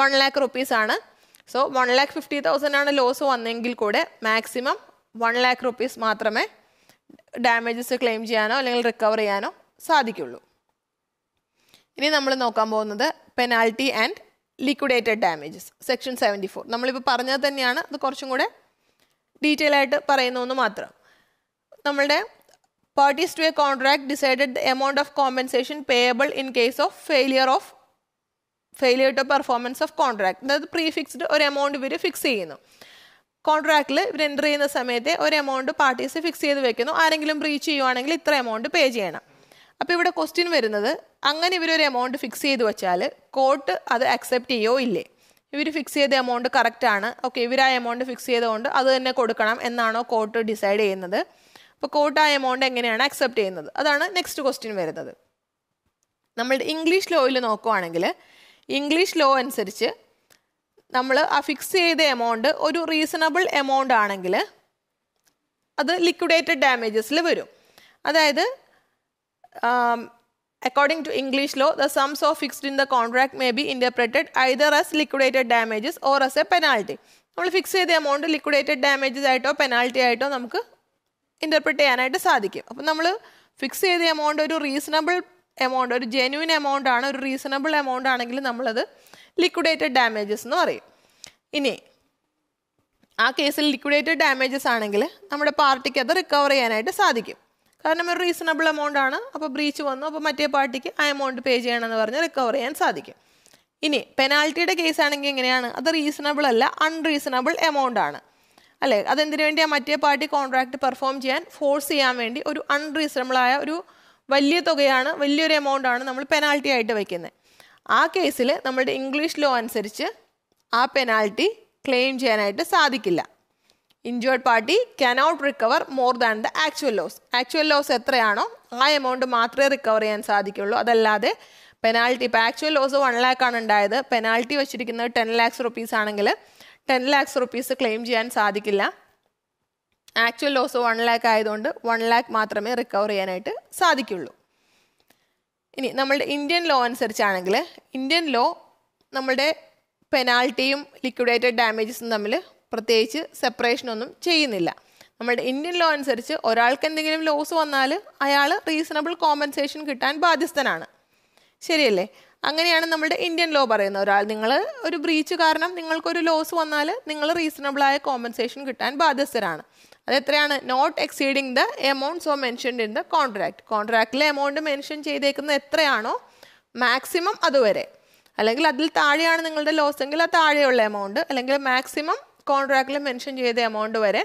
one lakh rupees ആണ് so one lakh fifty thousand ആണ് ലോസ് വന്നെങ്കിൽ കൂടെ മാക്സിമം വൺ ലാക്ക് റുപ്പീസ് മാത്രമേ ഡാമേജസ് ക്ലെയിം ചെയ്യാനോ അല്ലെങ്കിൽ റിക്കവർ ചെയ്യാനോ സാധിക്കുള്ളൂ ഇനി നമ്മൾ നോക്കാൻ പോകുന്നത് penalty and liquidated damages section seventy four നമ്മളിപ്പോൾ പറഞ്ഞത് തന്നെയാണ് അത് കുറച്ചും കൂടെ ഡീറ്റെയിൽ ആയിട്ട് പറയുന്നതെന്ന് മാത്രം നമ്മളുടെ parties to a contract decided the amount of compensation payable in case of failure of failure to performance of contract അതായത് പ്രീഫിക്സ്ഡ് ഒരു എമൗണ്ട് ഇവർ ഫിക്സ് ചെയ്യുന്നു കോൺട്രാക്റ്റിൽ ഇവർ എൻ്റർ ചെയ്യുന്ന സമയത്ത് ഒരു എമൗണ്ട് പാർട്ടീസ് ഫിക്സ് ചെയ്ത് വെക്കുന്നു ആരെങ്കിലും ബ്രീച്ച് ചെയ്യുവാണെങ്കിൽ ഇത്ര എമൗണ്ട് പേ ചെയ്യണം അപ്പോൾ ഇവിടെ ക്വസ്റ്റ്യൻ വരുന്നത് അങ്ങനെ ഇവരൊരു എമൗണ്ട് ഫിക്സ് ചെയ്ത് വെച്ചാൽ കോർട്ട് അത് അക്സെപ്റ്റ് ചെയ്യോ ഇല്ലേ ഇവർ ഫിക്സ് ചെയ്ത എമൗണ്ട് കറക്റ്റാണ് ഓക്കെ ഇവർ ആ എമൗണ്ട് ഫിക്സ് ചെയ്തുകൊണ്ട് അത് തന്നെ കൊടുക്കണം എന്നാണോ കോർട്ട് ഡിസൈഡ് ചെയ്യുന്നത് അപ്പോൾ കോർട്ട് ആ എമൗണ്ട് എങ്ങനെയാണ് അക്സെപ്റ്റ് ചെയ്യുന്നത് അതാണ് നെക്സ്റ്റ് ക്വസ്റ്റ്യൻ വരുന്നത് നമ്മളുടെ ഇംഗ്ലീഷ് ലോയിൽ നോക്കുവാണെങ്കിൽ ഇംഗ്ലീഷ് ലോ അനുസരിച്ച് നമ്മൾ ആ ഫിക്സ് ചെയ്ത എമൗണ്ട് ഒരു റീസണബിൾ എമൗണ്ട് ആണെങ്കിൽ അത് ലിക്വിഡേറ്റഡ് ഡാമേജസിൽ വരും അതായത് um, according to English law, the sums of fixed in the contract may be interpreted either as liquidated damages or as a penalty. നമ്മൾ ഫിക്സ് ചെയ്ത എമൗണ്ട് ലിക്വിഡേറ്റഡ് ഡാമേജസ് ആയിട്ടോ penalty ആയിട്ടോ നമുക്ക് interpret ചെയ്യാനായിട്ട് സാധിക്കും അപ്പം നമ്മൾ ഫിക്സ് ചെയ്ത എമൗണ്ട് ഒരു റീസണബിൾ എമൗണ്ട് ഒരു ജെന്യൂൻ എമൗണ്ട് ആണ് ഒരു റീസണബിൾ എമൗണ്ട് ആണെങ്കിൽ നമ്മളത് ലിക്വിഡേറ്റഡ് ഡാമേജസ് എന്ന് പറയും ഇനി ആ കേസിൽ ലിക്വിഡേറ്റഡ് ഡാമേജസ് ആണെങ്കിൽ നമ്മുടെ പാർട്ടിക്ക് അത് റിക്കവർ ചെയ്യാനായിട്ട് സാധിക്കും കാരണം ഒരു റീസണബിൾ എമൗണ്ട് ആണ് അപ്പോൾ ബ്രീച്ച് വന്നു അപ്പോൾ മറ്റേ പാർട്ടിക്ക് ആ എമൗണ്ട് പേ ചെയ്യണമെന്ന് പറഞ്ഞ് റിക്കവർ ചെയ്യാൻ സാധിക്കും ഇനി പെനാൽറ്റിയുടെ കേസ് ആണെങ്കിൽ എങ്ങനെയാണ് അത് റീസണബിൾ അല്ല അൺറീസണബിൾ എമൗണ്ട് ആണ് അല്ലേ അതെന്തിനു വേണ്ടി മറ്റേ പാർട്ടി കോൺട്രാക്ട് പെർഫോം ചെയ്യാൻ ഫോഴ്സ് ചെയ്യാൻ വേണ്ടി ഒരു അൺറീസണബിളായ ഒരു വലിയ തുകയാണ് വലിയൊരു ആണ് നമ്മൾ പെനാൽറ്റി ആയിട്ട് വയ്ക്കുന്നത് ആ കേസിൽ നമ്മളുടെ ഇംഗ്ലീഷ് ലോ അനുസരിച്ച് ആ പെനാൽറ്റി ക്ലെയിം ചെയ്യാനായിട്ട് സാധിക്കില്ല injured party cannot recover more than the actual loss actual loss എത്രയാണോ ആ എമൗണ്ട് മാത്രമേ റിക്കവർ ചെയ്യാൻ സാധിക്കുള്ളൂ അതല്ലാതെ പെനാൾട്ടി ഇപ്പോൾ ആക്ച്വൽ ലോസ് വൺ ലാക്ക് ആണ് ഉണ്ടായത് പെനാൾട്ടി വെച്ചിരിക്കുന്നത് ടെൻ ലാക്സ് റുപ്പീസ് ആണെങ്കിൽ ടെൻ ലാക്സ് റുപ്പീസ് ക്ലെയിം ചെയ്യാൻ സാധിക്കില്ല ആക്ച്വൽ ലോസ് വൺ ലാക്ക് ആയതുകൊണ്ട് വൺ ലാക്ക് മാത്രമേ റിക്കവർ ചെയ്യാനായിട്ട് സാധിക്കുള്ളൂ ഇനി നമ്മളുടെ ഇന്ത്യൻ ലോ അനുസരിച്ചാണെങ്കിൽ ഇന്ത്യൻ ലോ നമ്മളുടെ പെനാൾട്ടിയും ലിക്വിഡേറ്റഡ് ഡാമേജസും തമ്മിൽ പ്രത്യേകിച്ച് സെപ്പറേഷനൊന്നും ചെയ്യുന്നില്ല നമ്മുടെ ഇന്ത്യൻ ലോ അനുസരിച്ച് ഒരാൾക്ക് എന്തെങ്കിലും ലോസ് വന്നാൽ അയാൾ റീസണബിൾ കോമ്പൻസേഷൻ കിട്ടാൻ ബാധ്യസ്ഥനാണ് ശരിയല്ലേ അങ്ങനെയാണ് നമ്മുടെ ഇന്ത്യൻ ലോ പറയുന്നത് ഒരാൾ നിങ്ങൾ ഒരു ബ്രീച്ച് കാരണം നിങ്ങൾക്കൊരു ലോസ് വന്നാൽ നിങ്ങൾ റീസണബിളായ കോമ്പൻസേഷൻ കിട്ടാൻ ബാധ്യസ്ഥരാണ് അതെത്രയാണ് not exceeding the amount so mentioned in the contract കോൺട്രാക്റ്റിലെ എമൗണ്ട് മെൻഷൻ ചെയ്തേക്കുന്നത് എത്രയാണോ മാക്സിമം അതുവരെ അല്ലെങ്കിൽ അതിൽ താഴെയാണ് നിങ്ങളുടെ ലോസ് എങ്കിൽ ആ താഴെയുള്ള എമൗണ്ട് അല്ലെങ്കിൽ മാക്സിമം കോൺട്രാക്റ്റിൽ മെൻഷൻ ചെയ്ത എമൗണ്ട് വരെ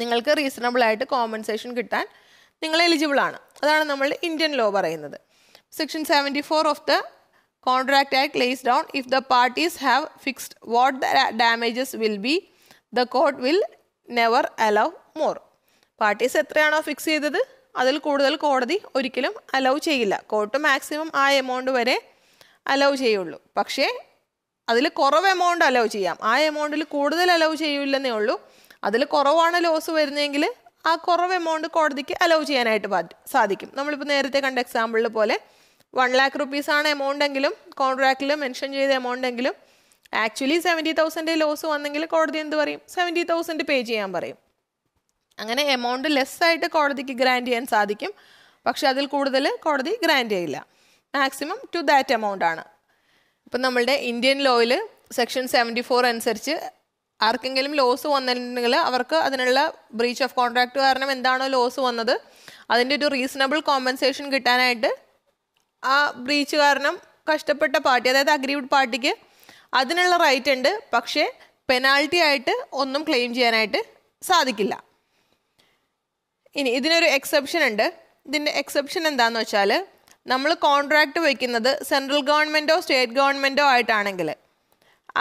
നിങ്ങൾക്ക് റീസണബിൾ ആയിട്ട് കോമ്പൻസേഷൻ കിട്ടാൻ നിങ്ങൾ എലിജിബിൾ ആണ് അതാണ് നമ്മൾ ഇന്ത്യൻ ലോ പറയുന്നത് section seventy four of the contract act lays down if the parties have fixed what the damages will be the court will never allow more parties എത്രയാണോ fix ചെയ്തത് അതിൽ കൂടുതൽ കോടതി ഒരിക്കലും അലൗ ചെയ്യില്ല കോർട്ട് മാക്സിമം ആ amount വരെ allow ചെയ്യുള്ളൂ പക്ഷേ അതിൽ കുറവ് എമൗണ്ട് അലൗ ചെയ്യാം ആ എമൗണ്ടിൽ കൂടുതൽ അലൗ ചെയ്യില്ലെന്നേ ഉള്ളൂ അതിൽ കുറവാണ് ലോസ് വരുന്നതെങ്കിൽ ആ കുറവ് എമൗണ്ട് കോടതിക്ക് അലൗ ചെയ്യാനായിട്ട് സാധിക്കും നമ്മളിപ്പോൾ നേരത്തെ കണ്ട എക്സാമ്പിളിൽ പോലെ വൺ ലാക്ക് എമൗണ്ട് എങ്കിലും കോൺട്രാക്റ്റിൽ മെൻഷൻ ചെയ്ത എങ്കിലും ആക്ച്വലി സെവൻറ്റി തൗസൻഡ് ലോസ് വന്നെങ്കിൽ കോടതി എന്ത് പറയും സെവൻറ്റി തൗസൻഡ് പേ ചെയ്യാൻ പറയും അങ്ങനെ എമൗണ്ട് ലെസ് ആയിട്ട് കോടതിക്ക് ഗ്രാൻഡ് ചെയ്യാൻ സാധിക്കും പക്ഷേ അതിൽ കൂടുതൽ കോടതി ഗ്രാൻഡ് ചെയ്യില്ല മാക്സിമം ടു ദാറ്റ് എമൗണ്ട് ആണ് ഇപ്പം നമ്മളുടെ ഇന്ത്യൻ ലോയിൽ സെക്ഷൻ സെവൻറ്റി ഫോർ അനുസരിച്ച് ആർക്കെങ്കിലും ലോസ് വന്നിട്ടുണ്ടെങ്കിൽ അവർക്ക് അതിനുള്ള ബ്രീച്ച് ഓഫ് കോൺട്രാക്ട് കാരണം എന്താണോ ലോസ് വന്നത് അതിൻ്റെ ഒരു റീസണബിൾ കോമ്പൻസേഷൻ കിട്ടാനായിട്ട് ആ ബ്രീച്ച് കാരണം കഷ്ടപ്പെട്ട പാർട്ടി അതായത് അഗ്രീവ്ഡ് പാർട്ടിക്ക് അതിനുള്ള റൈറ്റ് ഉണ്ട് പക്ഷേ പെനാൾട്ടി ആയിട്ട് ഒന്നും ക്ലെയിം ചെയ്യാനായിട്ട് സാധിക്കില്ല ഇനി ഇതിനൊരു എക്സെപ്ഷൻ ഉണ്ട് ഇതിൻ്റെ എക്സെപ്ഷൻ എന്താണെന്ന് വെച്ചാൽ നമ്മൾ കോൺട്രാക്റ്റ് വയ്ക്കുന്നത് സെൻട്രൽ ഗവൺമെൻറ്റോ സ്റ്റേറ്റ് ഗവൺമെൻറ്റോ ആയിട്ടാണെങ്കിൽ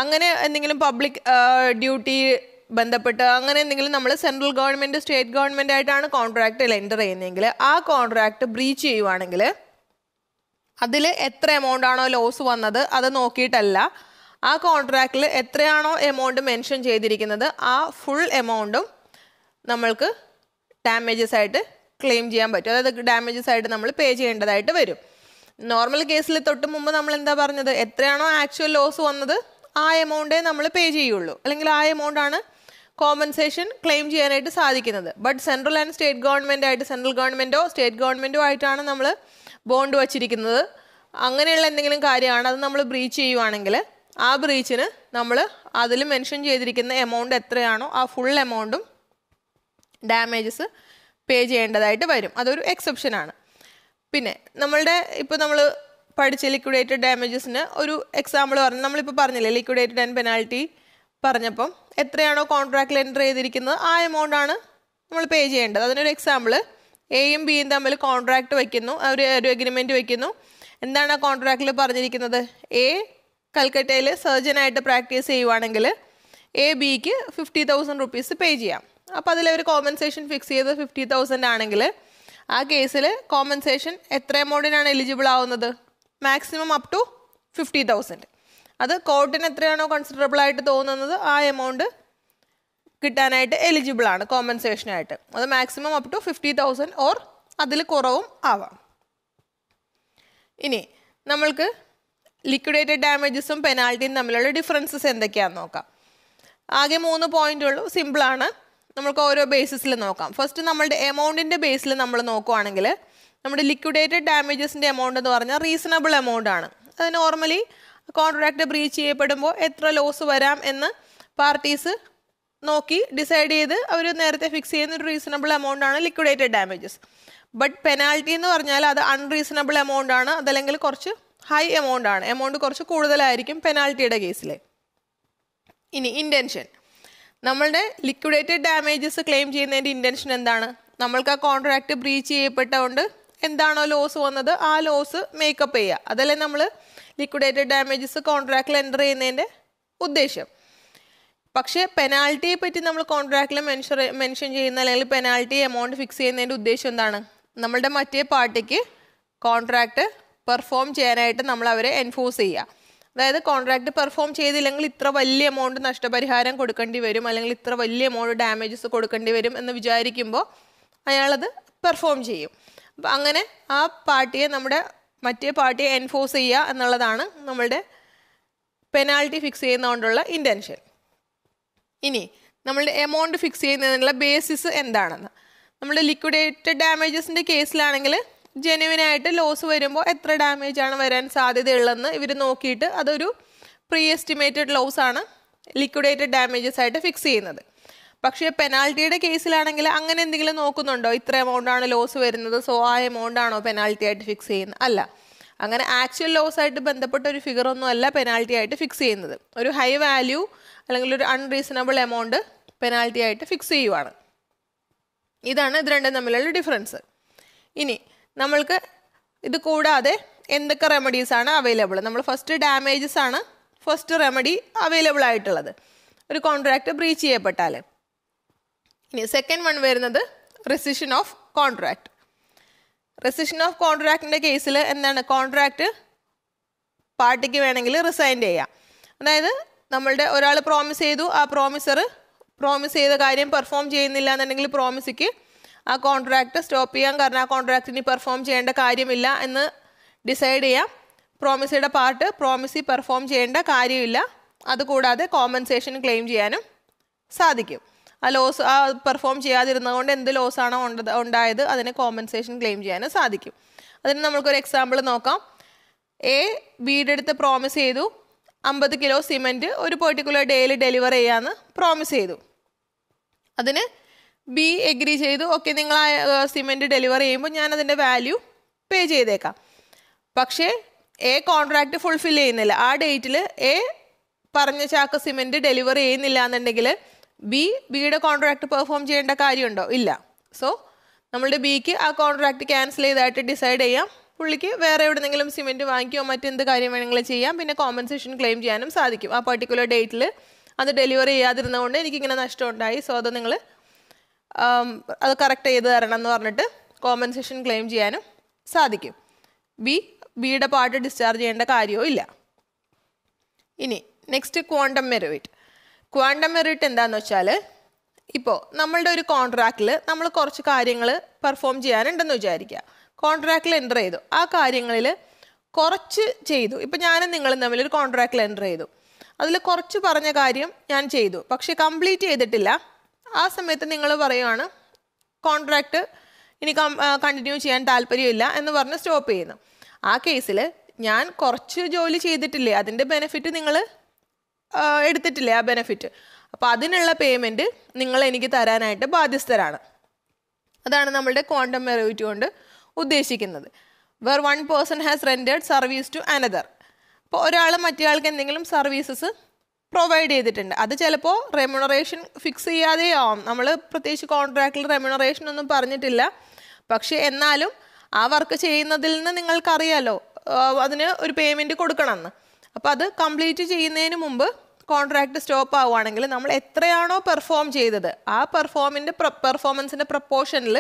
അങ്ങനെ എന്തെങ്കിലും പബ്ലിക് ഡ്യൂട്ടി ബന്ധപ്പെട്ട് അങ്ങനെ എന്തെങ്കിലും നമ്മൾ സെൻട്രൽ ഗവൺമെൻറ് സ്റ്റേറ്റ് ഗവൺമെൻറ് ആയിട്ടാണ് കോൺട്രാക്റ്റിൽ എൻ്റർ ചെയ്യുന്നതെങ്കിൽ ആ കോൺട്രാക്റ്റ് ബ്രീച്ച് ചെയ്യുവാണെങ്കിൽ അതിൽ എത്ര എമൗണ്ട് ആണോ ലോസ് വന്നത് അത് നോക്കിയിട്ടല്ല ആ കോൺട്രാക്റ്റിൽ എത്രയാണോ എമൗണ്ട് മെൻഷൻ ചെയ്തിരിക്കുന്നത് ആ ഫുൾ എമൗണ്ടും നമ്മൾക്ക് ഡാമേജസ് ആയിട്ട് ക്ലെയിം ചെയ്യാൻ പറ്റും അതായത് ഡാമേജസ് ആയിട്ട് നമ്മൾ പേ ചെയ്യേണ്ടതായിട്ട് വരും നോർമൽ കേസിൽ തൊട്ട് മുമ്പ് നമ്മൾ എന്താ പറഞ്ഞത് എത്രയാണോ ആക്ച്വൽ ലോസ് വന്നത് ആ എമൗണ്ടേ നമ്മൾ പേ ചെയ്യുള്ളൂ അല്ലെങ്കിൽ ആ എമൗണ്ടാണ് കോമ്പൻസേഷൻ ക്ലെയിം ചെയ്യാനായിട്ട് സാധിക്കുന്നത് but central and state government ആയിട്ട് സെൻട്രൽ ഗവൺമെൻറ്റോ സ്റ്റേറ്റ് ഗവൺമെൻറ്റോ ആയിട്ടാണ് നമ്മൾ ബോണ്ട് വച്ചിരിക്കുന്നത് അങ്ങനെയുള്ള എന്തെങ്കിലും കാര്യമാണ് അത് നമ്മൾ ബ്രീച്ച് ചെയ്യുവാണെങ്കിൽ ആ ബ്രീച്ചിന് നമ്മൾ അതിൽ മെൻഷൻ ചെയ്തിരിക്കുന്ന എമൗണ്ട് എത്രയാണോ ആ ഫുൾ എമൗണ്ടും ഡാമേജസ് പേ ചെയ്യേണ്ടതായിട്ട് വരും അതൊരു എക്സെപ്ഷൻ ആണ് പിന്നെ നമ്മളുടെ ഇപ്പോൾ നമ്മൾ പഠിച്ച ലിക്വിഡേറ്റഡ് ഡാമേജസിന് ഒരു എക്സാമ്പിൾ പറഞ്ഞു നമ്മളിപ്പോൾ പറഞ്ഞില്ലേ ലിക്വിഡേറ്റഡ് ആൻഡ് പെനാൽറ്റി പറഞ്ഞപ്പം എത്രയാണോ കോൺട്രാക്റ്റിൽ എൻ്റർ ചെയ്തിരിക്കുന്നത് ആ എമൗണ്ട് ആണ് നമ്മൾ പേ ചെയ്യേണ്ടത് അതിനൊരു എക്സാമ്പിൾ എയും ബിയും തമ്മിൽ കോൺട്രാക്റ്റ് വയ്ക്കുന്നു അവർ ഒരു എഗ്രിമെൻറ്റ് വയ്ക്കുന്നു എന്താണ് ആ കോൺട്രാക്റ്റിൽ പറഞ്ഞിരിക്കുന്നത് എ കൽക്കട്ടയിൽ സർജനായിട്ട് പ്രാക്ടീസ് ചെയ്യുവാണെങ്കിൽ എ ബിക്ക് ഫിഫ്റ്റി തൗസൻഡ് റുപ്പീസ് പേ ചെയ്യാം അപ്പോൾ അതിൽ ഒരു കോമ്പൻസേഷൻ ഫിക്സ് ചെയ്ത് ഫിഫ്റ്റി തൗസൻഡ് ആണെങ്കിൽ ആ കേസിൽ കോമ്പൻസേഷൻ എത്ര എമൗണ്ടിനാണ് എലിജിബിൾ ആവുന്നത് maximum up to fifty thousand അത് കോർട്ടിന് എത്രയാണോ കൺസിഡറബിൾ ആയിട്ട് തോന്നുന്നത് ആ എമൗണ്ട് കിട്ടാനായിട്ട് എലിജിബിൾ ആണ് കോമ്പൻസേഷനായിട്ട് അത് maximum up to fifty thousand or അതിൽ കുറവും ആവാം ഇനി നമ്മൾക്ക് ലിക്വിഡേറ്റഡ് ഡാമേജസും പെനാൾട്ടിയും തമ്മിലുള്ള ഡിഫറൻസസ് എന്തൊക്കെയാണെന്ന് നോക്കാം ആകെ മൂന്ന് പോയിൻ്റ് ഉള്ളൂ സിമ്പിളാണ് നമുക്ക് ഓരോ ബേസിസിൽ നോക്കാം ഫസ്റ്റ് നമ്മളുടെ എമൗണ്ടിൻ്റെ ബേസിൽ നമ്മൾ നോക്കുവാണെങ്കിൽ നമ്മുടെ ലിക്വിഡേറ്റഡ് ഡാമേജസിൻ്റെ എമൗണ്ട് എന്ന് പറഞ്ഞാൽ റീസണബിൾ എമൗണ്ട് ആണ് അത് നോർമലി കോൺട്രാക്റ്റ് ബ്രീച്ച് ചെയ്യപ്പെടുമ്പോൾ എത്ര ലോസ് വരാം എന്ന് പാർട്ടീസ് നോക്കി ഡിസൈഡ് ചെയ്ത് അവർ നേരത്തെ ഫിക്സ് ചെയ്യുന്ന ഒരു റീസണബിൾ എമൗണ്ട് ആണ് ലിക്വിഡേറ്റഡ് ഡാമേജസ് ബട്ട് പെനാൾട്ടി എന്ന് പറഞ്ഞാൽ അത് അൺറീസണബിൾ എമൗണ്ട് ആണ് അതല്ലെങ്കിൽ കുറച്ച് ഹൈ എമൗണ്ട് ആണ് എമൗണ്ട് കുറച്ച് കൂടുതലായിരിക്കും പെനാൾട്ടിയുടെ കേസിൽ ഇനി ഇൻറ്റൻഷൻ നമ്മളുടെ ലിക്വിഡേറ്റഡ് ഡാമേജസ് ക്ലെയിം ചെയ്യുന്നതിൻ്റെ ഇൻറ്റൻഷൻ എന്താണ് നമ്മൾക്ക് ആ കോൺട്രാക്റ്റ് ബ്രീച്ച് ചെയ്യപ്പെട്ടതുകൊണ്ട് എന്താണോ ലോസ് വന്നത് ആ ലോസ് മേക്കപ്പ് ചെയ്യുക അതല്ലേ നമ്മൾ ലിക്വിഡേറ്റഡ് ഡാമേജസ് കോൺട്രാക്റ്റിൽ എൻ്റർ ചെയ്യുന്നതിൻ്റെ ഉദ്ദേശം പക്ഷേ പെനാൽറ്റിയെ പറ്റി നമ്മൾ കോൺട്രാക്റ്റിൽ മെൻഷൻ മെൻഷൻ ചെയ്യുന്ന അല്ലെങ്കിൽ പെനാൽറ്റി എമൗണ്ട് ഫിക്സ് ചെയ്യുന്നതിൻ്റെ ഉദ്ദേശം എന്താണ് നമ്മളുടെ മറ്റേ പാർട്ടിക്ക് കോൺട്രാക്റ്റ് പെർഫോം ചെയ്യാനായിട്ട് നമ്മൾ അവരെ എൻഫോഴ്സ് ചെയ്യുക അതായത് കോൺട്രാക്ട് പെർഫോം ചെയ്തില്ലെങ്കിൽ ഇത്ര വലിയ എമൗണ്ട് നഷ്ടപരിഹാരം കൊടുക്കേണ്ടി വരും അല്ലെങ്കിൽ ഇത്ര വലിയ എമൗണ്ട് ഡാമേജസ് കൊടുക്കേണ്ടി വരും എന്ന് വിചാരിക്കുമ്പോൾ അയാളത് പെർഫോം ചെയ്യും അപ്പം അങ്ങനെ ആ പാർട്ടിയെ നമ്മുടെ മറ്റേ പാർട്ടിയെ എൻഫോഴ്സ് ചെയ്യുക എന്നുള്ളതാണ് നമ്മളുടെ പെനാൾട്ടി ഫിക്സ് ചെയ്യുന്നതുകൊണ്ടുള്ള ഇൻറ്റൻഷൻ ഇനി നമ്മളുടെ എമൗണ്ട് ഫിക്സ് ചെയ്യുന്നതിനുള്ള ബേസിസ് എന്താണെന്ന് നമ്മുടെ ലിക്വിഡേറ്റഡ് ഡാമേജസിൻ്റെ കേസിലാണെങ്കിൽ ആയിട്ട് ലോസ് വരുമ്പോൾ എത്ര ഡാമേജ് ആണ് വരാൻ സാധ്യതയുള്ളതെന്ന് ഇവർ നോക്കിയിട്ട് അതൊരു പ്രീ എസ്റ്റിമേറ്റഡ് ലോസ് ആണ് ലിക്വിഡേറ്റഡ് ഡാമേജസ് ആയിട്ട് ഫിക്സ് ചെയ്യുന്നത് പക്ഷേ പെനാൽറ്റിയുടെ കേസിലാണെങ്കിൽ അങ്ങനെ എന്തെങ്കിലും നോക്കുന്നുണ്ടോ ഇത്ര എമൗണ്ടാണ് ലോസ് വരുന്നത് സോ ആ ആണോ പെനാൽറ്റി ആയിട്ട് ഫിക്സ് ചെയ്യുന്നത് അല്ല അങ്ങനെ ആക്ച്വൽ ലോസ് ആയിട്ട് ബന്ധപ്പെട്ട ഒരു ഫിഗർ ഒന്നും അല്ല പെനാൽറ്റി ആയിട്ട് ഫിക്സ് ചെയ്യുന്നത് ഒരു ഹൈ വാല്യൂ അല്ലെങ്കിൽ ഒരു അൺറീസണബിൾ എമൗണ്ട് പെനാൽറ്റി ആയിട്ട് ഫിക്സ് ചെയ്യുവാണ് ഇതാണ് ഇത് രണ്ടും തമ്മിലുള്ള ഡിഫറൻസ് ഇനി നമ്മൾക്ക് ഇത് കൂടാതെ എന്തൊക്കെ റെമഡീസ് ആണ് അവൈലബിൾ നമ്മൾ ഫസ്റ്റ് ഡാമേജസ് ആണ് ഫസ്റ്റ് റെമഡി അവൈലബിൾ ആയിട്ടുള്ളത് ഒരു കോൺട്രാക്റ്റ് ബ്രീച്ച് ചെയ്യപ്പെട്ടാൽ ഇനി സെക്കൻഡ് വൺ വരുന്നത് rescission of contract rescission of കോൺട്രാക്ടിൻ്റെ കേസിൽ എന്താണ് കോൺട്രാക്റ്റ് പാർട്ടിക്ക് വേണമെങ്കിൽ റിസൈൻ ചെയ്യാം അതായത് നമ്മളുടെ ഒരാൾ പ്രോമിസ് ചെയ്തു ആ പ്രോമിസർ പ്രോമിസ് ചെയ്ത കാര്യം പെർഫോം ചെയ്യുന്നില്ല എന്നുണ്ടെങ്കിൽ പ്രോമിസിക്ക് ആ കോൺട്രാക്ട് സ്റ്റോപ്പ് ചെയ്യാം കാരണം ആ കോൺട്രാക്റ്റ് ഇനി പെർഫോം ചെയ്യേണ്ട കാര്യമില്ല എന്ന് ഡിസൈഡ് ചെയ്യാം പ്രോമിസിയുടെ പാർട്ട് പ്രോമിസി പെർഫോം ചെയ്യേണ്ട കാര്യമില്ല അതുകൂടാതെ കോമ്പൻസേഷൻ ക്ലെയിം ചെയ്യാനും സാധിക്കും ആ ലോസ് ആ പെർഫോം ചെയ്യാതിരുന്നതുകൊണ്ട് എന്ത് ലോസാണോ ഉണ്ടത് ഉണ്ടായത് അതിന് കോമ്പൻസേഷൻ ക്ലെയിം ചെയ്യാനും സാധിക്കും അതിന് നമുക്കൊരു എക്സാമ്പിൾ നോക്കാം എ വീടെടുത്ത് പ്രോമിസ് ചെയ്തു അമ്പത് കിലോ സിമെൻറ്റ് ഒരു പെർട്ടിക്കുലർ ഡേയിൽ ഡെലിവർ ചെയ്യാമെന്ന് പ്രോമിസ് ചെയ്തു അതിന് ബി എഗ്രി ചെയ്തു ഓക്കെ നിങ്ങൾ ആ സിമെൻറ്റ് ഡെലിവർ ചെയ്യുമ്പോൾ ഞാൻ അതിൻ്റെ വാല്യൂ പേ ചെയ്തേക്കാം പക്ഷേ എ കോൺട്രാക്റ്റ് ഫുൾഫിൽ ചെയ്യുന്നില്ല ആ ഡേറ്റിൽ എ പറഞ്ഞ ചാക്ക് സിമെൻറ്റ് ഡെലിവർ ചെയ്യുന്നില്ല എന്നുണ്ടെങ്കിൽ ബി ബിയുടെ കോൺട്രാക്ട് പെർഫോം ചെയ്യേണ്ട കാര്യമുണ്ടോ ഇല്ല സോ നമ്മളുടെ ബിക്ക് ആ കോൺട്രാക്ട് ക്യാൻസൽ ചെയ്തായിട്ട് ഡിസൈഡ് ചെയ്യാം പുള്ളിക്ക് വേറെ എവിടെന്നെങ്കിലും സിമെൻറ്റ് വാങ്ങിക്കുകയോ മറ്റെന്ത് കാര്യം വേണമെങ്കിലും ചെയ്യാം പിന്നെ കോമ്പൻസേഷൻ ക്ലെയിം ചെയ്യാനും സാധിക്കും ആ പർട്ടിക്കുലർ ഡേറ്റിൽ അത് ഡെലിവറി ചെയ്യാതിരുന്നതുകൊണ്ട് എനിക്കിങ്ങനെ നഷ്ടമുണ്ടായി സോ അത് നിങ്ങൾ അത് കറക്റ്റ് ചെയ്ത് തരണം എന്ന് പറഞ്ഞിട്ട് കോമ്പൻസേഷൻ ക്ലെയിം ചെയ്യാനും സാധിക്കും ബി ബിയുടെ പാർട്ട് ഡിസ്ചാർജ് ചെയ്യേണ്ട കാര്യവും ഇല്ല ഇനി next quantum meruit quantum meruit എന്താണെന്ന് വെച്ചാൽ ഇപ്പോൾ നമ്മളുടെ ഒരു കോൺട്രാക്റ്റിൽ നമ്മൾ കുറച്ച് കാര്യങ്ങൾ പെർഫോം ചെയ്യാനുണ്ടെന്ന് വിചാരിക്കുക കോൺട്രാക്റ്റിൽ എൻ്റർ ചെയ്തു ആ കാര്യങ്ങളിൽ കുറച്ച് ചെയ്തു ഇപ്പോൾ ഞാനും നിങ്ങളും തമ്മിൽ ഒരു കോൺട്രാക്റ്റിൽ എൻ്റർ ചെയ്തു അതിൽ കുറച്ച് പറഞ്ഞ കാര്യം ഞാൻ ചെയ്തു പക്ഷേ കംപ്ലീറ്റ് ചെയ്തിട്ടില്ല ആ സമയത്ത് നിങ്ങൾ പറയുവാണ് കോൺട്രാക്റ്റ് ഇനി കണ്ടിന്യൂ ചെയ്യാൻ താല്പര്യമില്ല എന്ന് പറഞ്ഞ് സ്റ്റോപ്പ് ചെയ്യുന്നു ആ കേസിൽ ഞാൻ കുറച്ച് ജോലി ചെയ്തിട്ടില്ലേ അതിൻ്റെ ബെനിഫിറ്റ് നിങ്ങൾ എടുത്തിട്ടില്ലേ ആ ബെനിഫിറ്റ് അപ്പോൾ അതിനുള്ള പേയ്മെൻറ്റ് നിങ്ങൾ എനിക്ക് തരാനായിട്ട് ബാധ്യസ്ഥരാണ് അതാണ് നമ്മളുടെ ക്വാണ്ടം മെറിറ്റ് കൊണ്ട് ഉദ്ദേശിക്കുന്നത് where one person has rendered service to another അപ്പോൾ ഒരാൾ ആൾക്ക് എന്തെങ്കിലും സർവീസസ് പ്രൊവൈഡ് ചെയ്തിട്ടുണ്ട് അത് ചിലപ്പോൾ റെമ്യൂണറേഷൻ ഫിക്സ് ചെയ്യാതെ ആവും നമ്മൾ പ്രത്യേകിച്ച് കോൺട്രാക്റ്റിൽ റെമ്യൂണറേഷൻ ഒന്നും പറഞ്ഞിട്ടില്ല പക്ഷേ എന്നാലും ആ വർക്ക് ചെയ്യുന്നതിൽ നിന്ന് നിങ്ങൾക്കറിയാലോ അതിന് ഒരു പേയ്മെൻറ്റ് കൊടുക്കണമെന്ന് അപ്പോൾ അത് കംപ്ലീറ്റ് ചെയ്യുന്നതിന് മുമ്പ് കോൺട്രാക്ട് സ്റ്റോപ്പ് ആവുകയാണെങ്കിൽ നമ്മൾ എത്രയാണോ പെർഫോം ചെയ്തത് ആ പെർഫോമിൻ്റെ പെർഫോമൻസിൻ്റെ പ്രപ്പോർഷനിൽ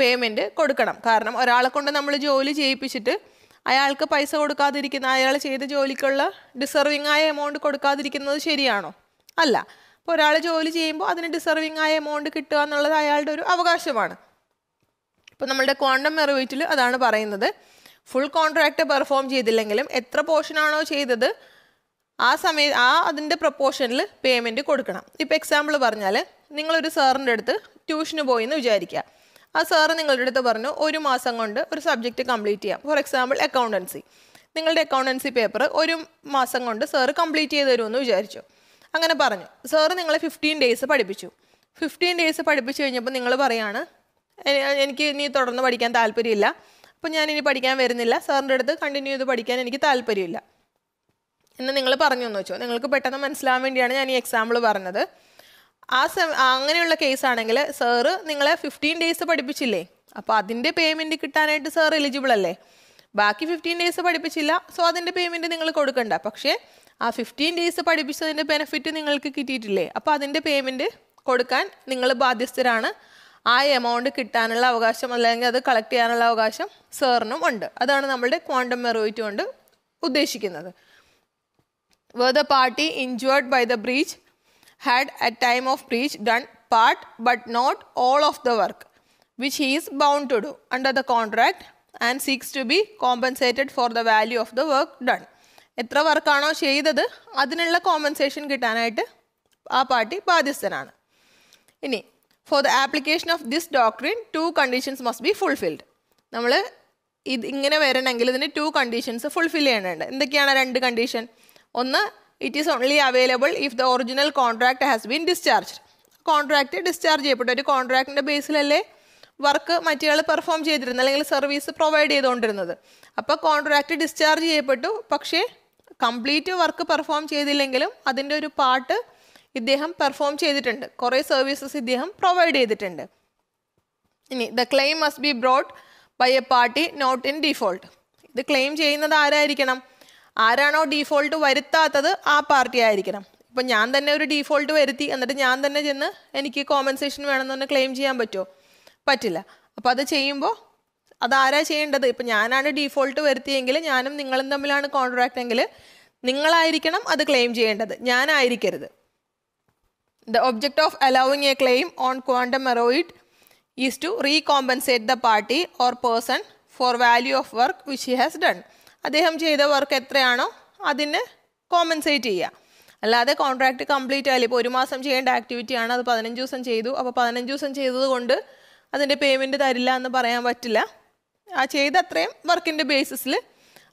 പേയ്മെൻറ്റ് കൊടുക്കണം കാരണം ഒരാളെ കൊണ്ട് നമ്മൾ ജോലി ചെയ്യിപ്പിച്ചിട്ട് അയാൾക്ക് പൈസ കൊടുക്കാതിരിക്കുന്ന അയാൾ ചെയ്ത ജോലിക്കുള്ള ഡിസർവിംഗ് ആയ എമൗണ്ട് കൊടുക്കാതിരിക്കുന്നത് ശരിയാണോ അല്ല അപ്പോൾ ഒരാൾ ജോലി ചെയ്യുമ്പോൾ അതിന് ഡിസർവിംഗ് ആയ എമൗണ്ട് കിട്ടുക എന്നുള്ളത് അയാളുടെ ഒരു അവകാശമാണ് ഇപ്പോൾ നമ്മുടെ ക്വാണ്ടം മെറിവേറ്റിൽ അതാണ് പറയുന്നത് ഫുൾ കോൺട്രാക്റ്റ് പെർഫോം ചെയ്തില്ലെങ്കിലും എത്ര പോർഷനാണോ ചെയ്തത് ആ സമയ ആ അതിൻ്റെ പ്രപ്പോർഷനിൽ പേയ്മെൻറ്റ് കൊടുക്കണം ഇപ്പോൾ എക്സാമ്പിൾ പറഞ്ഞാൽ നിങ്ങളൊരു സാറിൻ്റെ അടുത്ത് ട്യൂഷന് പോയി എന്ന് വിചാരിക്കുക ആ സാറ് നിങ്ങളുടെ അടുത്ത് പറഞ്ഞു ഒരു മാസം കൊണ്ട് ഒരു സബ്ജക്റ്റ് കംപ്ലീറ്റ് ചെയ്യാം ഫോർ എക്സാമ്പിൾ അക്കൗണ്ടൻസി നിങ്ങളുടെ അക്കൗണ്ടൻസി പേപ്പർ ഒരു മാസം കൊണ്ട് സാറ് കംപ്ലീറ്റ് ചെയ്ത് തരുമെന്ന് വിചാരിച്ചു അങ്ങനെ പറഞ്ഞു സാറ് നിങ്ങളെ ഫിഫ്റ്റീൻ ഡേയ്സ് പഠിപ്പിച്ചു ഫിഫ്റ്റീൻ ഡേയ്സ് പഠിപ്പിച്ച് കഴിഞ്ഞപ്പോൾ നിങ്ങൾ പറയാണ് എനിക്ക് ഇനി തുടർന്ന് പഠിക്കാൻ താല്പര്യമില്ല അപ്പോൾ ഞാൻ ഇനി പഠിക്കാൻ വരുന്നില്ല സാറിൻ്റെ അടുത്ത് കണ്ടിന്യൂ ചെയ്ത് പഠിക്കാൻ എനിക്ക് താല്പര്യമില്ല എന്ന് നിങ്ങൾ പറഞ്ഞു എന്ന് വെച്ചോ നിങ്ങൾക്ക് പെട്ടെന്ന് മനസ്സിലാവാൻ വേണ്ടിയാണ് ഞാൻ ഈ എക്സാമ്പിൾ പറഞ്ഞത് ആ സമ അങ്ങനെയുള്ള കേസാണെങ്കിൽ സാറ് നിങ്ങളെ ഫിഫ്റ്റീൻ ഡേയ്സ് പഠിപ്പിച്ചില്ലേ അപ്പോൾ അതിൻ്റെ പേയ്മെൻറ്റ് കിട്ടാനായിട്ട് സാർ എലിജിബിൾ അല്ലേ ബാക്കി ഫിഫ്റ്റീൻ ഡേയ്സ് പഠിപ്പിച്ചില്ല സോ അതിൻ്റെ പേയ്മെൻറ്റ് നിങ്ങൾ കൊടുക്കണ്ട പക്ഷേ ആ ഫിഫ്റ്റീൻ ഡേയ്സ് പഠിപ്പിച്ചതിൻ്റെ ബെനിഫിറ്റ് നിങ്ങൾക്ക് കിട്ടിയിട്ടില്ലേ അപ്പോൾ അതിൻ്റെ പേയ്മെൻറ്റ് കൊടുക്കാൻ നിങ്ങൾ ബാധ്യസ്ഥരാണ് ആ എമൗണ്ട് കിട്ടാനുള്ള അവകാശം അല്ലെങ്കിൽ അത് കളക്ട് ചെയ്യാനുള്ള അവകാശം സാറിനും ഉണ്ട് അതാണ് നമ്മളുടെ ക്വാണ്ടം മെറോയിറ്റ് കൊണ്ട് ഉദ്ദേശിക്കുന്നത് where the party injured by the breach had at time of breach done part but not all of the work which he is bound to do under the contract and seeks to be compensated for the value of the work done എത്ര വർക്കാണോ ചെയ്തത് അതിനുള്ള compensation കിട്ടാനായിട്ട് ആ party ബാധ്യസ്ഥനാണ് ഇനി for the application of this doctrine two conditions must be fulfilled നമ്മൾ ഇത് ഇങ്ങനെ വരണമെങ്കിൽ ഇതിന് ടു കണ്ടീഷൻസ് ഫുൾഫിൽ ചെയ്യേണ്ടതുണ്ട് എന്തൊക്കെയാണ് രണ്ട് കണ്ടീഷൻ ഒന്ന് it is only available if the original contract has been discharge contract discharge ചെയ്യപ്പെട്ടു ഒരു കോൺട്രാക്ടിൻ്റെ ബേസിലല്ലേ വർക്ക് മറ്റേയാൾ പെർഫോം ചെയ്തിരുന്നത് അല്ലെങ്കിൽ സർവീസ് പ്രൊവൈഡ് ചെയ്തുകൊണ്ടിരുന്നത് അപ്പോൾ കോൺട്രാക്ട് ഡിസ്ചാർജ് ചെയ്യപ്പെട്ടു പക്ഷേ കംപ്ലീറ്റ് വർക്ക് പെർഫോം ചെയ്തില്ലെങ്കിലും അതിൻ്റെ ഒരു പാർട്ട് ഇദ്ദേഹം പെർഫോം ചെയ്തിട്ടുണ്ട് കുറേ സർവീസസ് ഇദ്ദേഹം പ്രൊവൈഡ് ചെയ്തിട്ടുണ്ട് ഇനി the claim must be brought by a party not in default ഇത് ക്ലെയിം ചെയ്യുന്നത് ആരായിരിക്കണം ആരാണോ ഡീഫോൾട്ട് വരുത്താത്തത് ആ പാർട്ടി ആയിരിക്കണം ഇപ്പം ഞാൻ തന്നെ ഒരു ഡീഫോൾട്ട് വരുത്തി എന്നിട്ട് ഞാൻ തന്നെ ചെന്ന് എനിക്ക് കോമ്പൻസേഷൻ വേണമെന്ന് ക്ലെയിം ചെയ്യാൻ പറ്റുമോ പറ്റില്ല അപ്പോൾ അത് ചെയ്യുമ്പോൾ അതാരാ ചെയ്യേണ്ടത് ഇപ്പം ഞാനാണ് ഡീഫോൾട്ട് വരുത്തിയെങ്കിൽ ഞാനും നിങ്ങളും തമ്മിലാണ് കോൺട്രാക്റ്റ് എങ്കിൽ നിങ്ങളായിരിക്കണം അത് ക്ലെയിം ചെയ്യേണ്ടത് ഞാനായിരിക്കരുത് the object of allowing a claim on quantum meruit is to recompensate the party or person for value of work which he has done അദ്ദേഹം ചെയ്ത വർക്ക് എത്രയാണോ അതിന് കോമ്പൻസേറ്റ് ചെയ്യുക അല്ലാതെ കോൺട്രാക്റ്റ് കംപ്ലീറ്റ് ആയാലും ഇപ്പോൾ ഒരു മാസം ചെയ്യേണ്ട ആണ് അത് പതിനഞ്ച് ദിവസം ചെയ്തു അപ്പോൾ പതിനഞ്ച് ദിവസം ചെയ്തതുകൊണ്ട് അതിൻ്റെ പേയ്മെൻറ്റ് തരില്ല എന്ന് പറയാൻ പറ്റില്ല ആ ചെയ്ത അത്രയും വർക്കിൻ്റെ ബേസിസിൽ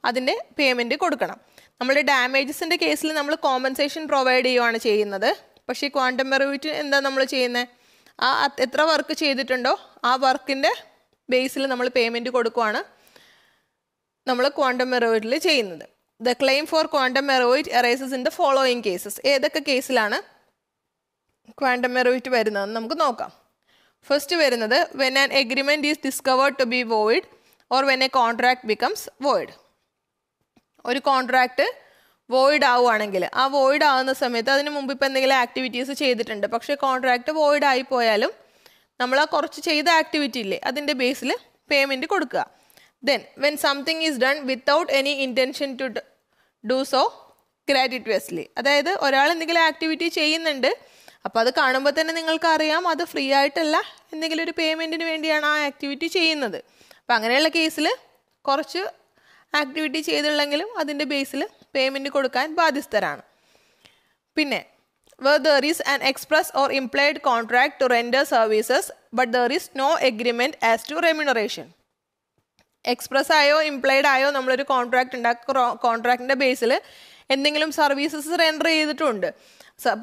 അതിൻ്റെ പേയ്മെൻറ്റ് കൊടുക്കണം നമ്മുടെ ഡാമേജസിൻ്റെ കേസിൽ നമ്മൾ കോമ്പൻസേഷൻ പ്രൊവൈഡ് ചെയ്യുവാണ് ചെയ്യുന്നത് പക്ഷേ ക്വാണ്ടം മെറിവിറ്റ് എന്താ നമ്മൾ ചെയ്യുന്നത് ആ എത്ര വർക്ക് ചെയ്തിട്ടുണ്ടോ ആ വർക്കിൻ്റെ ബേസിൽ നമ്മൾ പേയ്മെൻറ്റ് കൊടുക്കുവാണ് നമ്മൾ ക്വാണ്ടം മെറോയിഡിൽ ചെയ്യുന്നത് the claim for quantum meruit arises in the following cases ഏതൊക്കെ കേസിലാണ് ക്വാണ്ടം മെറോയിറ്റ് വരുന്നതെന്ന് നമുക്ക് നോക്കാം ഫസ്റ്റ് വരുന്നത് when an agreement is discovered to be void or when a contract becomes void ഒരു കോൺട്രാക്റ്റ് വോയിഡ് ആവുകയാണെങ്കിൽ ആ വോയിഡ് ആവുന്ന സമയത്ത് അതിന് മുമ്പ് ഇപ്പോൾ എന്തെങ്കിലും ആക്ടിവിറ്റീസ് ചെയ്തിട്ടുണ്ട് പക്ഷേ കോൺട്രാക്റ്റ് വോയിഡ് ആയിപ്പോയാലും നമ്മൾ ആ കുറച്ച് ചെയ്ത ആക്ടിവിറ്റി ഇല്ലേ അതിൻ്റെ ബേസിൽ പേയ്മെൻറ്റ് കൊടുക്കുക Then, when something is done without any intention to do so gratuitously അതായത് ഒരാൾ എന്തെങ്കിലും ആക്ടിവിറ്റി ചെയ്യുന്നുണ്ട് അപ്പോൾ അത് കാണുമ്പോൾ തന്നെ നിങ്ങൾക്ക് അറിയാം അത് ഫ്രീ ആയിട്ടല്ല എന്തെങ്കിലും ഒരു പേയ്മെൻറ്റിന് വേണ്ടിയാണ് ആ ആക്ടിവിറ്റി ചെയ്യുന്നത് അപ്പം അങ്ങനെയുള്ള കേസിൽ കുറച്ച് ആക്ടിവിറ്റി ചെയ്തുള്ളെങ്കിലും അതിൻ്റെ ബേസിൽ പേയ്മെൻറ്റ് കൊടുക്കാൻ ബാധ്യസ്ഥരാണ് പിന്നെ where there is an express or implied contract to render services but there is no agreement as to remuneration express ആയോ ഇംപ്ലൈഡ് ആയോ നമ്മളൊരു കോൺട്രാക്റ്റ് ഉണ്ടാക്കുക കോൺട്രാക്ടിൻ്റെ ബേസിൽ എന്തെങ്കിലും സർവീസസ് റെൻഡർ ചെയ്തിട്ടുണ്ട്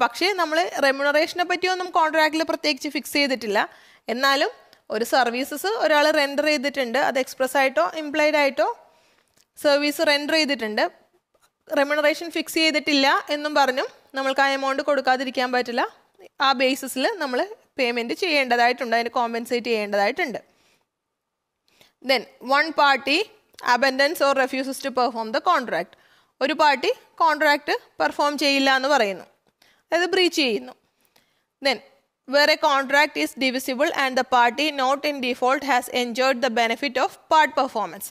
പക്ഷേ നമ്മൾ റെമ്യൂണറേഷനെ പറ്റിയൊന്നും കോൺട്രാക്റ്റിൽ പ്രത്യേകിച്ച് ഫിക്സ് ചെയ്തിട്ടില്ല എന്നാലും ഒരു സർവീസസ് ഒരാൾ റെൻഡർ ചെയ്തിട്ടുണ്ട് അത് എക്സ്പ്രസ് ആയിട്ടോ ഇംപ്ലൈഡ് ആയിട്ടോ സർവീസ് റെൻഡർ ചെയ്തിട്ടുണ്ട് റെമ്യൂണറേഷൻ ഫിക്സ് ചെയ്തിട്ടില്ല എന്നും പറഞ്ഞും നമ്മൾക്ക് ആ എമൗണ്ട് കൊടുക്കാതിരിക്കാൻ പറ്റില്ല ആ ബേസിസിൽ നമ്മൾ പേയ്മെൻറ്റ് ചെയ്യേണ്ടതായിട്ടുണ്ട് അതിന് കോമ്പൻസേറ്റ് ചെയ്യേണ്ടതായിട്ടുണ്ട് Then one party abandons or refuses to perform the contract. ഒരു പാർട്ടി കോൺട്രാക്റ്റ് പെർഫോം ചെയ്യില്ല എന്ന് പറയുന്നു അതായത് ബ്രീച്ച് ചെയ്യുന്നു then where a contract is divisible and the party not in default has enjoyed the benefit of part performance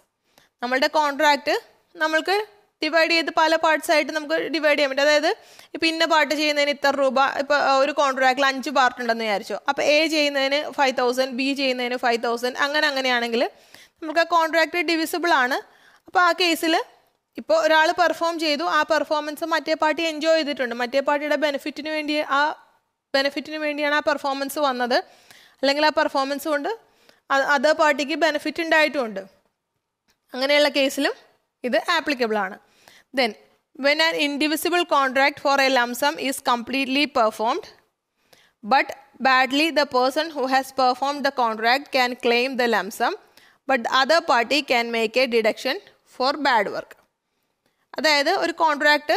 നമ്മളുടെ contract നമ്മൾക്ക് divide ചെയ്ത് പല പാർട്സ് ആയിട്ട് നമുക്ക് ഡിവൈഡ് ചെയ്യാൻ പറ്റും അതായത് ഇപ്പോൾ ഇന്ന പാർട്ട് ചെയ്യുന്നതിന് ഇത്ര രൂപ ഇപ്പോൾ ഒരു കോൺട്രാക്റ്റിൽ അഞ്ച് പാർട്ട് ഉണ്ടെന്ന് വിചാരിച്ചു അപ്പോൾ എ ചെയ്യുന്നതിന് ഫൈവ് തൗസൻഡ് ബി ചെയ്യുന്നതിന് ഫൈവ് തൗസൻഡ് അങ്ങനെ അങ്ങനെയാണെങ്കിൽ നമുക്ക് ആ കോൺട്രാക്റ്റ് ഡിവിസിബിൾ ആണ് അപ്പോൾ ആ കേസിൽ ഇപ്പോൾ ഒരാൾ പെർഫോം ചെയ്തു ആ പെർഫോമൻസ് മറ്റേ പാർട്ടി എൻജോയ് ചെയ്തിട്ടുണ്ട് മറ്റേ പാർട്ടിയുടെ ബെനിഫിറ്റിന് വേണ്ടി ആ ബെനിഫിറ്റിന് വേണ്ടിയാണ് ആ പെർഫോമൻസ് വന്നത് അല്ലെങ്കിൽ ആ പെർഫോമൻസ് കൊണ്ട് അതർ പാർട്ടിക്ക് ബെനിഫിറ്റ് ഉണ്ടായിട്ടുമുണ്ട് അങ്ങനെയുള്ള കേസിലും ഇത് ആപ്ലിക്കബിൾ ആണ് then when an indivisible contract for a lump sum is completely performed but badly the person who has performed the contract can claim the lump sum but other party can make a deduction for bad work അതായത് ഒരു contract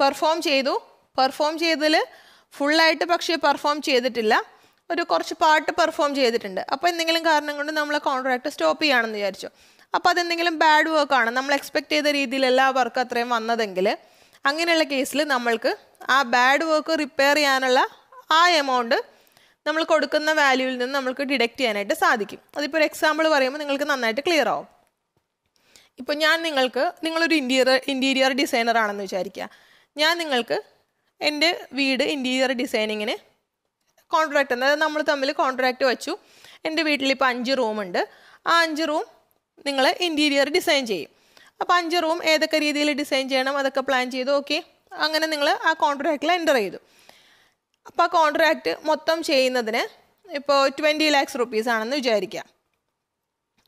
perform ചെയ്തു perform ചെയ്തതിൽ ഫുള്ളായിട്ട് പക്ഷേ perform ചെയ്തിട്ടില്ല ഒരു കുറച്ച് പാട്ട് പെർഫോം ചെയ്തിട്ടുണ്ട് അപ്പോൾ എന്തെങ്കിലും കാരണം കൊണ്ട് നമ്മൾ കോൺട്രാക്ട് സ്റ്റോപ്പ് ചെയ്യുകയാണെന്ന് വിചാരിച്ചു അപ്പോൾ അതെന്തെങ്കിലും ബാഡ് വർക്കാണ് നമ്മൾ എക്സ്പെക്ട് ചെയ്ത രീതിയിലല്ല വർക്ക് അത്രയും വന്നതെങ്കിൽ അങ്ങനെയുള്ള കേസിൽ നമ്മൾക്ക് ആ ബാഡ് വർക്ക് റിപ്പയർ ചെയ്യാനുള്ള ആ എമൗണ്ട് നമ്മൾ കൊടുക്കുന്ന വാല്യൂവിൽ നിന്ന് നമുക്ക് ഡിഡക്റ്റ് ചെയ്യാനായിട്ട് സാധിക്കും അതിപ്പോൾ ഒരു എക്സാമ്പിൾ പറയുമ്പോൾ നിങ്ങൾക്ക് നന്നായിട്ട് ക്ലിയർ ആവും ഇപ്പോൾ ഞാൻ നിങ്ങൾക്ക് നിങ്ങളൊരു ഇൻറ്റീരിയർ ഇൻറ്റീരിയർ ഡിസൈനർ ആണെന്ന് വിചാരിക്കുക ഞാൻ നിങ്ങൾക്ക് എൻ്റെ വീട് ഇൻറ്റീരിയർ ഡിസൈനിങ്ങിന് കോൺട്രാക്റ്റ് അതായത് നമ്മൾ തമ്മിൽ കോൺട്രാക്റ്റ് വെച്ചു എൻ്റെ വീട്ടിൽ ഇപ്പോൾ അഞ്ച് റൂമുണ്ട് ആ അഞ്ച് റൂം നിങ്ങൾ ഇൻറ്റീരിയർ ഡിസൈൻ ചെയ്യും അപ്പോൾ അഞ്ച് റൂം ഏതൊക്കെ രീതിയിൽ ഡിസൈൻ ചെയ്യണം അതൊക്കെ പ്ലാൻ ചെയ്തു ഓക്കെ അങ്ങനെ നിങ്ങൾ ആ കോൺട്രാക്റ്റിൽ എൻ്റർ ചെയ്തു അപ്പം ആ കോൺട്രാക്റ്റ് മൊത്തം ചെയ്യുന്നതിന് ഇപ്പോൾ ട്വൻറ്റി ലാക്സ് റുപ്പീസ് ആണെന്ന് വിചാരിക്കാം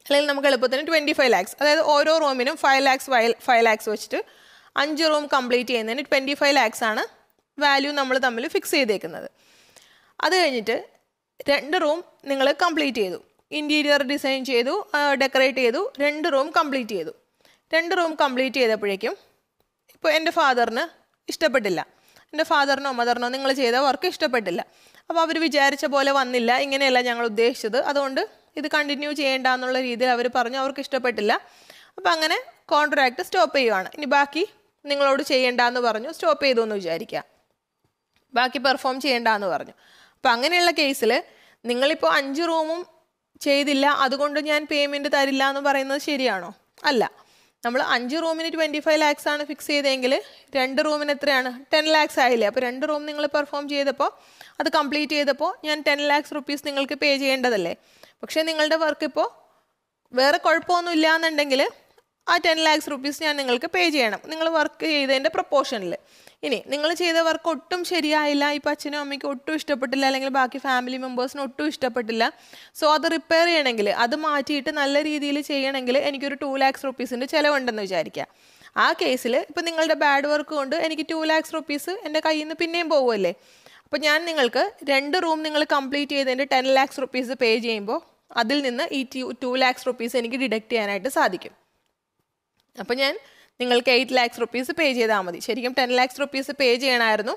അല്ലെങ്കിൽ നമുക്ക് എളുപ്പത്തിന് ട്വൻറ്റി ഫൈവ് ലാക്സ് അതായത് ഓരോ റൂമിനും ഫൈവ് ലാക്സ് ഫൈവ് ലാക്സ് വെച്ചിട്ട് അഞ്ച് റൂം കംപ്ലീറ്റ് ചെയ്യുന്നതിന് ട്വൻറ്റി ഫൈവ് ലാക്സ് ആണ് വാല്യൂ നമ്മൾ തമ്മിൽ ഫിക്സ് ചെയ്തേക്കുന്നത് അത് കഴിഞ്ഞിട്ട് രണ്ട് റൂം നിങ്ങൾ കംപ്ലീറ്റ് ചെയ്തു ഇൻറ്റീരിയർ ഡിസൈൻ ചെയ്തു ഡെക്കറേറ്റ് ചെയ്തു രണ്ട് റൂം കംപ്ലീറ്റ് ചെയ്തു രണ്ട് റൂം കംപ്ലീറ്റ് ചെയ്തപ്പോഴേക്കും ഇപ്പോൾ എൻ്റെ ഫാദറിന് ഇഷ്ടപ്പെട്ടില്ല എൻ്റെ ഫാദറിനോ മദറിനോ നിങ്ങൾ ചെയ്ത വർക്ക് ഇഷ്ടപ്പെട്ടില്ല അപ്പോൾ അവർ വിചാരിച്ച പോലെ വന്നില്ല ഇങ്ങനെയല്ല ഞങ്ങൾ ഉദ്ദേശിച്ചത് അതുകൊണ്ട് ഇത് കണ്ടിന്യൂ ചെയ്യേണ്ട എന്നുള്ള രീതിയിൽ അവർ പറഞ്ഞു അവർക്ക് ഇഷ്ടപ്പെട്ടില്ല അപ്പോൾ അങ്ങനെ കോൺട്രാക്റ്റ് സ്റ്റോപ്പ് ചെയ്യുവാണ് ഇനി ബാക്കി നിങ്ങളോട് ചെയ്യേണ്ട എന്ന് പറഞ്ഞു സ്റ്റോപ്പ് ചെയ്തു എന്ന് വിചാരിക്കുക ബാക്കി പെർഫോം ചെയ്യേണ്ട എന്ന് പറഞ്ഞു അപ്പോൾ അങ്ങനെയുള്ള കേസിൽ നിങ്ങളിപ്പോൾ അഞ്ച് റൂമും ചെയ്തില്ല അതുകൊണ്ട് ഞാൻ പേയ്മെൻറ്റ് തരില്ല എന്ന് പറയുന്നത് ശരിയാണോ അല്ല നമ്മൾ അഞ്ച് റൂമിന് ട്വൻറ്റി ഫൈവ് ലാക്സ് ആണ് ഫിക്സ് ചെയ്തതെങ്കിൽ രണ്ട് റൂമിന് എത്രയാണ് ടെൻ ലാക്സ് ആയില്ലേ അപ്പോൾ രണ്ട് റൂം നിങ്ങൾ പെർഫോം ചെയ്തപ്പോൾ അത് കംപ്ലീറ്റ് ചെയ്തപ്പോൾ ഞാൻ ടെൻ ലാക്സ് റുപ്പീസ് നിങ്ങൾക്ക് പേ ചെയ്യേണ്ടതല്ലേ പക്ഷേ നിങ്ങളുടെ വർക്ക് ഇപ്പോൾ വേറെ കുഴപ്പമൊന്നും എന്നുണ്ടെങ്കിൽ ആ ടെൻ ലാക്സ് റുപ്പീസ് ഞാൻ നിങ്ങൾക്ക് പേ ചെയ്യണം നിങ്ങൾ വർക്ക് ചെയ്തതിൻ്റെ പ്രപ്പോർഷനിൽ ഇനി നിങ്ങൾ ചെയ്ത വർക്ക് ഒട്ടും ശരിയായില്ല ഇപ്പം അച്ഛനും അമ്മയ്ക്കും ഒട്ടും ഇഷ്ടപ്പെട്ടില്ല അല്ലെങ്കിൽ ബാക്കി ഫാമിലി മെമ്പേഴ്സിന് ഒട്ടും ഇഷ്ടപ്പെട്ടില്ല സോ അത് റിപ്പയർ ചെയ്യണമെങ്കിൽ അത് മാറ്റിയിട്ട് നല്ല രീതിയിൽ ചെയ്യണമെങ്കിൽ എനിക്കൊരു ടു ലാക്സ് റുപ്പീസിൻ്റെ ചിലവുണ്ടെന്ന് വിചാരിക്കുക ആ കേസിൽ ഇപ്പം നിങ്ങളുടെ ബാഡ് വർക്ക് കൊണ്ട് എനിക്ക് ടു ലാക്സ് റുപ്പീസ് എൻ്റെ കയ്യിൽ നിന്ന് പിന്നെയും പോകുമല്ലേ അപ്പോൾ ഞാൻ നിങ്ങൾക്ക് രണ്ട് റൂം നിങ്ങൾ കംപ്ലീറ്റ് ചെയ്തതിൻ്റെ ടെൻ ലാക്സ് റുപ്പീസ് പേ ചെയ്യുമ്പോൾ അതിൽ നിന്ന് ഈ ടു ടു ലാക്സ് റുപ്പീസ് എനിക്ക് ഡിഡക്റ്റ് ചെയ്യാനായിട്ട് സാധിക്കും അപ്പോൾ ഞാൻ നിങ്ങൾക്ക് എയ്റ്റ് ലാക്സ് റുപ്പീസ് പേ ചെയ്താൽ മതി ശരിക്കും ടെൻ ലാക്സ് റുപ്പീസ് പേ ചെയ്യണമായിരുന്നു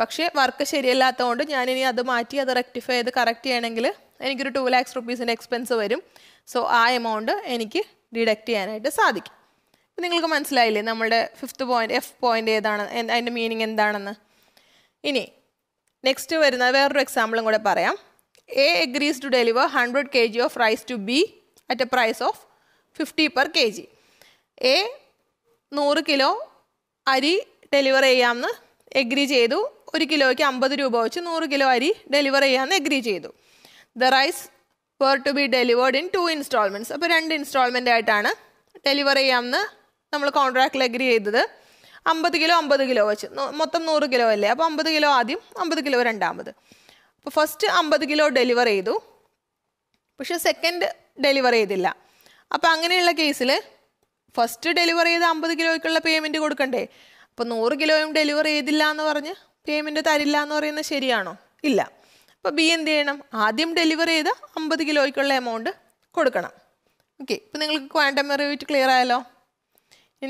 പക്ഷേ വർക്ക് ശരിയല്ലാത്തതുകൊണ്ട് ഞാനിനി അത് മാറ്റി അത് റെക്ടിഫൈ ചെയ്ത് കറക്റ്റ് ചെയ്യണമെങ്കിൽ എനിക്കൊരു ടു ലാക്സ് റുപ്പീസിൻ്റെ എക്സ്പെൻസ് വരും സോ ആ എമൗണ്ട് എനിക്ക് ഡിഡക്റ്റ് ചെയ്യാനായിട്ട് സാധിക്കും നിങ്ങൾക്ക് മനസ്സിലായില്ലേ നമ്മുടെ ഫിഫ്ത്ത് പോയിൻ്റ് എഫ് പോയിൻ്റ് ഏതാണ് അതിൻ്റെ മീനിങ് എന്താണെന്ന് ഇനി നെക്സ്റ്റ് വരുന്ന വേറൊരു എക്സാമ്പിളും കൂടെ പറയാം A agrees to deliver hundred K G of rice to be at a price of fifty per K G A നൂറ് കിലോ അരി ഡെലിവർ ചെയ്യാമെന്ന് എഗ്രി ചെയ്തു ഒരു കിലോയ്ക്ക് അമ്പത് രൂപ വെച്ച് നൂറ് കിലോ അരി ഡെലിവർ ചെയ്യാമെന്ന് എഗ്രി ചെയ്തു the rice were to be delivered in two instalments അപ്പോൾ രണ്ട് ഇൻസ്റ്റാൾമെൻ്റ് ആയിട്ടാണ് ഡെലിവർ ചെയ്യാമെന്ന് നമ്മൾ കോൺട്രാക്റ്റിൽ എഗ്രി ചെയ്തത് അമ്പത് കിലോ അമ്പത് കിലോ വെച്ച് മൊത്തം നൂറ് കിലോ അല്ലേ അപ്പോൾ അമ്പത് കിലോ ആദ്യം അമ്പത് കിലോ രണ്ടാമത് അപ്പോൾ ഫസ്റ്റ് അമ്പത് കിലോ ഡെലിവർ ചെയ്തു പക്ഷേ സെക്കൻഡ് ഡെലിവർ ചെയ്തില്ല അപ്പോൾ അങ്ങനെയുള്ള കേസിൽ ഫസ്റ്റ് ഡെലിവറി ചെയ്ത് അമ്പത് കിലോയ്ക്കുള്ള പേയ്മെന്റ് കൊടുക്കണ്ടേ അപ്പോൾ നൂറ് കിലോയും ഡെലിവറി ചെയ്തില്ല എന്ന് പറഞ്ഞ് പേയ്മെൻറ്റ് തരില്ല എന്ന് പറയുന്നത് ശരിയാണോ ഇല്ല അപ്പോൾ ബി എന്ത് ചെയ്യണം ആദ്യം ഡെലിവറി ചെയ്ത് അമ്പത് കിലോയ്ക്കുള്ള എമൗണ്ട് കൊടുക്കണം ഓക്കെ ഇപ്പൊ നിങ്ങൾക്ക് ക്വാണ്ടം റിവീറ്റ് ക്ലിയർ ആയല്ലോ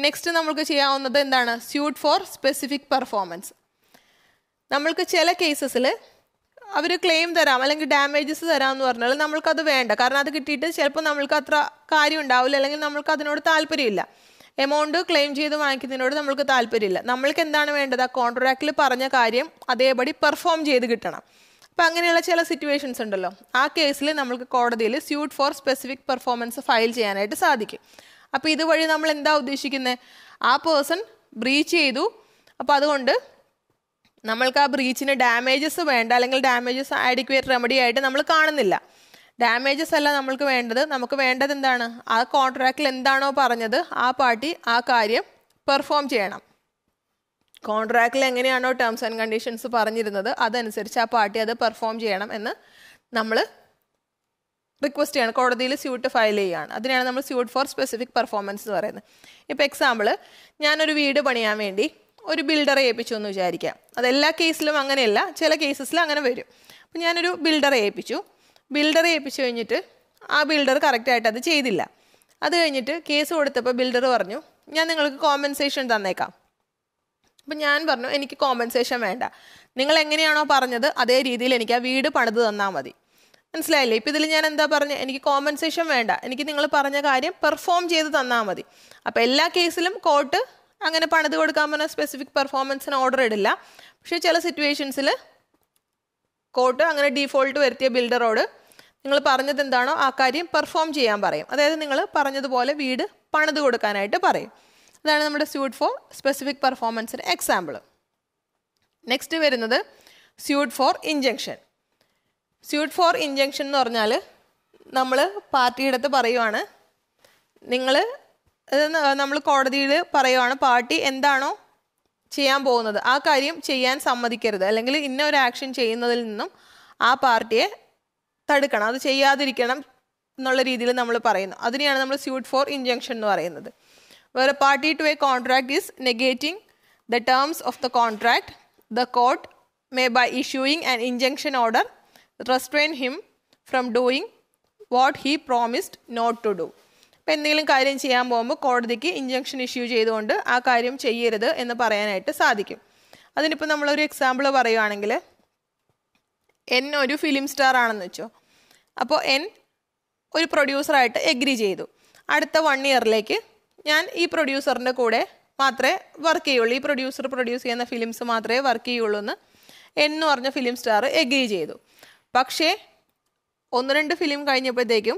നെക്സ്റ്റ് നമ്മൾക്ക് ചെയ്യാവുന്നത് എന്താണ് സ്യൂട്ട് ഫോർ സ്പെസിഫിക് പെർഫോമൻസ് നമ്മൾക്ക് ചില കേസസിൽ അവർ ക്ലെയിം തരാം അല്ലെങ്കിൽ ഡാമേജസ് തരാം എന്ന് പറഞ്ഞാൽ നമ്മൾക്കത് വേണ്ട കാരണം അത് കിട്ടിയിട്ട് ചിലപ്പോൾ നമ്മൾക്ക് അത്ര കാര്യം ഉണ്ടാവില്ല അല്ലെങ്കിൽ നമ്മൾക്ക് അതിനോട് താല്പര്യമില്ല എമൗണ്ട് ക്ലെയിം ചെയ്ത് വാങ്ങിക്കുന്നതിനോട് നമ്മൾക്ക് താല്പര്യമില്ല നമ്മൾക്ക് എന്താണ് വേണ്ടത് ആ കോൺട്രാക്റ്റിൽ പറഞ്ഞ കാര്യം അതേപടി പെർഫോം ചെയ്ത് കിട്ടണം അപ്പോൾ അങ്ങനെയുള്ള ചില സിറ്റുവേഷൻസ് ഉണ്ടല്ലോ ആ കേസിൽ നമ്മൾക്ക് കോടതിയിൽ suit for specific performance file ചെയ്യാനായിട്ട് സാധിക്കും അപ്പോൾ ഇതുവഴി നമ്മൾ എന്താ ഉദ്ദേശിക്കുന്നത് ആ പേഴ്സൺ ബ്രീച്ച് ചെയ്തു അപ്പോൾ അതുകൊണ്ട് നമ്മൾക്ക് ആ ബ്രീച്ചിന് ഡാമേജസ് വേണ്ട അല്ലെങ്കിൽ ഡാമേജസ് ആഡിക്വേറ്റ് റെമഡി ആയിട്ട് നമ്മൾ കാണുന്നില്ല ഡാമേജസ് അല്ല നമ്മൾക്ക് വേണ്ടത് നമുക്ക് വേണ്ടത് എന്താണ് ആ കോൺട്രാക്റ്റിൽ എന്താണോ പറഞ്ഞത് ആ പാർട്ടി ആ കാര്യം പെർഫോം ചെയ്യണം കോൺട്രാക്റ്റിൽ എങ്ങനെയാണോ ടേംസ് ആൻഡ് കണ്ടീഷൻസ് പറഞ്ഞിരുന്നത് അതനുസരിച്ച് ആ പാർട്ടി അത് പെർഫോം ചെയ്യണം എന്ന് നമ്മൾ റിക്വസ്റ്റ് ചെയ്യണം കോടതിയിൽ സ്യൂട്ട് ഫയൽ ചെയ്യുകയാണ് അതിനാണ് നമ്മൾ സ്യൂട്ട് ഫോർ സ്പെസിഫിക് പെർഫോമൻസ് എന്ന് പറയുന്നത് ഇപ്പോൾ എക്സാമ്പിൾ ഞാനൊരു വീട് പണിയാൻ വേണ്ടി ഒരു ബിൽഡറെ ഏൽപ്പിച്ചു എന്ന് വിചാരിക്കാം അതെല്ലാ കേസിലും അങ്ങനെയല്ല ചില കേസസിൽ അങ്ങനെ വരും അപ്പം ഞാനൊരു ബിൽഡറെ ഏൽപ്പിച്ചു ബിൽഡറെ ഏൽപ്പിച്ചു കഴിഞ്ഞിട്ട് ആ ബിൽഡർ കറക്റ്റായിട്ട് അത് ചെയ്തില്ല അത് കഴിഞ്ഞിട്ട് കേസ് കൊടുത്തപ്പോൾ ബിൽഡർ പറഞ്ഞു ഞാൻ നിങ്ങൾക്ക് കോമ്പൻസേഷൻ തന്നേക്കാം അപ്പം ഞാൻ പറഞ്ഞു എനിക്ക് കോമ്പൻസേഷൻ വേണ്ട നിങ്ങൾ എങ്ങനെയാണോ പറഞ്ഞത് അതേ രീതിയിൽ എനിക്ക് ആ വീട് പണിത് തന്നാൽ മതി മനസ്സിലായില്ലേ ഇപ്പം ഇതിൽ ഞാൻ എന്താ പറഞ്ഞത് എനിക്ക് കോമ്പൻസേഷൻ വേണ്ട എനിക്ക് നിങ്ങൾ പറഞ്ഞ കാര്യം പെർഫോം ചെയ്ത് തന്നാൽ മതി അപ്പോൾ എല്ലാ കേസിലും കോർട്ട് അങ്ങനെ പണിത് കൊടുക്കാൻ പറഞ്ഞാൽ സ്പെസിഫിക് പെർഫോമൻസിന് ഓർഡർ ഇടില്ല പക്ഷേ ചില സിറ്റുവേഷൻസിൽ കോട്ട് അങ്ങനെ ഡീഫോൾട്ട് വരുത്തിയ ബിൽഡറോട് നിങ്ങൾ പറഞ്ഞത് എന്താണോ ആ കാര്യം പെർഫോം ചെയ്യാൻ പറയും അതായത് നിങ്ങൾ പറഞ്ഞതുപോലെ വീട് പണിത് കൊടുക്കാനായിട്ട് പറയും അതാണ് നമ്മുടെ സ്യൂട്ട് ഫോർ സ്പെസിഫിക് പെർഫോമൻസിന് എക്സാമ്പിൾ നെക്സ്റ്റ് വരുന്നത് suit for injunction suit for injunction എന്ന് പറഞ്ഞാൽ നമ്മൾ പാർട്ടിയുടെ അടുത്ത് പറയുവാണ് നിങ്ങൾ നമ്മൾ കോടതിയിൽ പറയുവാണ് പാർട്ടി എന്താണോ ചെയ്യാൻ പോകുന്നത് ആ കാര്യം ചെയ്യാൻ സമ്മതിക്കരുത് അല്ലെങ്കിൽ ഇന്ന ഒരു ആക്ഷൻ ചെയ്യുന്നതിൽ നിന്നും ആ പാർട്ടിയെ തടുക്കണം അത് ചെയ്യാതിരിക്കണം എന്നുള്ള രീതിയിൽ നമ്മൾ പറയുന്നു അതിനെയാണ് നമ്മൾ സ്യൂട്ട് ഫോർ ഇഞ്ചക്ഷൻ എന്ന് പറയുന്നത് വേറെ party to a contract is negating the terms of the contract the court may by issuing an injunction order restrain him from doing what he promised not to do ഇപ്പം എന്തെങ്കിലും കാര്യം ചെയ്യാൻ പോകുമ്പോൾ കോടതിക്ക് injection issue ചെയ്തുകൊണ്ട് ആ കാര്യം ചെയ്യരുത് എന്ന് പറയാനായിട്ട് സാധിക്കും അതിനിപ്പോൾ നമ്മളൊരു എക്സാമ്പിൾ പറയുകയാണെങ്കിൽ എൻ ഒരു ഫിലിം സ്റ്റാർ ആണെന്ന് വെച്ചോ അപ്പോൾ എൻ ഒരു പ്രൊഡ്യൂസറായിട്ട് എഗ്രി ചെയ്തു അടുത്ത വൺ ഇയറിലേക്ക് ഞാൻ ഈ പ്രൊഡ്യൂസറിൻ്റെ കൂടെ മാത്രമേ വർക്ക് ചെയ്യുള്ളൂ ഈ പ്രൊഡ്യൂസർ പ്രൊഡ്യൂസ് ചെയ്യുന്ന ഫിലിംസ് മാത്രമേ വർക്ക് ചെയ്യുള്ളൂ എന്ന് എന്ന് പറഞ്ഞ ഫിലിം സ്റ്റാർ എഗ്രി ചെയ്തു പക്ഷേ ഒന്ന് രണ്ട് ഫിലിം കഴിഞ്ഞപ്പോഴത്തേക്കും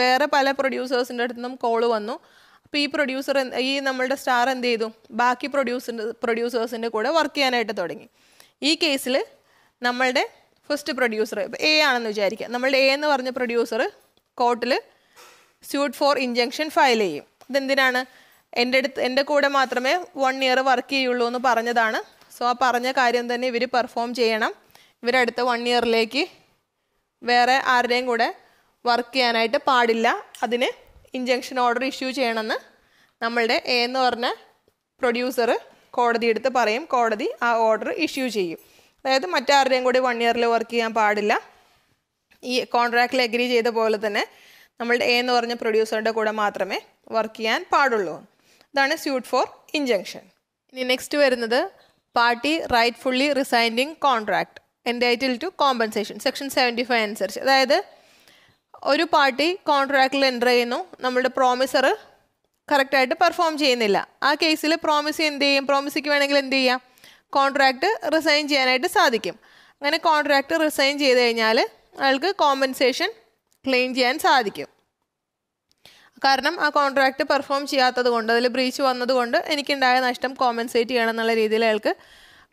വേറെ പല പ്രൊഡ്യൂസേഴ്സിൻ്റെ അടുത്ത് നിന്നും കോൾ വന്നു അപ്പോൾ ഈ പ്രൊഡ്യൂസർ ഈ നമ്മളുടെ സ്റ്റാർ എന്ത് ചെയ്തു ബാക്കി പ്രൊഡ്യൂസിൻ്റെ പ്രൊഡ്യൂസേഴ്സിൻ്റെ കൂടെ വർക്ക് ചെയ്യാനായിട്ട് തുടങ്ങി ഈ കേസിൽ നമ്മളുടെ ഫസ്റ്റ് പ്രൊഡ്യൂസർ എ ആണെന്ന് വിചാരിക്കുക നമ്മളുടെ എ എന്ന് പറഞ്ഞ പ്രൊഡ്യൂസർ കോർട്ടിൽ സ്യൂട്ട് ഫോർ ഇഞ്ചക്ഷൻ ഫയൽ ചെയ്യും ഇതെന്തിനാണ് എൻ്റെ അടുത്ത് എൻ്റെ കൂടെ മാത്രമേ വൺ ഇയർ വർക്ക് ചെയ്യുള്ളൂ എന്ന് പറഞ്ഞതാണ് സോ ആ പറഞ്ഞ കാര്യം തന്നെ ഇവർ പെർഫോം ചെയ്യണം ഇവരടുത്ത വൺ ഇയറിലേക്ക് വേറെ ആരുടെയും കൂടെ വർക്ക് ചെയ്യാനായിട്ട് പാടില്ല അതിന് ഇഞ്ചക്ഷൻ ഓർഡർ ഇഷ്യൂ ചെയ്യണമെന്ന് നമ്മളുടെ എ എന്ന് പറഞ്ഞ പ്രൊഡ്യൂസർ കോടതി എടുത്ത് പറയും കോടതി ആ ഓർഡർ ഇഷ്യൂ ചെയ്യും അതായത് മറ്റാരുടെയും കൂടി വൺ ഇയറിൽ വർക്ക് ചെയ്യാൻ പാടില്ല ഈ കോൺട്രാക്റ്റിൽ അഗ്രി ചെയ്ത പോലെ തന്നെ നമ്മളുടെ എ എന്ന് പറഞ്ഞ പ്രൊഡ്യൂസറിൻ്റെ കൂടെ മാത്രമേ വർക്ക് ചെയ്യാൻ പാടുള്ളൂ ഇതാണ് സ്യൂട്ട് ഫോർ ഇഞ്ചങ്ഷൻ ഇനി നെക്സ്റ്റ് വരുന്നത് party fully rescinding contract entitled to compensation section seventy five അനുസരിച്ച് അതായത് ഒരു പാർട്ടി കോൺട്രാക്റ്റിൽ എൻ്റർ ചെയ്യുന്നു നമ്മുടെ പ്രോമിസർ കറക്റ്റായിട്ട് പെർഫോം ചെയ്യുന്നില്ല ആ കേസിൽ പ്രോമിസി എന്ത് ചെയ്യും പ്രോമിസിക്ക് വേണമെങ്കിൽ എന്ത് ചെയ്യാം കോൺട്രാക്റ്റ് റിസൈൻ ചെയ്യാനായിട്ട് സാധിക്കും അങ്ങനെ കോൺട്രാക്റ്റ് റിസൈൻ ചെയ്ത് കഴിഞ്ഞാൽ അയാൾക്ക് കോമ്പൻസേഷൻ ക്ലെയിം ചെയ്യാൻ സാധിക്കും കാരണം ആ കോൺട്രാക്റ്റ് പെർഫോം ചെയ്യാത്തത് കൊണ്ട് അതിൽ ബ്രീച്ച് വന്നതുകൊണ്ട് എനിക്കുണ്ടായ നഷ്ടം കോമ്പൻസേറ്റ് ചെയ്യണം എന്നുള്ള രീതിയിൽ അയാൾക്ക്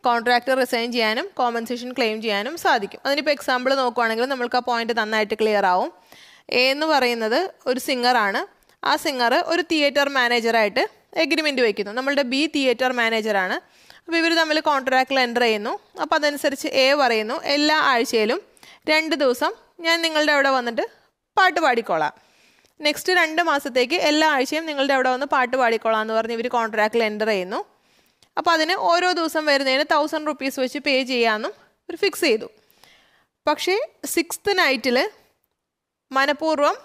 കോൺട്രാക്റ്റ് റിസൈൻ ചെയ്യാനും കോമ്പൻസേഷൻ ക്ലെയിം ചെയ്യാനും സാധിക്കും അതിനിപ്പോൾ എക്സാമ്പിൾ നോക്കുവാണെങ്കിൽ നമ്മൾക്ക് ആ പോയിന്റ് നന്നായിട്ട് ക്ലിയർ ആവും എ എന്ന് പറയുന്നത് ഒരു സിംഗറാണ് ആ സിംഗർ ഒരു തിയേറ്റർ മാനേജറായിട്ട് എഗ്രിമെൻ്റ് വയ്ക്കുന്നു നമ്മളുടെ ബി തിയേറ്റർ മാനേജറാണ് അപ്പോൾ ഇവർ തമ്മിൽ കോൺട്രാക്റ്റിൽ എൻ്റർ ചെയ്യുന്നു അപ്പോൾ അതനുസരിച്ച് എ പറയുന്നു എല്ലാ ആഴ്ചയിലും രണ്ട് ദിവസം ഞാൻ നിങ്ങളുടെ അവിടെ വന്നിട്ട് പാട്ട് പാടിക്കോളാം നെക്സ്റ്റ് രണ്ട് മാസത്തേക്ക് എല്ലാ ആഴ്ചയും നിങ്ങളുടെ അവിടെ വന്ന് പാട്ട് പാടിക്കോളാം എന്ന് പറഞ്ഞ് ഇവർ കോൺട്രാക്റ്റിൽ എൻ്റർ ചെയ്യുന്നു അപ്പോൾ അതിന് ഓരോ ദിവസം വരുന്നതിന് തൗസൻഡ് റുപ്പീസ് വെച്ച് പേ ചെയ്യാമെന്നും ഇവർ ഫിക്സ് ചെയ്തു പക്ഷേ സിക്സ് നൈറ്റിൽ മനഃപൂർവ്വം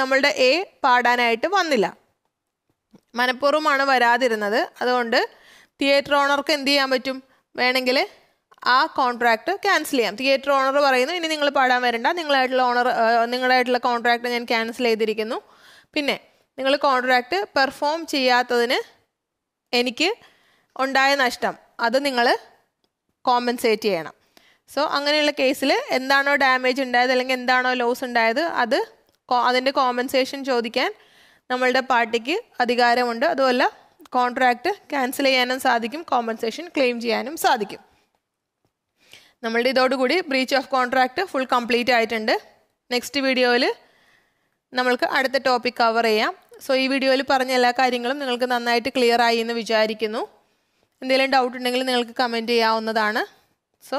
നമ്മളുടെ എ പാടാനായിട്ട് വന്നില്ല മനഃപൂർവ്വമാണ് വരാതിരുന്നത് അതുകൊണ്ട് തിയേറ്റർ ഓണർക്ക് എന്ത് ചെയ്യാൻ പറ്റും വേണമെങ്കിൽ ആ കോൺട്രാക്റ്റ് ക്യാൻസൽ ചെയ്യാം തിയേറ്റർ ഓണർ പറയുന്നു ഇനി നിങ്ങൾ പാടാൻ വരണ്ട നിങ്ങളായിട്ടുള്ള ഓണർ നിങ്ങളായിട്ടുള്ള കോൺട്രാക്റ്റ് ഞാൻ ക്യാൻസൽ ചെയ്തിരിക്കുന്നു പിന്നെ നിങ്ങൾ കോൺട്രാക്റ്റ് പെർഫോം ചെയ്യാത്തതിന് എനിക്ക് ഉണ്ടായ നഷ്ടം അത് നിങ്ങൾ കോമ്പൻസേറ്റ് ചെയ്യണം സോ അങ്ങനെയുള്ള കേസിൽ എന്താണോ ഡാമേജ് ഉണ്ടായത് അല്ലെങ്കിൽ എന്താണോ ലോസ് ഉണ്ടായത് അത് അതിൻ്റെ കോമ്പൻസേഷൻ ചോദിക്കാൻ നമ്മളുടെ പാർട്ടിക്ക് അധികാരമുണ്ട് അതുമല്ല കോൺട്രാക്റ്റ് ക്യാൻസൽ ചെയ്യാനും സാധിക്കും കോമ്പൻസേഷൻ ക്ലെയിം ചെയ്യാനും സാധിക്കും നമ്മളുടെ ഇതോടുകൂടി breach of contract full complete ആയിട്ടുണ്ട് നെക്സ്റ്റ് വീഡിയോയിൽ നമ്മൾക്ക് അടുത്ത ടോപ്പിക് കവർ ചെയ്യാം സോ ഈ വീഡിയോയിൽ പറഞ്ഞ എല്ലാ കാര്യങ്ങളും നിങ്ങൾക്ക് നന്നായിട്ട് ക്ലിയർ ആയി എന്ന് വിചാരിക്കുന്നു എന്തെങ്കിലും ഡൗട്ട് ഉണ്ടെങ്കിൽ നിങ്ങൾക്ക് കമൻറ്റ് ചെയ്യാവുന്നതാണ് സോ